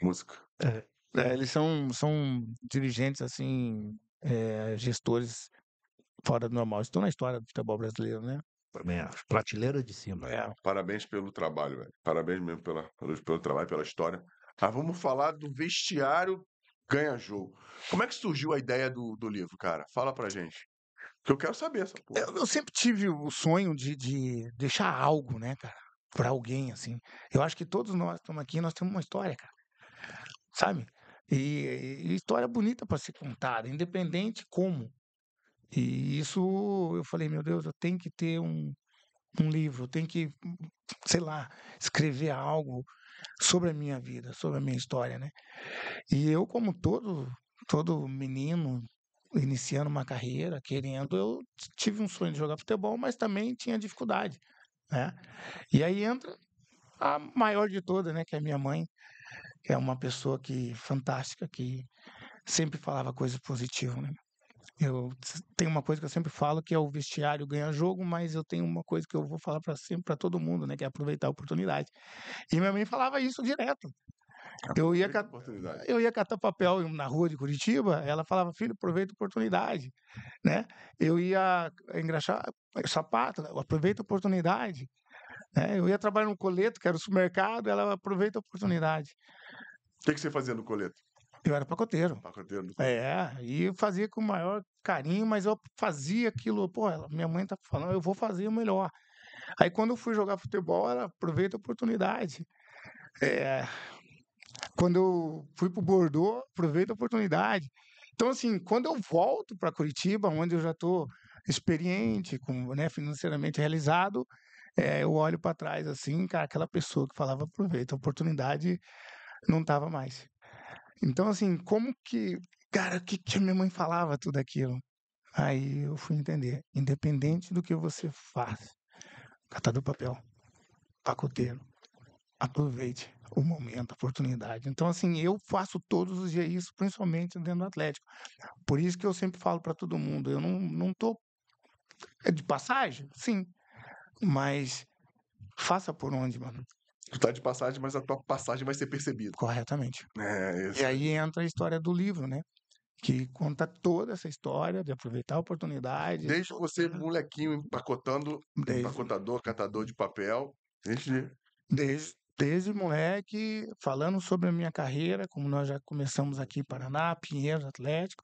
Músico. É. É, eles são, são dirigentes, assim, é, gestores fora do normal. Estão na história do futebol brasileiro, né? Também acho. Prateleira de cima. É. Parabéns pelo trabalho, velho. Parabéns mesmo pela, pelo, pelo trabalho, pela história. Ah, vamos falar do vestiário ganha-jogo. Como é que surgiu a ideia do, do livro, cara? Fala pra gente. Que eu quero saber essa porra. Eu, eu, sempre tive o sonho de, de deixar algo, né, cara? Pra alguém, assim. Eu acho que todos nós estamos aqui, nós temos uma história, cara. Sabe? E, e história bonita para ser contada, independente como. E isso eu falei, meu Deus, eu tenho que ter um, um livro, eu tenho que, sei lá, escrever algo sobre a minha vida, sobre a minha história, né? E eu, como todo, todo menino iniciando uma carreira, querendo, eu tive um sonho de jogar futebol, mas também tinha dificuldade, né? E aí entra a maior de todas, né, que é a minha mãe, é uma pessoa que fantástica, que sempre falava coisas positivas. Né? Eu tenho uma coisa que eu sempre falo que é o vestiário ganha jogo, mas eu tenho uma coisa que eu vou falar para sempre para todo mundo, né, que é aproveitar a oportunidade. E minha mãe falava isso direto. Eu ia, eu ia catar papel na rua de Curitiba, ela falava, filho, aproveita a oportunidade, né? Eu ia é engraxar sapato, né, aproveita a oportunidade. Né? Eu ia trabalhar no coleto, que era o supermercado, ela aproveita a oportunidade. O que, que você fazia no coleto? Eu era pacoteiro. Pacoteiro. É, e fazia com o maior carinho, mas eu fazia aquilo, pô, ela, minha mãe tá falando, eu vou fazer o melhor. Aí quando eu fui jogar futebol, ela aproveita a oportunidade. É, quando eu fui pro Bordeaux, aproveita a oportunidade. Então, assim, quando eu volto para Curitiba, onde eu já tô experiente, com, né, financeiramente realizado, é, eu olho para trás assim, cara, aquela pessoa que falava aproveita a oportunidade, não tava mais. Então, assim, como que. Cara, o que, que a minha mãe falava tudo aquilo? Aí eu fui entender. Independente do que você faz, catador papel, pacoteiro, aproveite o momento, a oportunidade. Então, assim, eu faço todos os dias isso, principalmente dentro do Atlético. Por isso que eu sempre falo para todo mundo: eu não, não tô é de passagem, sim, mas faça por onde, mano. Tu tá de passagem, mas a tua passagem vai ser percebida. Corretamente. É, isso. E aí entra a história do livro, né? que conta toda essa história de aproveitar a oportunidade. Desde você, molequinho, empacotando, desde, empacotador, catador de papel. Desde... desde... Desde moleque, falando sobre a minha carreira, como nós já começamos aqui em Paraná, Pinheiros, Atlético,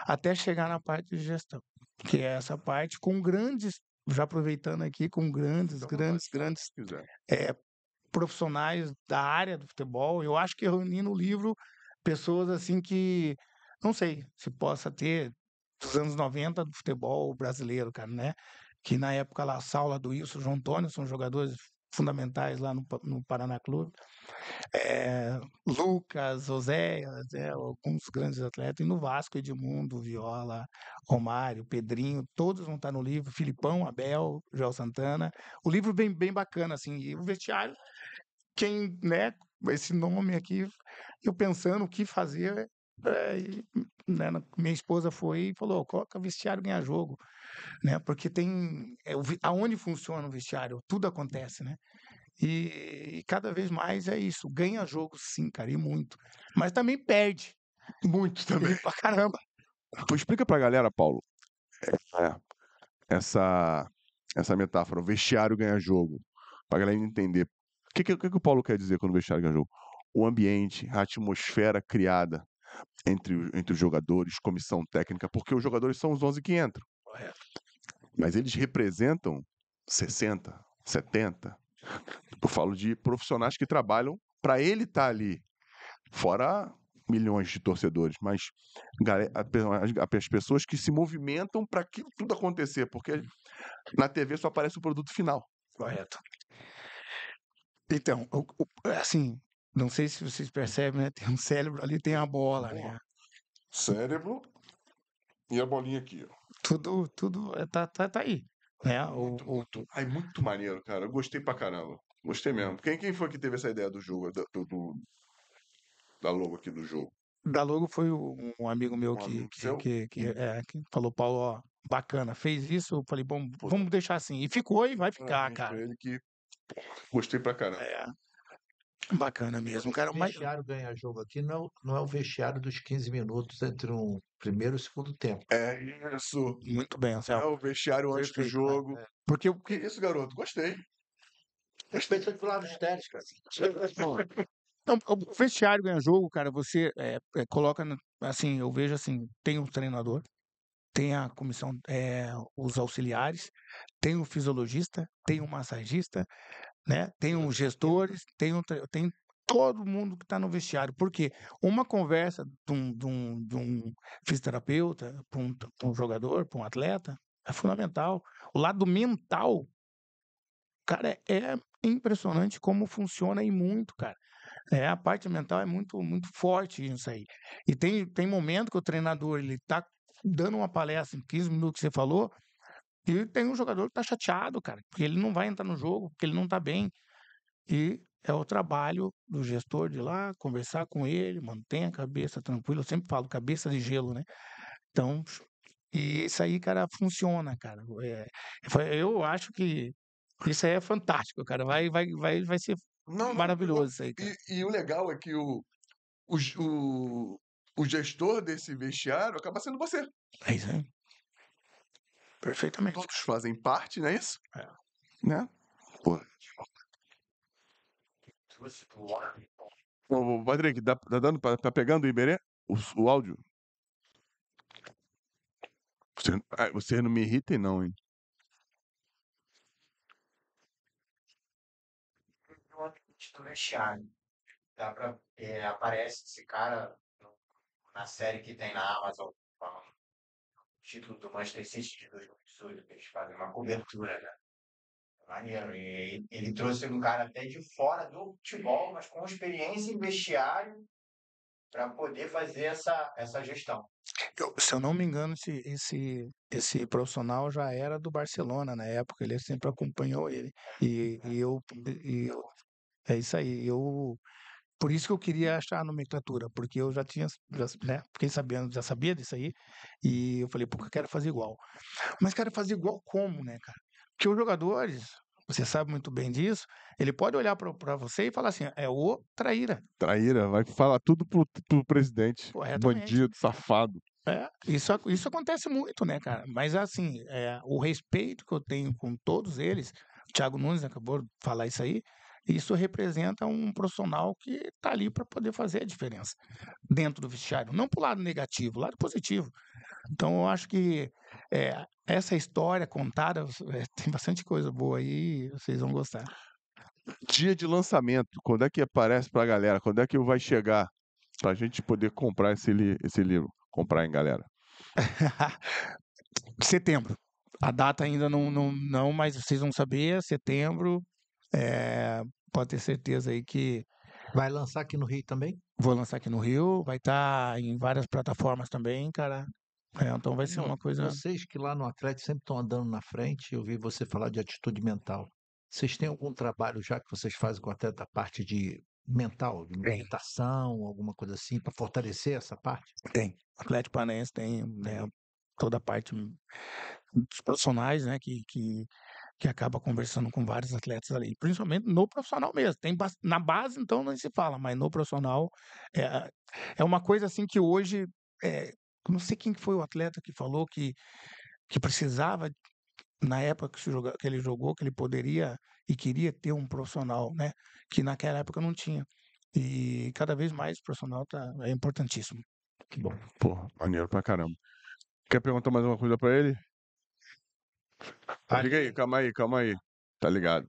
até chegar na parte de gestão, que é essa parte com grandes, já aproveitando aqui, com grandes, então, grandes, grandes é, profissionais da área do futebol. Eu acho que eu reuni no livro pessoas assim que não sei se possa ter dos anos 90 do futebol brasileiro, cara, né? Que na época lá, Saula do Wilson, João Antônio são jogadores fundamentais lá no, no Paraná Clube. É, Lucas, José é, né, alguns grandes atletas, e no Vasco, Edmundo, Viola, Romário, Pedrinho, todos vão estar no livro, Filipão, Abel, Joel Santana. O livro bem, bem bacana, assim, e o vestiário quem, né, esse nome aqui, eu pensando o que fazer, é, né, minha esposa foi e falou, coloca vestiário ganha jogo, né, porque tem, é, aonde funciona o vestiário, tudo acontece, né, e, e cada vez mais é isso, ganha jogo sim, cara, e muito, mas também perde. Muito também. para pra caramba. Então, explica pra galera, Paulo, é, essa, essa metáfora, o vestiário ganha jogo, pra galera entender que, que, que o Paulo quer dizer quando o vestiário ganha O ambiente, a atmosfera criada entre, entre os jogadores, comissão técnica, porque os jogadores são os 11 que entram. Mas eles representam 60, 70. Eu falo de profissionais que trabalham para ele estar tá ali. Fora milhões de torcedores, mas as pessoas que se movimentam para aquilo tudo acontecer, porque na TV só aparece o produto final. Correto. Então, o, o, assim, não sei se vocês percebem, né? Tem um cérebro ali, tem a bola, né? Cérebro e a bolinha aqui, ó. Tudo, tudo, eh, tá, tá, tá aí. Né? É muito, o, muito, Ai, muito maneiro, cara. Eu gostei pra caramba. Gostei mesmo. Quem, quem foi que teve essa ideia do jogo, do, do da logo aqui do jogo? Da logo foi um amigo meu um que, amigo que, que, que, hum. é, que, falou, Paulo, ó, bacana, fez isso. Eu falei, bom, vamos deixar assim. E ficou e vai ficar, é, cara. Ele que Gostei pra caramba. É. Bacana mesmo, cara. O vestiário mas... ganha jogo aqui não, não é o vestiário dos 15 minutos entre um primeiro e segundo tempo. É isso. Muito bem, Anselmo. É o vestiário antes do jogo. É. Porque, que isso, garoto, gostei. respeito de pular nos ténis, cara. Então, o vestiário ganha jogo, cara. Você é, é, coloca, assim, eu vejo assim, tem o um treinador, tem a comissão, é, os auxiliares, tem um fisiologista, tem um massagista, né? tem um gestores, tem, um, tem todo mundo que está no vestiário. Porque uma conversa de um, de um, de um fisioterapeuta, para um, um, jogador, para um atleta, é fundamental. O lado mental, cara, é impressionante como funciona e muito, cara. É, a parte mental é muito, muito forte isso aí. E tem, tem momento que o treinador ele está dando uma palestra em 15 minutos que você falou, e tem um jogador que está chateado, cara, porque ele não vai entrar no jogo, porque ele não está bem. E é o trabalho do gestor de lá, conversar com ele, mantém a cabeça tranquila. Eu sempre falo, cabeça de gelo, né? Então, e isso aí, cara, funciona, cara. É, eu acho que isso aí é fantástico, cara. Vai, vai, vai, vai ser não, maravilhoso não, isso aí. Cara. E, e o legal é que o, o, o, o gestor desse vestiário acaba sendo você. É isso aí. Perfeitamente. Todos fazem parte, não é isso? É. Né? Pô. Ô, Patrick, dá, tá dando tá pegando o Iberê? O, áudio? você você não me irritem, não, hein? Dá pra, é, aparece esse cara na série que tem na Amazon, título do Manchester City de 2018, que eles fazem uma cobertura, né? É maneiro. E ele trouxe um cara até de fora do futebol, mas com experiência em vestiário, para poder fazer essa, essa gestão. Eu, se eu não me engano, esse, esse, esse profissional já era do Barcelona na época, ele sempre acompanhou ele. E, e eu. E eu é isso aí. Eu por isso que eu queria uhum. achar a nomenclatura, porque eu já tinha, já, né, quem sabendo, já sabia disso aí, e eu falei, porque eu quero fazer igual. Mas quero fazer igual como, né, cara? Porque os jogadores, você sabe muito bem disso, ele pode olhar para você e falar assim, é o traíra. Traíra, vai falar tudo pro, pro presidente, bandido, safado. É, isso, isso acontece muito, né, cara? Mas assim, é, o respeito que eu tenho com todos eles, o Thiago Nunes acabou de falar isso aí, isso representa um profissional que está ali para poder fazer a diferença dentro do vestiário, não para o lado negativo, lado positivo. Então, eu acho que é, essa história contada é, tem bastante coisa boa aí, vocês vão gostar. Dia de lançamento, quando é que aparece para a galera? Quando é que vai chegar para a gente poder comprar esse, li esse livro? Comprar, hein, galera? setembro. A data ainda não, não, não, mas vocês vão saber, setembro, é, pode ter certeza aí que. Vai lançar aqui no Rio também? Vou lançar aqui no Rio, vai estar tá em várias plataformas também, cara. É, então vai ser uma coisa. Vocês que lá no Atlético sempre estão andando na frente, eu vi você falar de atitude mental. Vocês têm algum trabalho já que vocês fazem com o da parte de mental, de meditação, tem. alguma coisa assim, para fortalecer essa parte? Tem. O Atlético Panense tem né, toda a parte hum, dos profissionais, né, que, que que acaba conversando com vários atletas ali, principalmente no profissional mesmo. Tem na base então não se fala, mas no profissional é, é uma coisa assim que hoje é, não sei quem foi o atleta que falou que que precisava na época que, que ele jogou que ele poderia e queria ter um profissional, né? Que naquela época não tinha. E cada vez mais o profissional tá, é importantíssimo. Que bom. Pô, maneiro pra caramba. Quer perguntar mais uma coisa para ele? Tá Liga aí, calma aí, calma aí. Tá ligado?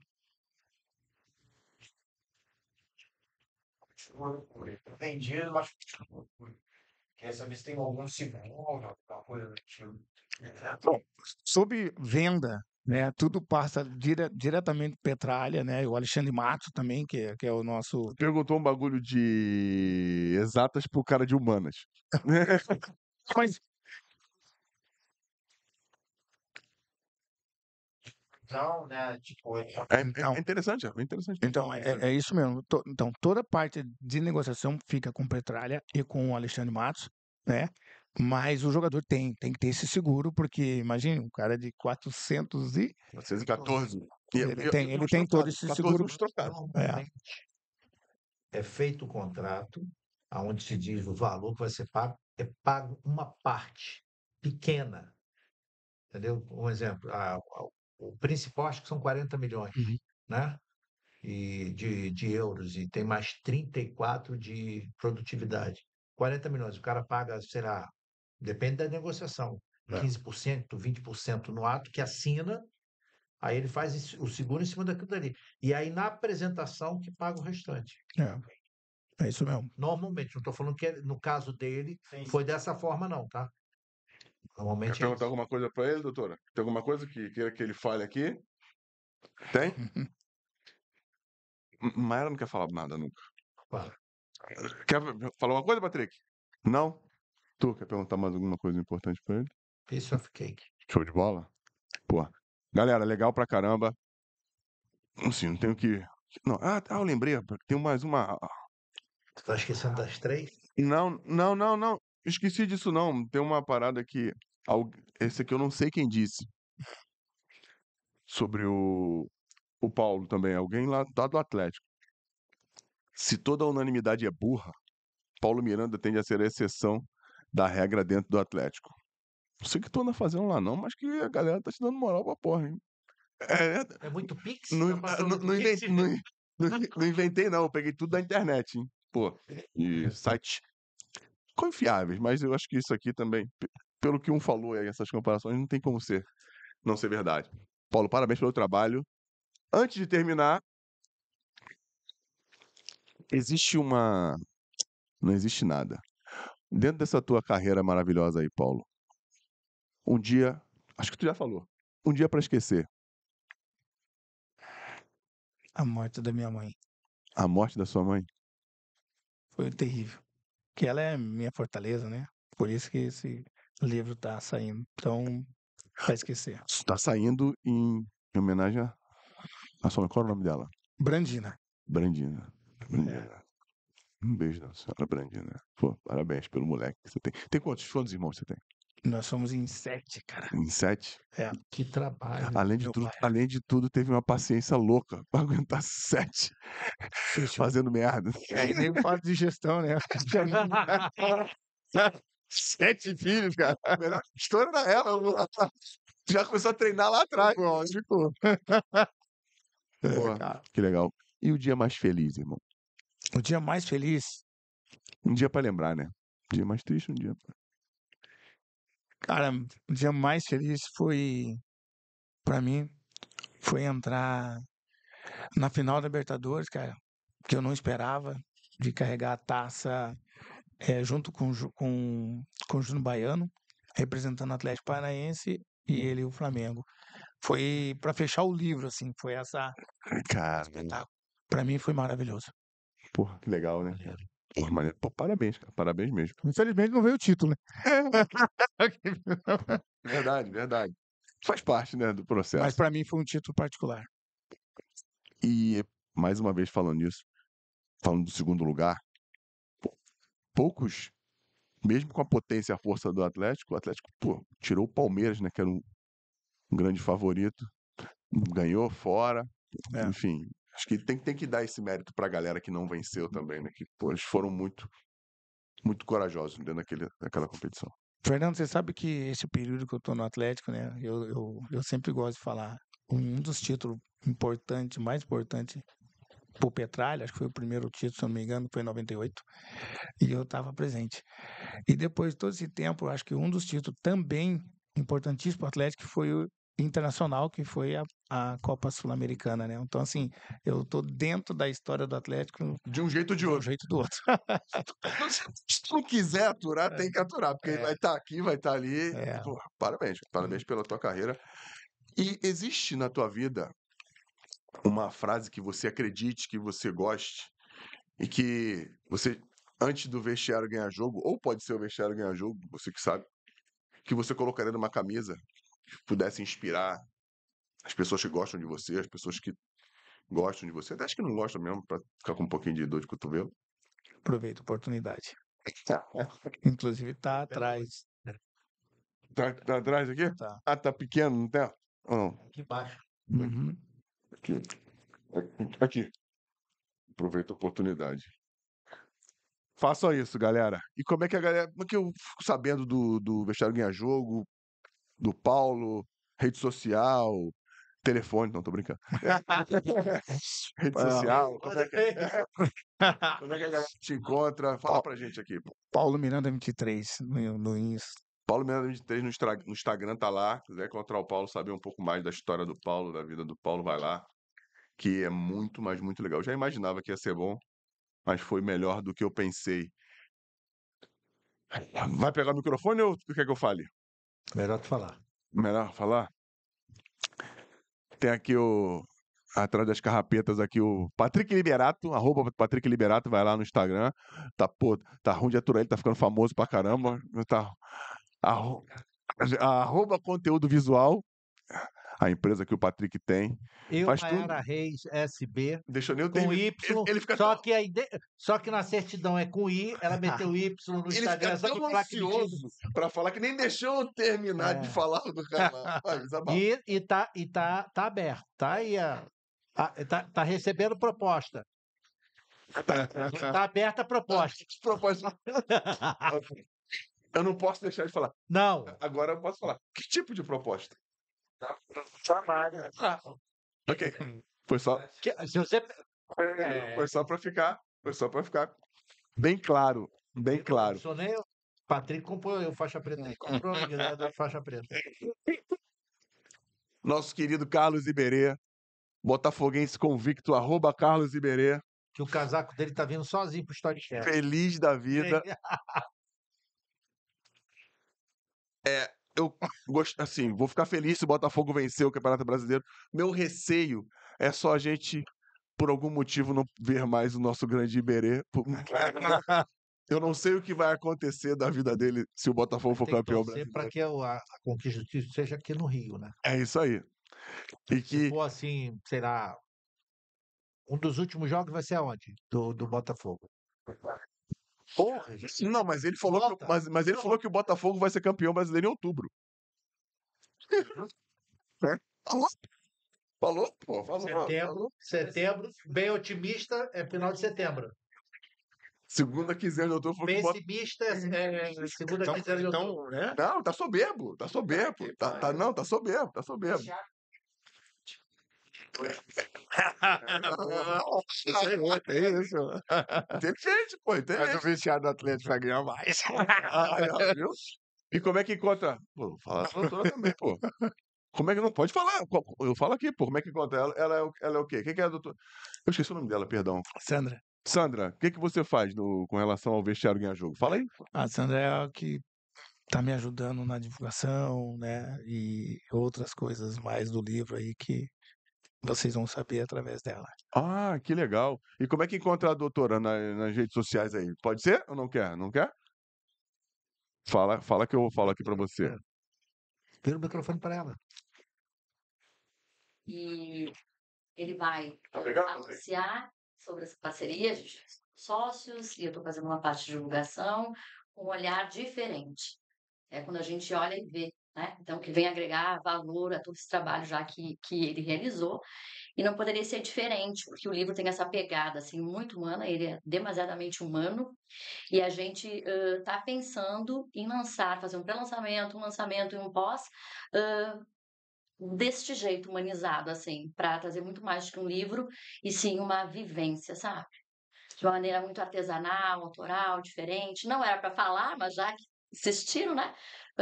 vendido, mas quer saber se tem algum segundo, alguma coisa do tipo. Bom, sobre venda, né, tudo passa dire, diretamente Petralha, né, o Alexandre Mato também, que, é- que é o nosso... Perguntou um bagulho de exatas pro cara de humanas. Mas Então, né, tipo, é, é, é, então, é interessante, é interessante. Então, é, é isso mesmo. então, toda parte de negociação fica com Petralha e com o Alexandre Matos, né? Mas o jogador tem, tem que ter esse seguro, porque imagine um cara de 400 e... 414. É, ele tem, ele tem todo esse seguro. Então, é. é feito o contrato, aonde se diz o valor que vai ser pago, é pago uma parte pequena. Entendeu? Um exemplo, a, a, o principal acho que são 40 milhões, uhum. né? E de, de euros, e tem mais 34 de produtividade. 40 milhões, o cara paga, sei lá, depende da negociação, é. 15%, 20% no ato que assina, aí ele faz o seguro em cima daquilo dali. E aí na apresentação que paga o restante. É. É isso mesmo. Normalmente, não estou falando que é, no caso dele Sim. foi dessa forma, não, tá? Normalmente. Quer é perguntar alguma coisa para ele, doutora? Tem alguma coisa que queira que ele fale aqui? Tem? Mayra não quer falar nada nunca. Fala. Quer falar uma coisa, Patrick? Não? Tu quer perguntar mais alguma coisa importante para ele? Piece of cake. Show de bola? Pô. Galera, legal pra caramba. Assim, não tenho que. Não. Ah, ah eu lembrei. Tem mais uma. Ah, tu tá esquecendo das três? Não, não, não, não esqueci disso não. Tem uma parada que. esse aqui eu não sei quem disse. Sobre o, o Paulo também. Alguém lá, lá tá do Atlético. Se toda a unanimidade é burra, Paulo Miranda tende a ser a exceção da regra dentro do Atlético. Não sei o que tu anda fazendo lá, não, mas que a galera tá te dando moral pra porra, hein? É, É muito pix? Não, Tá não- não pix? inventei, não, não não inventei, não. Eu peguei tudo da internet, hein? Pô, é. e site, confiáveis, mas eu acho que isso aqui também, pelo que um falou aí, essas comparações não tem como ser, não ser verdade. Paulo, parabéns pelo trabalho. Antes de terminar, existe uma. Não existe nada. Dentro dessa tua carreira maravilhosa aí, Paulo, um dia. Acho que tu já falou. Um dia para esquecer. A morte da minha mãe. A morte da sua mãe? Foi terrível que ela é minha fortaleza, né? Por isso que esse livro tá saindo. Então, vai esquecer. Está saindo em homenagem à a... sua. Qual é o nome dela? Brandina. Brandina. Brandina. É. Um beijo da senhora Brandina. Pô, parabéns pelo moleque que você tem. Tem quantos quantos irmãos você tem? Nós somos em sete, cara. Em sete? É. Que trabalho. Além de, tudo, além de tudo, teve uma paciência louca pra aguentar sete Fechou. fazendo merda. É, nem falta de gestão, né? sete filhos, cara. A melhor história da ela. Já começou a treinar lá atrás. Lógico. É, que legal. E o dia mais feliz, irmão? O dia mais feliz? Um dia para lembrar, né? Um dia mais triste, um dia. Cara, o dia mais feliz foi, para mim, foi entrar na final da Libertadores, cara, que eu não esperava de carregar a taça é, junto com, com, com o Juno Baiano, representando o Atlético Paranaense e ele o Flamengo. Foi para fechar o livro, assim, foi essa. Cara. Para mim foi maravilhoso. Porra, que legal, né? Valeu. Porra, maneiro. Pô, parabéns, cara. Parabéns mesmo. Infelizmente não veio o título, né? verdade, verdade. Faz parte, né, do processo. Mas para mim foi um título particular. E, mais uma vez falando nisso, falando do segundo lugar, poucos, mesmo com a potência e a força do Atlético, o Atlético, pô, tirou o Palmeiras, né, que era um, um grande favorito, ganhou fora, é. enfim, Acho que tem, tem que dar esse mérito para a galera que não venceu uhum. também, né? Que, pô, eles foram muito, muito corajosos dentro daquele, daquela competição. Fernando, você sabe que esse período que eu estou no Atlético, né? Eu, eu, eu sempre gosto de falar. Um dos títulos importante, mais importante pro Petralha, acho que foi o primeiro título, se não me engano, foi em 98, e eu estava presente. E depois de todo esse tempo, acho que um dos títulos também importantíssimo para o Atlético foi internacional, que foi a, a Copa Sul-Americana, né? Então, assim, eu tô dentro da história do Atlético. De um jeito ou de outro. De um jeito do outro. Se tu não quiser aturar, é. tem que aturar, porque é. vai estar tá aqui, vai estar tá ali. É. Pô, parabéns, parabéns pela tua carreira. E existe na tua vida uma frase que você acredite, que você goste, e que você, antes do vestiário ganhar jogo, ou pode ser o vestiário ganhar jogo, você que sabe, que você colocaria numa camisa pudesse inspirar as pessoas que gostam de você, as pessoas que gostam de você, até as que não gostam mesmo, para ficar com um pouquinho de dor de cotovelo. Aproveita a oportunidade. Inclusive tá atrás. Tá, tá atrás aqui? Tá. Ah, tá pequeno, não tem? Tá? Ou não? Aqui embaixo. Uhum. Aqui. Aqui. Aproveita a oportunidade. Faça isso, galera. E como é que a galera. Como é que eu fico sabendo do, do Vestiário Ganha Jogo? do Paulo, rede social, telefone, não, tô brincando. Rede social. Como é, que, é? como é que a galera te encontra? Fala pra gente aqui. Paulo Miranda 23 no, no Insta. Paulo Miranda 23 no, no Instagram tá lá. Se quiser encontrar o Paulo, saber um pouco mais da história do Paulo, da vida do Paulo, vai lá. Que é muito, mas muito legal. Eu já imaginava que ia ser bom, mas foi melhor do que eu pensei. Vai pegar o microfone ou o que quer que eu fale? Melhor te falar. Melhor falar? Tem aqui o. Atrás das carrapetas aqui, o Patrick Liberato, arroba Patrick Liberato, vai lá no Instagram. Tá, pô, tá ruim de aturar ele, tá ficando famoso pra caramba. Tá, arroba, arroba conteúdo visual, a empresa que o Patrick tem. Eu, Mas Maiara tu... Reis, SB. Deixa eu com Y, ele, ele fica só, tão... que a ide... só que na certidão é com I, ela meteu Y no ele Instagram. Ele fica tão ansioso para falar que nem deixou eu terminar é. de falar do canal. É e, e, tá, e tá, tá aberto, tá aí a... a tá, tá recebendo proposta. Está aberta a proposta. Tá, proposta. Eu não posso deixar de falar. Não. Agora eu posso falar. Que tipo de proposta? Dá chamar. Ok. Foi só. Se você. É... Foi só para ficar. Foi só para ficar bem claro. Bem claro. Sou nem Patrick comprou eu faixa preta. Ele comprou a né, faixa preta. Nosso querido Carlos Iberê, botafoguense convicto, arroba Carlos Iberê. Que o casaco dele tá vindo sozinho pro Storycast. Feliz da vida. é, eu gosto, assim, vou ficar feliz se o Botafogo vencer o Campeonato Brasileiro. Meu receio é só a gente, por algum motivo, não ver mais o nosso grande Iberê. Eu não sei o que vai acontecer da vida dele se o Botafogo for campeão brasileiro. Para que a, a conquista do título seja aqui no Rio, né? É isso aí. E que... for assim, será um dos últimos jogos vai ser aonde? Do, do Botafogo. Porra, não, mas ele falou, que, mas, mas ele falou que o Botafogo vai ser campeão brasileiro em outubro. É? Falou. Falou, pô. Falou, setembro, setembro, bem otimista, é final de setembro. Segunda quinzena de outubro. Pessimista bota... é, é segunda então, quinzena de então, outubro. Então, né? Não, tá soberbo, tá soberbo. Tá, tá, não, tá soberbo, tá soberbo. É lá, tem é isso. Depende, pô. Mas o viciado do Atlético vai ganhar mais. Ah, é, e como é que conta? Pô, a doutora também, pô. Como é que não pode falar? Eu falo aqui, pô. Como é que conta? Ela, ela, é, ela é o quê? O que, é a doutora? Eu esqueci o nome dela, perdão. Sandra. Sandra, o que, que você faz com relação ao vestiário ganhar jogo? Fala aí. A Sandra é a que tá me ajudando na divulgação, né? E outras coisas mais do livro aí que vocês vão saber através dela. Ah, que legal. E como é que encontra a doutora na, nas redes sociais aí? Pode ser ou não quer? Não quer? Fala, fala que eu vou falar aqui para você. Vira o microfone para ela. E ele vai tá anunciar sobre as parcerias de sócios, e eu estou fazendo uma parte de divulgação, com um olhar diferente. É quando a gente olha e vê né? Então, que vem agregar valor a todo esse trabalho já que, que ele realizou. E não poderia ser diferente, porque o livro tem essa pegada, assim, muito humana, ele é demasiadamente humano. E a gente está uh, pensando em lançar, fazer um pré-lançamento, um lançamento e um pós, uh, deste jeito humanizado, assim, para trazer muito mais que um livro, e sim uma vivência, sabe? De uma maneira muito artesanal, autoral, diferente. Não era para falar, mas já que insistiram, né?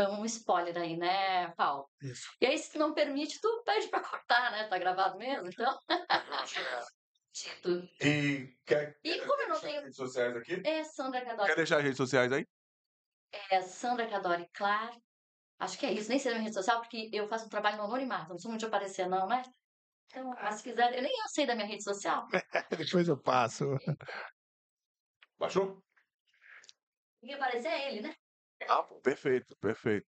um spoiler aí, né, Paulo? Isso. E aí, se não permite, tu pede para cortar, né? Tá gravado mesmo, então. Dito. Tipo. E, quer, e como eu não tenho. redes sociais aqui? É Sandra Cadori. Quer deixar as redes sociais aí? É Sandra Cadori Claro. Acho que é isso, nem sei da é minha rede social, porque eu faço um trabalho no anonimato, não sou muito de aparecer, não, né? Então, ah. mas se quiser, eu nem eu sei da minha rede social. Depois eu passo. É. Baixou? Quem aparecer é ele, né? Ah, pô, perfeito, perfeito,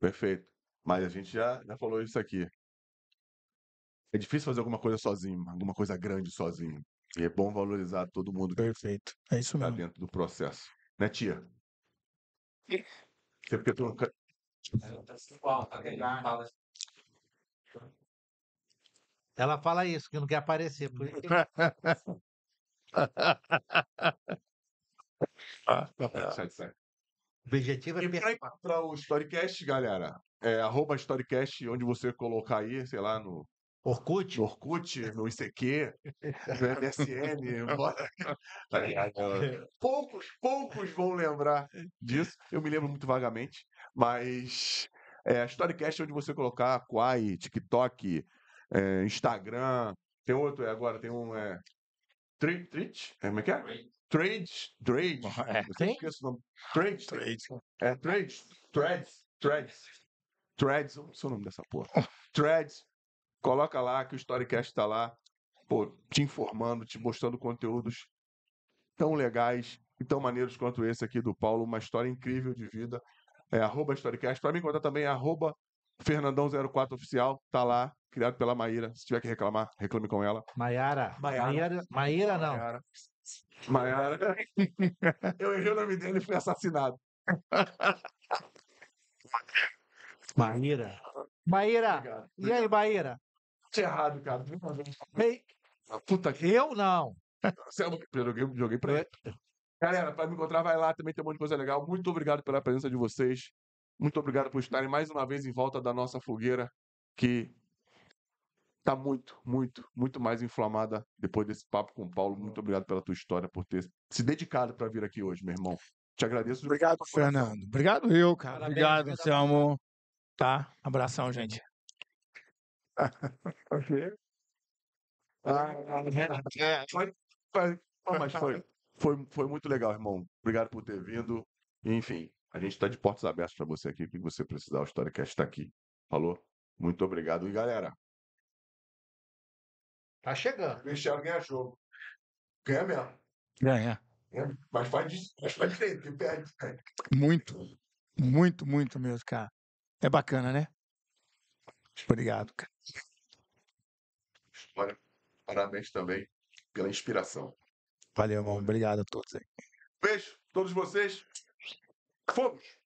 perfeito. Mas a gente já, já falou isso aqui. É difícil fazer alguma coisa sozinho, alguma coisa grande sozinho. E é bom valorizar todo mundo Perfeito. É isso está mesmo. dentro do processo. Né, tia? porque tu Ela fala isso, que não quer aparecer. Por isso que O objetivo é... E para encontrar o Storycast, galera, é arroba Storycast, onde você colocar aí, sei lá, no... Orkut? No Orkut, no ICQ, no MSN, bora. Tá poucos, poucos vão lembrar disso. Eu me lembro muito vagamente, mas é, Storycast é onde você colocar Quai, TikTok, é, Instagram. Tem outro é, agora, tem um. É, Trit? É, como é que é? Trade, Trade, uhum, é. você esquece o nome. Trade, Trade. É, Trade, Threads, Threads. Threads, não sei o nome dessa porra. Uhum. Threads, coloca lá que o Storycast está lá, pô, te informando, te mostrando conteúdos tão legais e tão maneiros quanto esse aqui do Paulo, uma história incrível de vida. É arroba Storycast. Para me contar também é arroba Fernandão04Oficial, tá lá, criado pela Maíra. Se tiver que reclamar, reclame com ela. Maiara. Maiara. Maíra não. Maiara. Maiara. Eu errei o nome dele e fui assassinado. Maíra. Maíra. E aí, Maíra? Tinha errado, cara. Ei. Ah, puta que. Eu não. É eu joguei, joguei pra ele. É. Galera, pra me encontrar, vai lá. Também tem um monte de coisa legal. Muito obrigado pela presença de vocês. Muito obrigado por estarem mais uma vez em volta da nossa fogueira. Que tá muito, muito, muito mais inflamada depois desse papo com o Paulo. Muito obrigado pela tua história, por ter se dedicado para vir aqui hoje, meu irmão. Te agradeço. Obrigado, Fernando. Obrigado eu, cara. Parabéns, obrigado, obrigado, amor Tá? Abração, gente. Tá. ah, é. foi, foi, mas foi, foi, foi muito legal, irmão. Obrigado por ter vindo. Enfim, a gente está de portas abertas para você aqui. O que você precisar, o HistóriaCast está aqui. Falou? Muito obrigado. E galera, Tá chegando. O né? vestiário ganha jogo. Ganha mesmo. Ganha. É, mas faz, mas faz direito, que perde. Muito. Muito, muito mesmo, cara. É bacana, né? Obrigado, cara. Olha, parabéns também pela inspiração. Valeu, irmão. Obrigado a todos aí. Beijo todos vocês. Fomos!